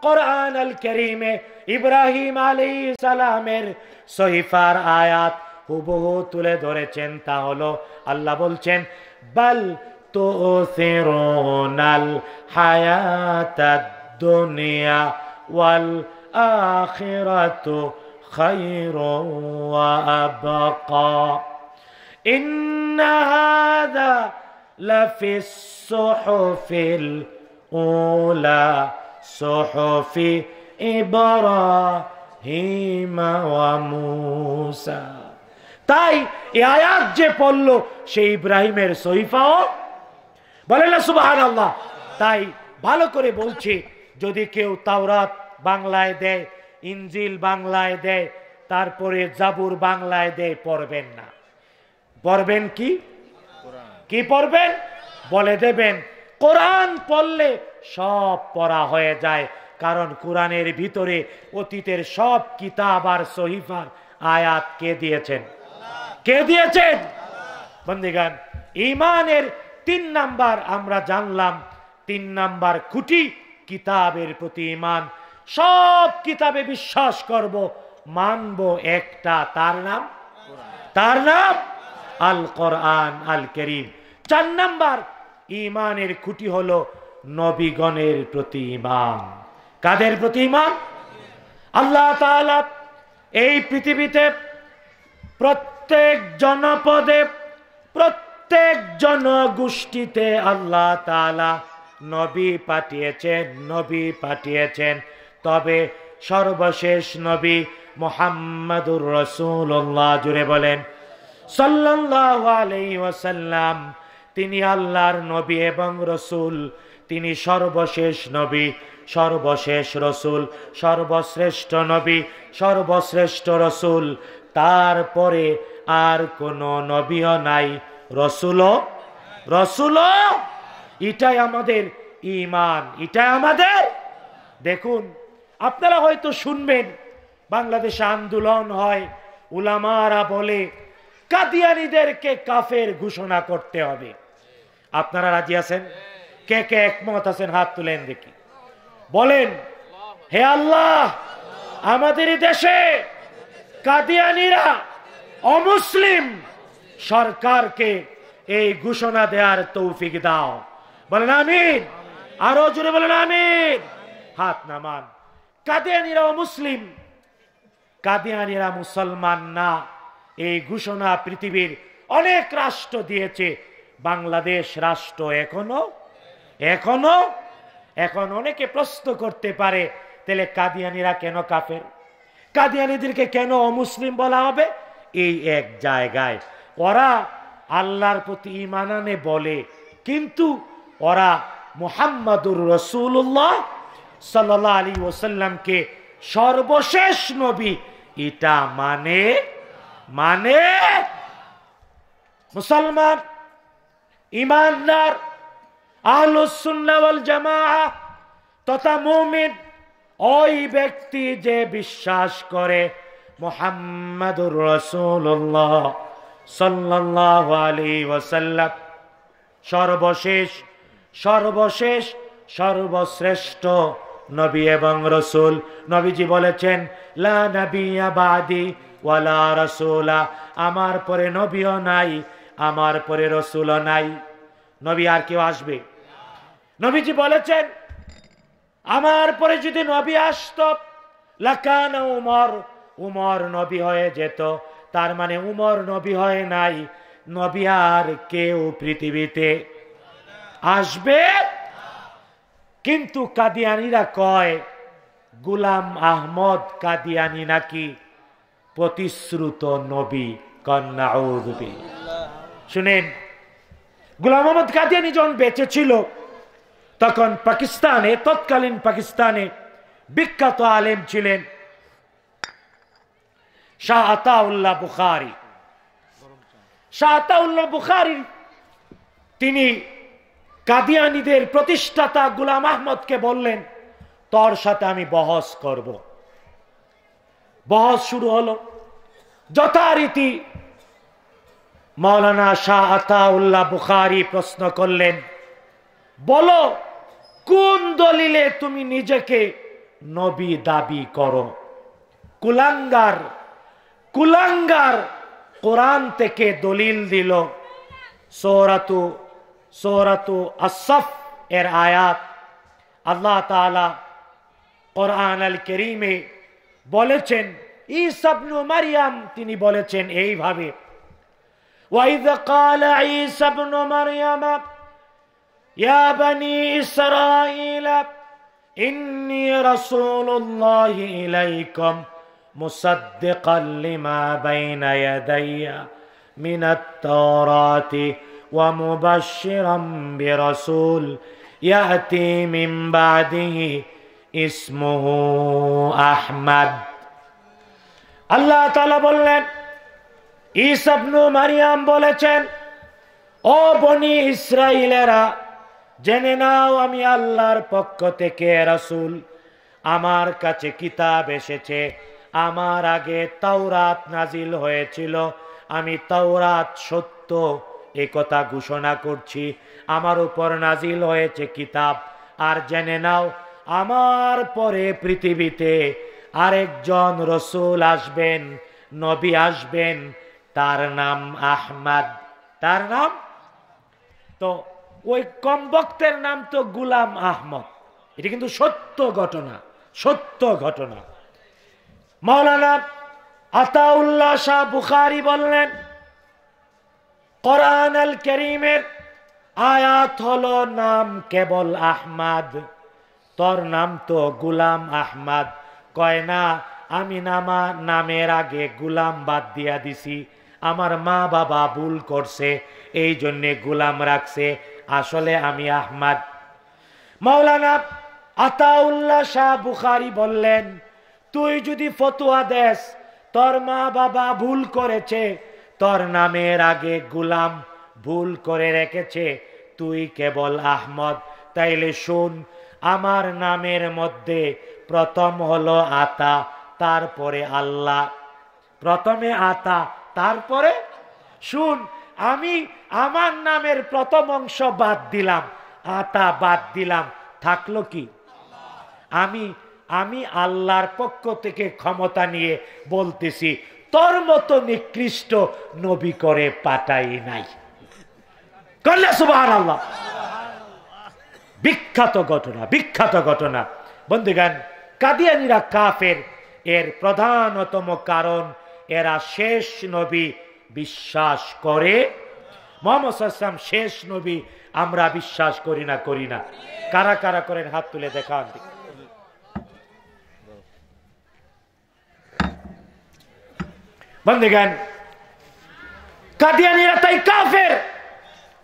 কোরআন আল করিমে ইব্রাহিম আলী সালামের সহিফার আয়াত হুবহু তুলে ধরেছেন তা হলো আল্লাহ বলছেন বাল তো হায়াত দুনিয়া ওয়াল الآخرة خير وأبقى إن هذا لفي الصحف الأولى صحف إبراهيم وموسى তাই এ আয়াত যে পড়ল সেই ইব্রাহিমের সহিফাও বলে না সুবাহ আল্লাহ তাই ভালো করে বলছি যদি কেউ তাওরাত বাংলায় দেয় ইঞ্জিল বাংলায় দেয় তারপরে জাবুর বাংলায় দেয় পড়বেন না পড়বেন কি কি পড়বেন বলে দেবেন কোরআন পড়লে সব পড়া হয়ে যায় কারণ কোরআনের ভিতরে অতীতের সব কিতাব আর সহিফার আয়াত কে দিয়েছেন কে দিয়েছেন বন্দিগান ইমানের তিন নাম্বার আমরা জানলাম তিন নাম্বার খুঁটি কিতাবের প্রতি ইমান সব কিতাবে বিশ্বাস করব মানব একটা তার নাম তার নাম আল কোরআন আল করিম চার নাম্বার ইমানের খুঁটি হলো নবীগণের প্রতি ইমান কাদের প্রতি ইমান আল্লাহ তাআলা এই পৃথিবীতে প্রত্যেক জনপদে প্রত্যেক জনগোষ্ঠীতে আল্লাহ তাআলা নবী পাঠিয়েছেন নবী পাঠিয়েছেন তবে সর্বশেষ নবী মোহাম্মদুর রসুল্লাহ জুড়ে বলেন সাল্লাহ আলাইসাল্লাম তিনি আল্লাহর নবী এবং রসুল তিনি সর্বশেষ নবী সর্বশেষ রসুল সর্বশ্রেষ্ঠ নবী সর্বশ্রেষ্ঠ রসুল তারপরে আর কোন নবীও নাই রসুলও রসুল এটাই আমাদের ইমান এটাই আমাদের দেখুন আপনারা হয়তো শুনবেন বাংলাদেশে আন্দোলন হয় উলামারা বলে কাদিয়ানিদেরকে কাফের ঘোষণা করতে হবে আপনারা রাজি আছেন কে কে একমত আছেন হাত তুলেন দেখি বলেন হে আল্লাহ আমাদের দেশে কাদিয়ানিরা অমুসলিম সরকারকে এই ঘোষণা দেওয়ার তৌফিক দাও বলেন আমিন আরো জুড়ে বলেন আমিন হাত নামান কাদিয়ানিরা মুসলিম কাদিয়ানিরা মুসলমান না এই ঘোষণা পৃথিবীর অনেক রাষ্ট্র দিয়েছে বাংলাদেশ রাষ্ট্র এখনো এখনো এখন অনেকে প্রশ্ন করতে পারে তাহলে কাদিয়ানিরা কেন কাফের কাদিয়ানিদেরকে কেন অমুসলিম বলা হবে এই এক জায়গায় ওরা আল্লাহর প্রতি ইমানানে বলে কিন্তু ওরা মুহাম্মাদুর রসুল্লাহ সাল্লাহ আলী ওসাল্লামকে সর্বশেষ নবী এটা মানে মানে মুসলমান ইমানদার জামা তথা মুমিন ওই ব্যক্তি যে বিশ্বাস করে মোহাম্মদুর রসুল্লাহ সাল্লাহ আলী ওসাল্লাম সর্বশেষ সর্বশেষ সর্বশ্রেষ্ঠ নবী এবং রসুল নবীজি বলেছেন লা নবিয়া বাদি ওয়ালা রসুলা আমার পরে নবীও নাই আমার পরে রসুলও নাই নবী আর কেউ আসবে নবীজি বলেছেন আমার পরে যদি নবী আসত লাকান উমর উমর নবী হয়ে যেত তার মানে উমর নবী হয়ে নাই নবী আর কেউ পৃথিবীতে আসবে কিন্তু কাদিয়ানিরা কয় গুলাম আহমদ কাদিয়ানি নাকি প্রতিশ্রুত নবী কন্যা শুনেন গুলাম আহমদ কাদিয়ানি যখন বেঁচে ছিল তখন পাকিস্তানে তৎকালীন পাকিস্তানে বিখ্যাত আলেম ছিলেন শাহ আতাউল্লাহ বুখারি শাহ আতাউল্লাহ বুখারি তিনি কাদিয়ানিদের প্রতিষ্ঠাতা গুলাম আহমদকে বললেন তোর সাথে আমি বহস করব বহস শুরু হলো যথারীতি মৌলানা শাহ আতাউল্লাহ বুখারি প্রশ্ন করলেন বলো কোন দলিলে তুমি নিজেকে নবী দাবি করো কুলাঙ্গার কুলাঙ্গার কোরআন থেকে দলিল দিল সৌরাতু سورة الصف ار آيات الله تعالى قرآن الكريم بولتشن عيسى بن مريم تني بولتشن اي بابي وإذا قال عيسى بن مريم يا بني إسرائيل إني رسول الله إليكم مصدقا لما بين يدي من التوراة ومبشرا برسول يأتي من بعده اسمه أحمد আল্লাহ তালা বললেন ইসাবনু মারিয়াম বলেছেন ও বনি ইসরাইলেরা জেনে নাও আমি আল্লাহর পক্ষ থেকে রাসুল আমার কাছে কিতাব এসেছে আমার আগে তাওরাত নাজিল হয়েছিল আমি তাওরাত সত্য একথা ঘোষণা করছি আমার উপর নাজিল হয়েছে কিতাব আর জেনে নাও আমার পরে পৃথিবীতে আরেকজন রসুল আসবেন নবী আসবেন তার নাম আহমাদ তার নাম তো ওই কম বক্তের নাম তো গুলাম আহমদ এটা কিন্তু সত্য ঘটনা সত্য ঘটনা মাওলানা আতাউল্লাহ শাহ বুখারি বললেন কোরআন আল করিমের আয়াত হলো নাম কেবল আহমাদ তোর নাম তো গুলাম আহমাদ কয় না আমি নামা নামের আগে গুলাম বাদ দিয়া দিছি আমার মা বাবা ভুল করছে এই জন্যে গুলাম রাখছে আসলে আমি আহমাদ মাওলানা আতাউল্লাহ শাহ বুখারি বললেন তুই যদি ফতুয়া দেশ তোর মা বাবা ভুল করেছে তোর নামের আগে গুলাম ভুল করে রেখেছে তুই কেবল আহমদ তাইলে শুন আমার নামের মধ্যে প্রথম হলো আতা তারপরে আল্লাহ প্রথমে আতা তারপরে শুন আমি আমার নামের প্রথম অংশ বাদ দিলাম আতা বাদ দিলাম থাকলো কি আমি আমি আল্লাহর পক্ষ থেকে ক্ষমতা নিয়ে বলতেছি তোর মতো নিকৃষ্ট নবী করে পাঠাই নাই করলে সুবাহ আল্লাহ বিখ্যাত ঘটনা বিখ্যাত ঘটনা বন্ধুগান কাদিয়ানিরা কাফের এর প্রধানতম কারণ এরা শেষ নবী বিশ্বাস করে মোহাম্মদ শেষ নবী আমরা বিশ্বাস করি না করি না কারা কারা করেন হাত তুলে দেখান বন্ধে কাদিয়ানিরা তাই কাফের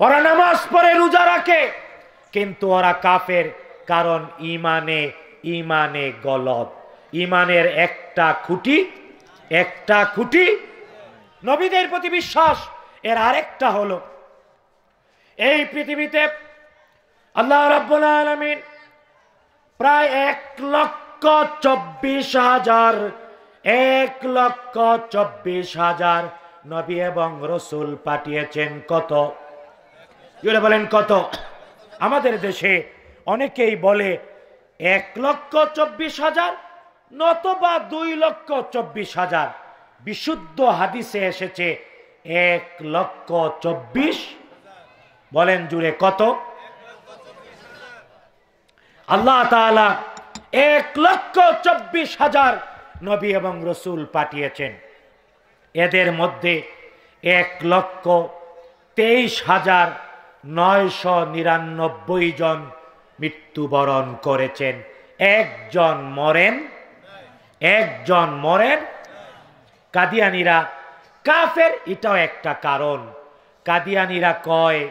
ওরা নামাজ পড়ে রোজা রাখে কিন্তু ওরা কাফের কারণ ইমানে ইমানে গলদ ইমানের একটা খুঁটি একটা খুঁটি নবীদের প্রতি বিশ্বাস এর আরেকটা হলো এই পৃথিবীতে আল্লাহ রাব্বুল আলামিন প্রায় এক লক্ষ চব্বিশ হাজার এক লক্ষ চব্বিশ হাজার নবী এবং রসুল পাঠিয়েছেন কত জুড়ে বলেন কত আমাদের দেশে অনেকেই বলে এক লক্ষ চব্বিশ হাজার নতবা দুই লক্ষ চব্বিশ হাজার বিশুদ্ধ হাদিসে এসেছে এক লক্ষ চব্বিশ বলেন জুড়ে কত আল্লাহ তালা এক লক্ষ চব্বিশ হাজার নবী এবং রসুল পাঠিয়েছেন এদের মধ্যে এক লক্ষ তেইশ হাজার নয়শ নিরানব্বই জন মৃত্যুবরণ করেছেন একজন মরেন একজন মরেন কাদিয়ানিরা কাফের এটাও একটা কারণ কাদিয়ানিরা কয়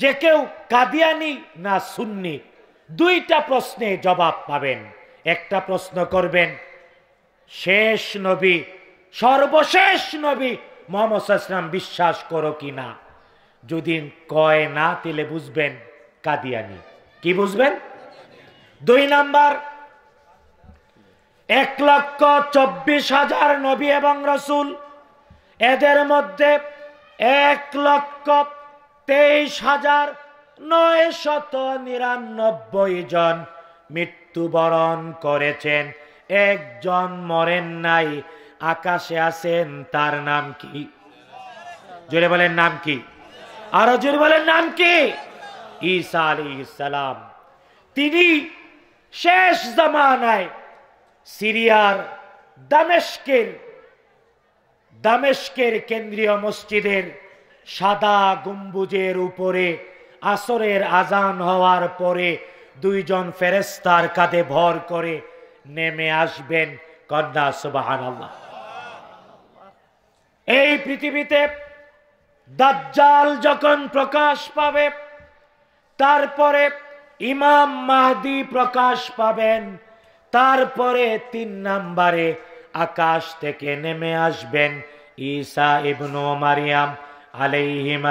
যে কেউ কাদিয়ানি না সুন্নি দুইটা প্রশ্নে জবাব পাবেন একটা প্রশ্ন করবেন শেষ নবী সর্বশেষ নবী মোহাম্মদ ইসলাম বিশ্বাস করো কি না যদি কয় না তেলে বুঝবেন কাদিয়ানি কি বুঝবেন দুই নাম্বার এক লক্ষ চব্বিশ হাজার নবী এবং রসুল এদের মধ্যে এক লক্ষ তেইশ হাজার নয় শত নিরানব্বই জন মৃত্যুবরণ করেছেন একজন মরেন নাই আকাশে আছেন তার নাম কি জোরে বলেন নাম কি আরো জোরে বলেন নাম কি ঈসা আলী ইসালাম তিনি শেষ জামানায় সিরিয়ার দামেশকের দামেশকের কেন্দ্রীয় মসজিদের সাদা গম্বুজের উপরে আসরের আজান হওয়ার পরে দুইজন ফেরেস্তার কাঁধে ভর করে নেমে আসবেন কন্যা সুবাহান আল্লাহ এই পৃথিবীতে দাজ্জাল যখন প্রকাশ পাবে তারপরে ইমাম মাহদি প্রকাশ পাবেন তারপরে তিন নাম্বারে আকাশ থেকে নেমে আসবেন ঈসা ইবনু মারিয়াম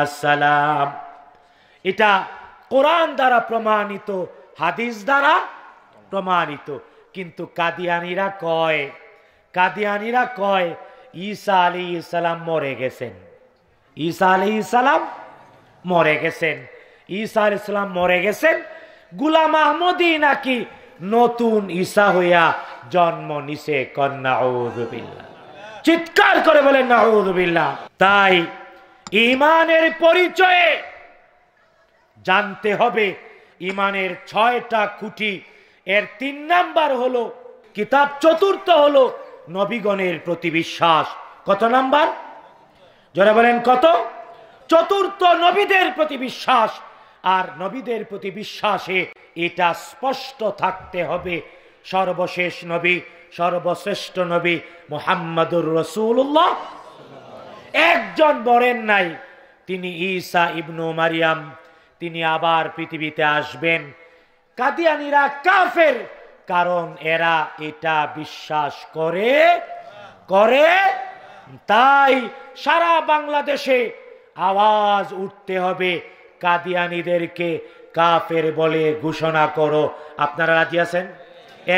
আসসালাম এটা কোরআন দ্বারা প্রমাণিত হাদিস দ্বারা প্রমাণিত কিন্তু কাদিয়ানিরা কয় কাদিয়ানিরা কয় ঈসা আলী ইসালাম মরে গেছেন ঈসা আলী ইসালাম মরে গেছেন ঈসা আলী ইসলাম মরে গেছেন গুলাম আহমদই নাকি নতুন ঈসা হইয়া জন্ম নিছে কন্যা চিৎকার করে বলেন নাউদুবিল্লা তাই ইমানের পরিচয়ে জানতে হবে ইমানের ছয়টা খুঁটি এর তিন নাম্বার হলো কিতাব চতুর্থ হলো নবীগণের প্রতি বিশ্বাস কত নাম্বার যারা বলেন কত চতুর্থ নবীদের প্রতি বিশ্বাস আর নবীদের প্রতি বিশ্বাসে এটা স্পষ্ট থাকতে হবে সর্বশেষ নবী সর্বশ্রেষ্ঠ নবী মোহাম্মদুর রসুল্লাহ একজন বরেন নাই তিনি ইসা ইবনু মারিয়াম তিনি আবার পৃথিবীতে আসবেন কাদিয়ানিরা কাফের কারণ এরা এটা বিশ্বাস করে করে তাই সারা বাংলাদেশে আওয়াজ উঠতে হবে কাদিয়ানিদেরকে কাফের বলে ঘোষণা করো আপনারা রাজি আছেন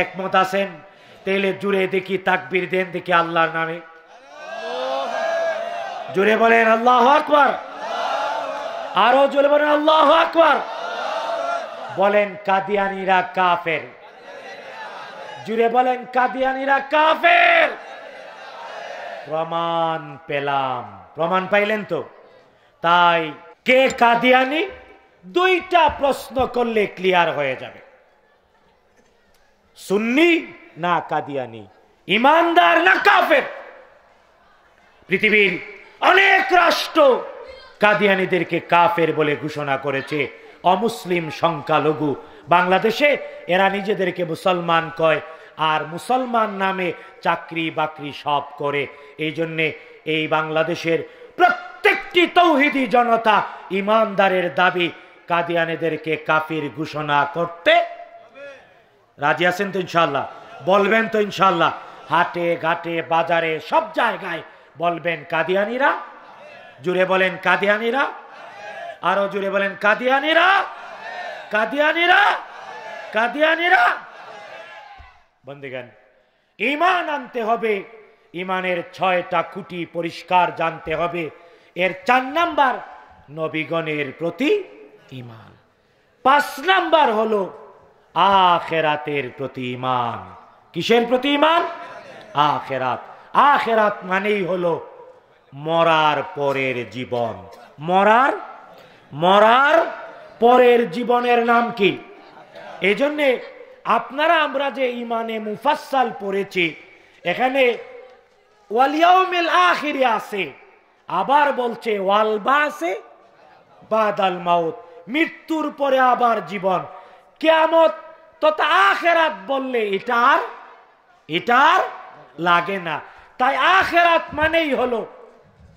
একমত আছেন তেলে জুড়ে দেখি তাকবির দেন দেখি আল্লাহর নামে জুড়ে বলেন আল্লাহ আকবর আরো জুড়ে বলেন আল্লাহ আকবর বলেন কাদিয়ানিরা কাফের জুড়ে বলেন কাদিয়ানিরা কাফের প্রমাণ পেলাম প্রমাণ পাইলেন তো তাই কে কাদিয়ানি দুইটা প্রশ্ন করলে ক্লিয়ার হয়ে যাবে সুন্নি না কাদিয়ানি ইমানদার না কাফের পৃথিবীর অনেক রাষ্ট্র কাদিয়ানিদেরকে কাফের বলে ঘোষণা করেছে অমুসলিম সংখ্যালঘু বাংলাদেশে এরা নিজেদেরকে মুসলমান কয় আর মুসলমান নামে চাকরি বাকরি সব করে এই জন্যে এই বাংলাদেশের প্রত্যেকটি তৌহিদি জনতা ইমানদারের দাবি কাদিয়ানেদেরকে কাফির ঘোষণা করতে রাজি আছেন তো ইনশাল্লাহ বলবেন তো ইনশাল্লাহ হাটে ঘাটে বাজারে সব জায়গায় বলবেন কাদিয়ানিরা জুড়ে বলেন কাদিয়ানিরা আরো জুড়ে বলেন কাদিয়ানিরা কাদিয়ানিরা কাদিয়ানিরা বন্দিগান ইমান আনতে হবে ইমানের ছয়টা কুটি পরিষ্কার জানতে হবে এর চার নাম্বার নবীগণের প্রতি ইমান পাঁচ নাম্বার হলো আখেরাতের প্রতি ইমান কিসের প্রতি ইমান আখেরাত আখেরাত মানেই হলো মরার পরের জীবন মরার মরার পরের জীবনের নাম কি জন্যে আপনারা আমরা যে ইমানে মুফাসাল পড়েছি এখানে আছে আবার বলছে ওয়ালবা আছে বাদাল মাউত মৃত্যুর পরে আবার জীবন কেয়ামত তথা আখেরাত বললে এটার এটার লাগে না তাই আখেরাত মানেই হলো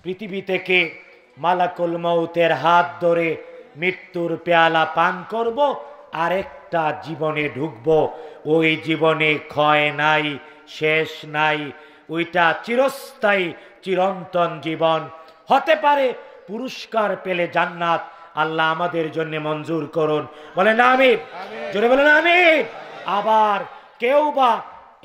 পৃথিবী থেকে মালাকুল মৌতের হাত ধরে মৃত্যুর পেয়ালা পান করব আরেকটা জীবনে ঢুকব ওই জীবনে ক্ষয় নাই শেষ নাই ওইটা চিরস্থায়ী চিরন্তন জীবন হতে পারে পুরস্কার পেলে জান্নাত আল্লাহ আমাদের জন্য মঞ্জুর করুন বলেন আমি জোরে বলেন আমি আবার কেউ বা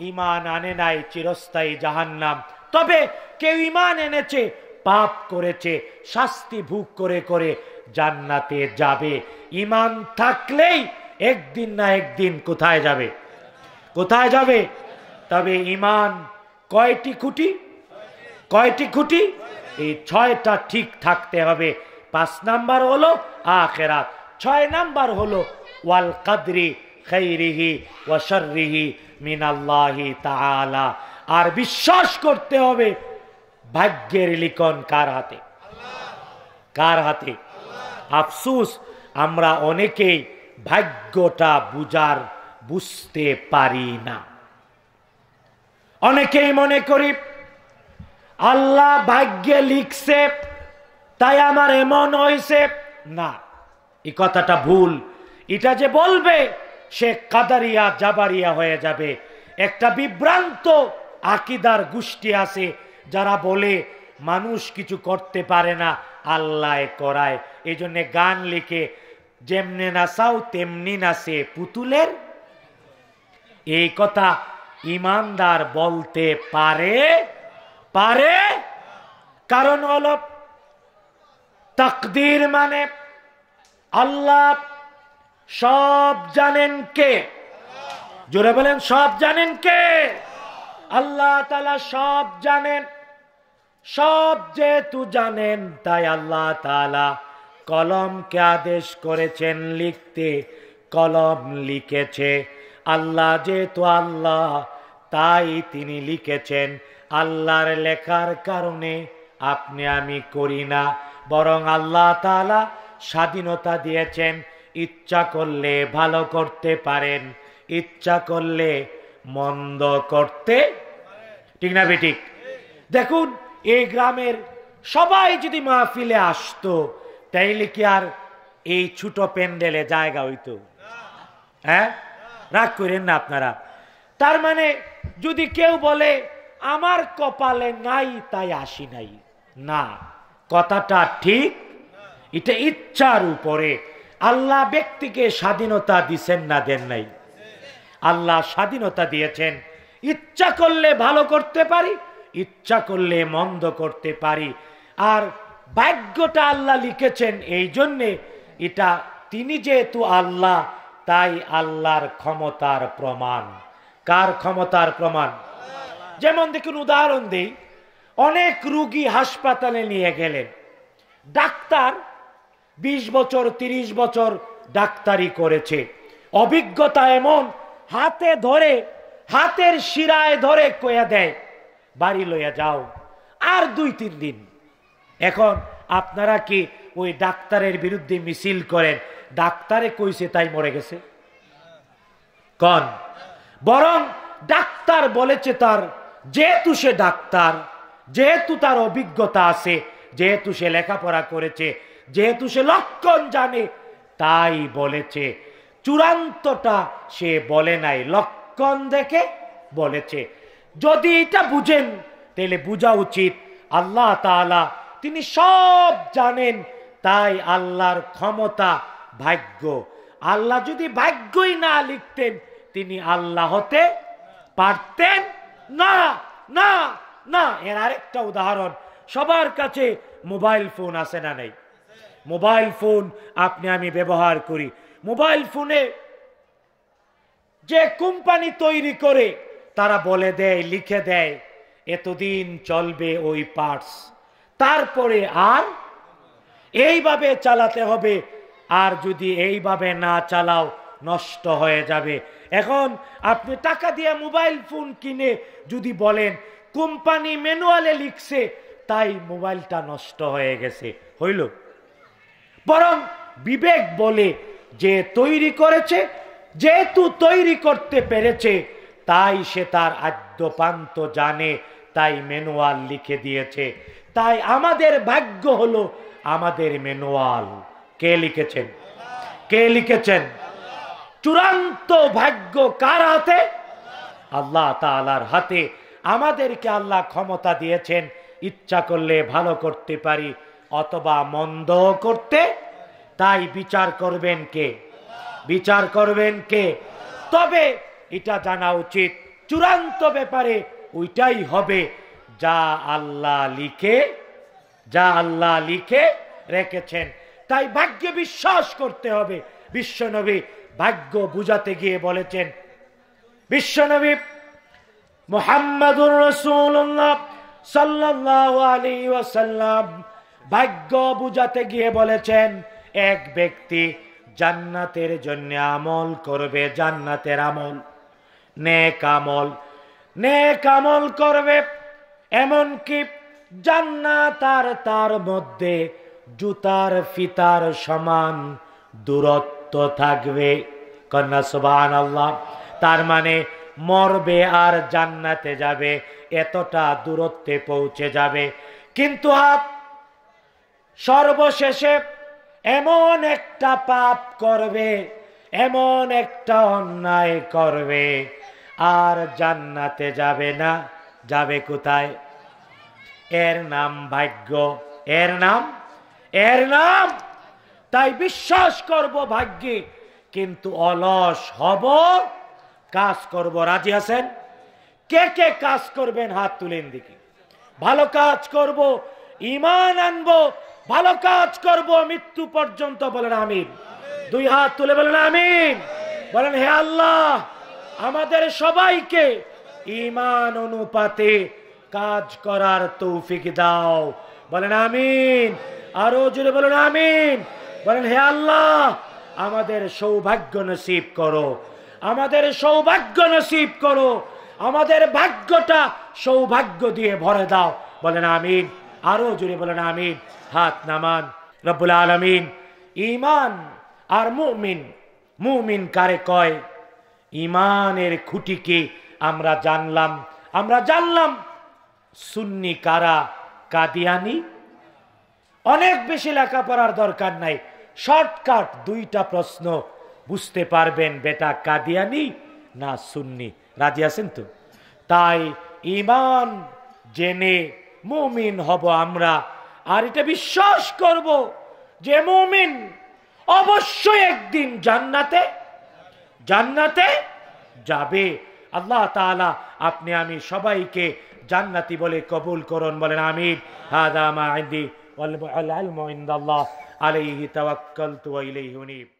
ইমান আনে নাই চিরস্থায়ী জাহান্নাম তবে কেউ ইমান এনেছে পাপ করেছে শাস্তি ভোগ করে করে জান্নাতে যাবে ইমান থাকলেই একদিন না একদিন কোথায় যাবে কোথায় যাবে তবে ইমান কয়টি খুঁটি কয়টি খুঁটি এই ছয়টা ঠিক থাকতে হবে পাঁচ নাম্বার হলো আখেরাত ছয় নাম্বার হলো ওয়াল কাদরি খৈরিহি ওয়াশারিহি মিনাল্লাহি তাহালা আর বিশ্বাস করতে হবে ভাগ্যের লিখন কার হাতে কার হাতে আফসুস আমরা অনেকেই ভাগ্যটা বুঝার বুঝতে পারি না অনেকেই মনে করি আল্লাহ ভাগ্যে লিখছে তাই আমার এমন হয়েছে না এই কথাটা ভুল এটা যে বলবে সে কাদারিয়া জাবারিয়া হয়ে যাবে একটা বিভ্রান্ত আকিদার গোষ্ঠী আছে যারা বলে মানুষ কিছু করতে পারে না আল্লাহ করায় এই জন্যে গান লিখে যেমনে নাসাও তেমনি নাসে পুতুলের এই কথা ইমানদার বলতে পারে পারে কারণ হল তকদির মানে আল্লাহ সব জানেন কে জোরে বলেন সব জানেন কে আল্লাহ তালা সব জানেন সব যেহেতু জানেন তাই আল্লাহ তালা কলমকে আদেশ করেছেন লিখতে কলম লিখেছে আল্লাহ যেহেতু আল্লাহ তাই তিনি লিখেছেন আল্লাহর লেখার কারণে আপনি আমি করি না বরং আল্লাহ তালা স্বাধীনতা দিয়েছেন ইচ্ছা করলে ভালো করতে পারেন ইচ্ছা করলে মন্দ করতে ঠিক না বেঠিক দেখুন এই গ্রামের সবাই যদি মাহফিলে আসতো তাইলে কি আর এই ছোট প্যান্ডেলে জায়গা হইতো হ্যাঁ রাগ করেন না আপনারা তার মানে যদি কেউ বলে আমার কপালে নাই তাই আসি নাই না কথাটা ঠিক এটা ইচ্ছার উপরে আল্লাহ ব্যক্তিকে স্বাধীনতা দিছেন না দেন নাই আল্লাহ স্বাধীনতা দিয়েছেন ইচ্ছা করলে ভালো করতে পারি ইচ্ছা করলে মন্দ করতে পারি আর ভাগ্যটা আল্লাহ লিখেছেন এই জন্যে এটা তিনি যেহেতু আল্লাহ তাই আল্লাহর ক্ষমতার প্রমাণ কার ক্ষমতার প্রমাণ যেমন দেখুন উদাহরণ দিই অনেক রুগী হাসপাতালে নিয়ে গেলেন ডাক্তার ২০ বছর ৩০ বছর ডাক্তারি করেছে অভিজ্ঞতা এমন হাতে ধরে হাতের শিরায় ধরে কয়ে দেয় বাড়ি লইয়া যাও আর দুই তিন দিন এখন আপনারা কি ওই ডাক্তারের বিরুদ্ধে মিছিল করেন ডাক্তারে কইছে তাই মরে গেছে কন বরং ডাক্তার বলেছে তার যেহেতু সে ডাক্তার যেহেতু তার অভিজ্ঞতা আছে যেহেতু সে লেখাপড়া করেছে যেহেতু সে লক্ষণ জানে তাই বলেছে চূড়ান্তটা সে বলে নাই লক্ষণ দেখে বলেছে যদি এটা বুঝেন তাহলে বোঝা উচিত আল্লাহ তালা তিনি সব জানেন তাই আল্লাহর ক্ষমতা ভাগ্য আল্লাহ যদি ভাগ্যই না লিখতেন তিনি আল্লাহ হতে পারতেন না না না এর আরেকটা উদাহরণ সবার কাছে মোবাইল ফোন আছে না নেই মোবাইল ফোন আপনি আমি ব্যবহার করি মোবাইল ফোনে যে কোম্পানি তৈরি করে তারা বলে দেয় লিখে দেয় এতদিন চলবে ওই পার্টস তারপরে আর এইভাবে চালাতে হবে আর যদি এইভাবে না চালাও নষ্ট হয়ে যাবে এখন আপনি টাকা দিয়ে মোবাইল ফোন কিনে যদি বলেন কোম্পানি ম্যানুয়ালে লিখছে তাই মোবাইলটা নষ্ট হয়ে গেছে হইল বরং বিবেক বলে যে তৈরি করেছে যেহেতু তৈরি করতে পেরেছে তাই সে তার আদ্যপান্ত জানে তাই মেনুয়াল লিখে দিয়েছে তাই আমাদের ভাগ্য হলো আমাদের মেনুয়াল কে লিখেছেন কে লিখেছেন চূড়ান্ত ভাগ্য কার হাতে আল্লাহ তালার হাতে আমাদেরকে আল্লাহ ক্ষমতা দিয়েছেন ইচ্ছা করলে ভালো করতে পারি অথবা মন্দ করতে তাই বিচার করবেন কে বিচার করবেন কে তবে এটা জানা উচিত চূড়ান্ত ব্যাপারে ওইটাই হবে যা আল্লাহ লিখে যা আল্লাহ লিখে রেখেছেন তাই ভাগ্য বিশ্বাস করতে হবে বিশ্বনবী ভাগ্য বুঝাতে গিয়ে বলেছেন বিশ্বনবী মোহাম্মদুর রসুল্লাহ সাল্লাহ আলী ওয়াসাল্লাম ভাগ্য বুঝাতে গিয়ে বলেছেন এক ব্যক্তি জান্নাতের জন্য আমল করবে জান্নাতের আমল নেকামল নেকামল করবে এমনকি কি আর তার মধ্যে জুতার ফিতার সমান দূরত্ব থাকবে কন্যা সুবাহ আল্লাহ তার মানে মরবে আর জান্নাতে যাবে এতটা দূরত্বে পৌঁছে যাবে কিন্তু আপ সর্বশেষে এমন একটা পাপ করবে এমন একটা অন্যায় করবে আর জান্নাতে যাবে না যাবে কোথায় এর নাম ভাগ্য এর নাম এর নাম তাই বিশ্বাস করব ভাগ্যে কিন্তু অলস হব কাজ করব রাজি আছেন কে কে কাজ করবেন হাত তুলেন দিকে ভালো কাজ করব ইমান আনবো ভালো কাজ করব মৃত্যু পর্যন্ত বলেন আমিন দুই হাত তুলে বলেন আমিন বলেন হে আল্লাহ আমাদের সবাইকে ইমান অনুপাতে কাজ করার তৌফিক দাও বলেন আমিন আরো জুড়ে বলেন আমিন বলেন হে আল্লাহ আমাদের সৌভাগ্য নসিব করো আমাদের সৌভাগ্য নসিব করো আমাদের ভাগ্যটা সৌভাগ্য দিয়ে ভরে দাও বলেন আমিন আরো জুড়ে বলেন আমিন হাত নামান রব্বুল আলমিন ইমান আর মুমিন মুমিন কারে কয় ইমানের খুঁটিকে আমরা জানলাম আমরা জানলাম সুন্নি কারা কাদিয়ানি অনেক বেশি লেখাপড়ার দরকার নাই শর্টকাট দুইটা প্রশ্ন বুঝতে পারবেন বেটা কাদিয়ানি না সুন্নি রাজি আছেন তো তাই ইমান জেনে মুমিন হব আমরা আর এটা বিশ্বাস করব যে মুমিন অবশ্যই একদিন জান্নাতে জান্নাতে যাবে আল্লাহ তালা আপনি আমি সবাইকে জান্নাতি বলে কবুল করুন বলেন আমির হাদামা আইন্দি আলাইহি তাওয়াক্কালতু ওয়া ইলাইহি উনীব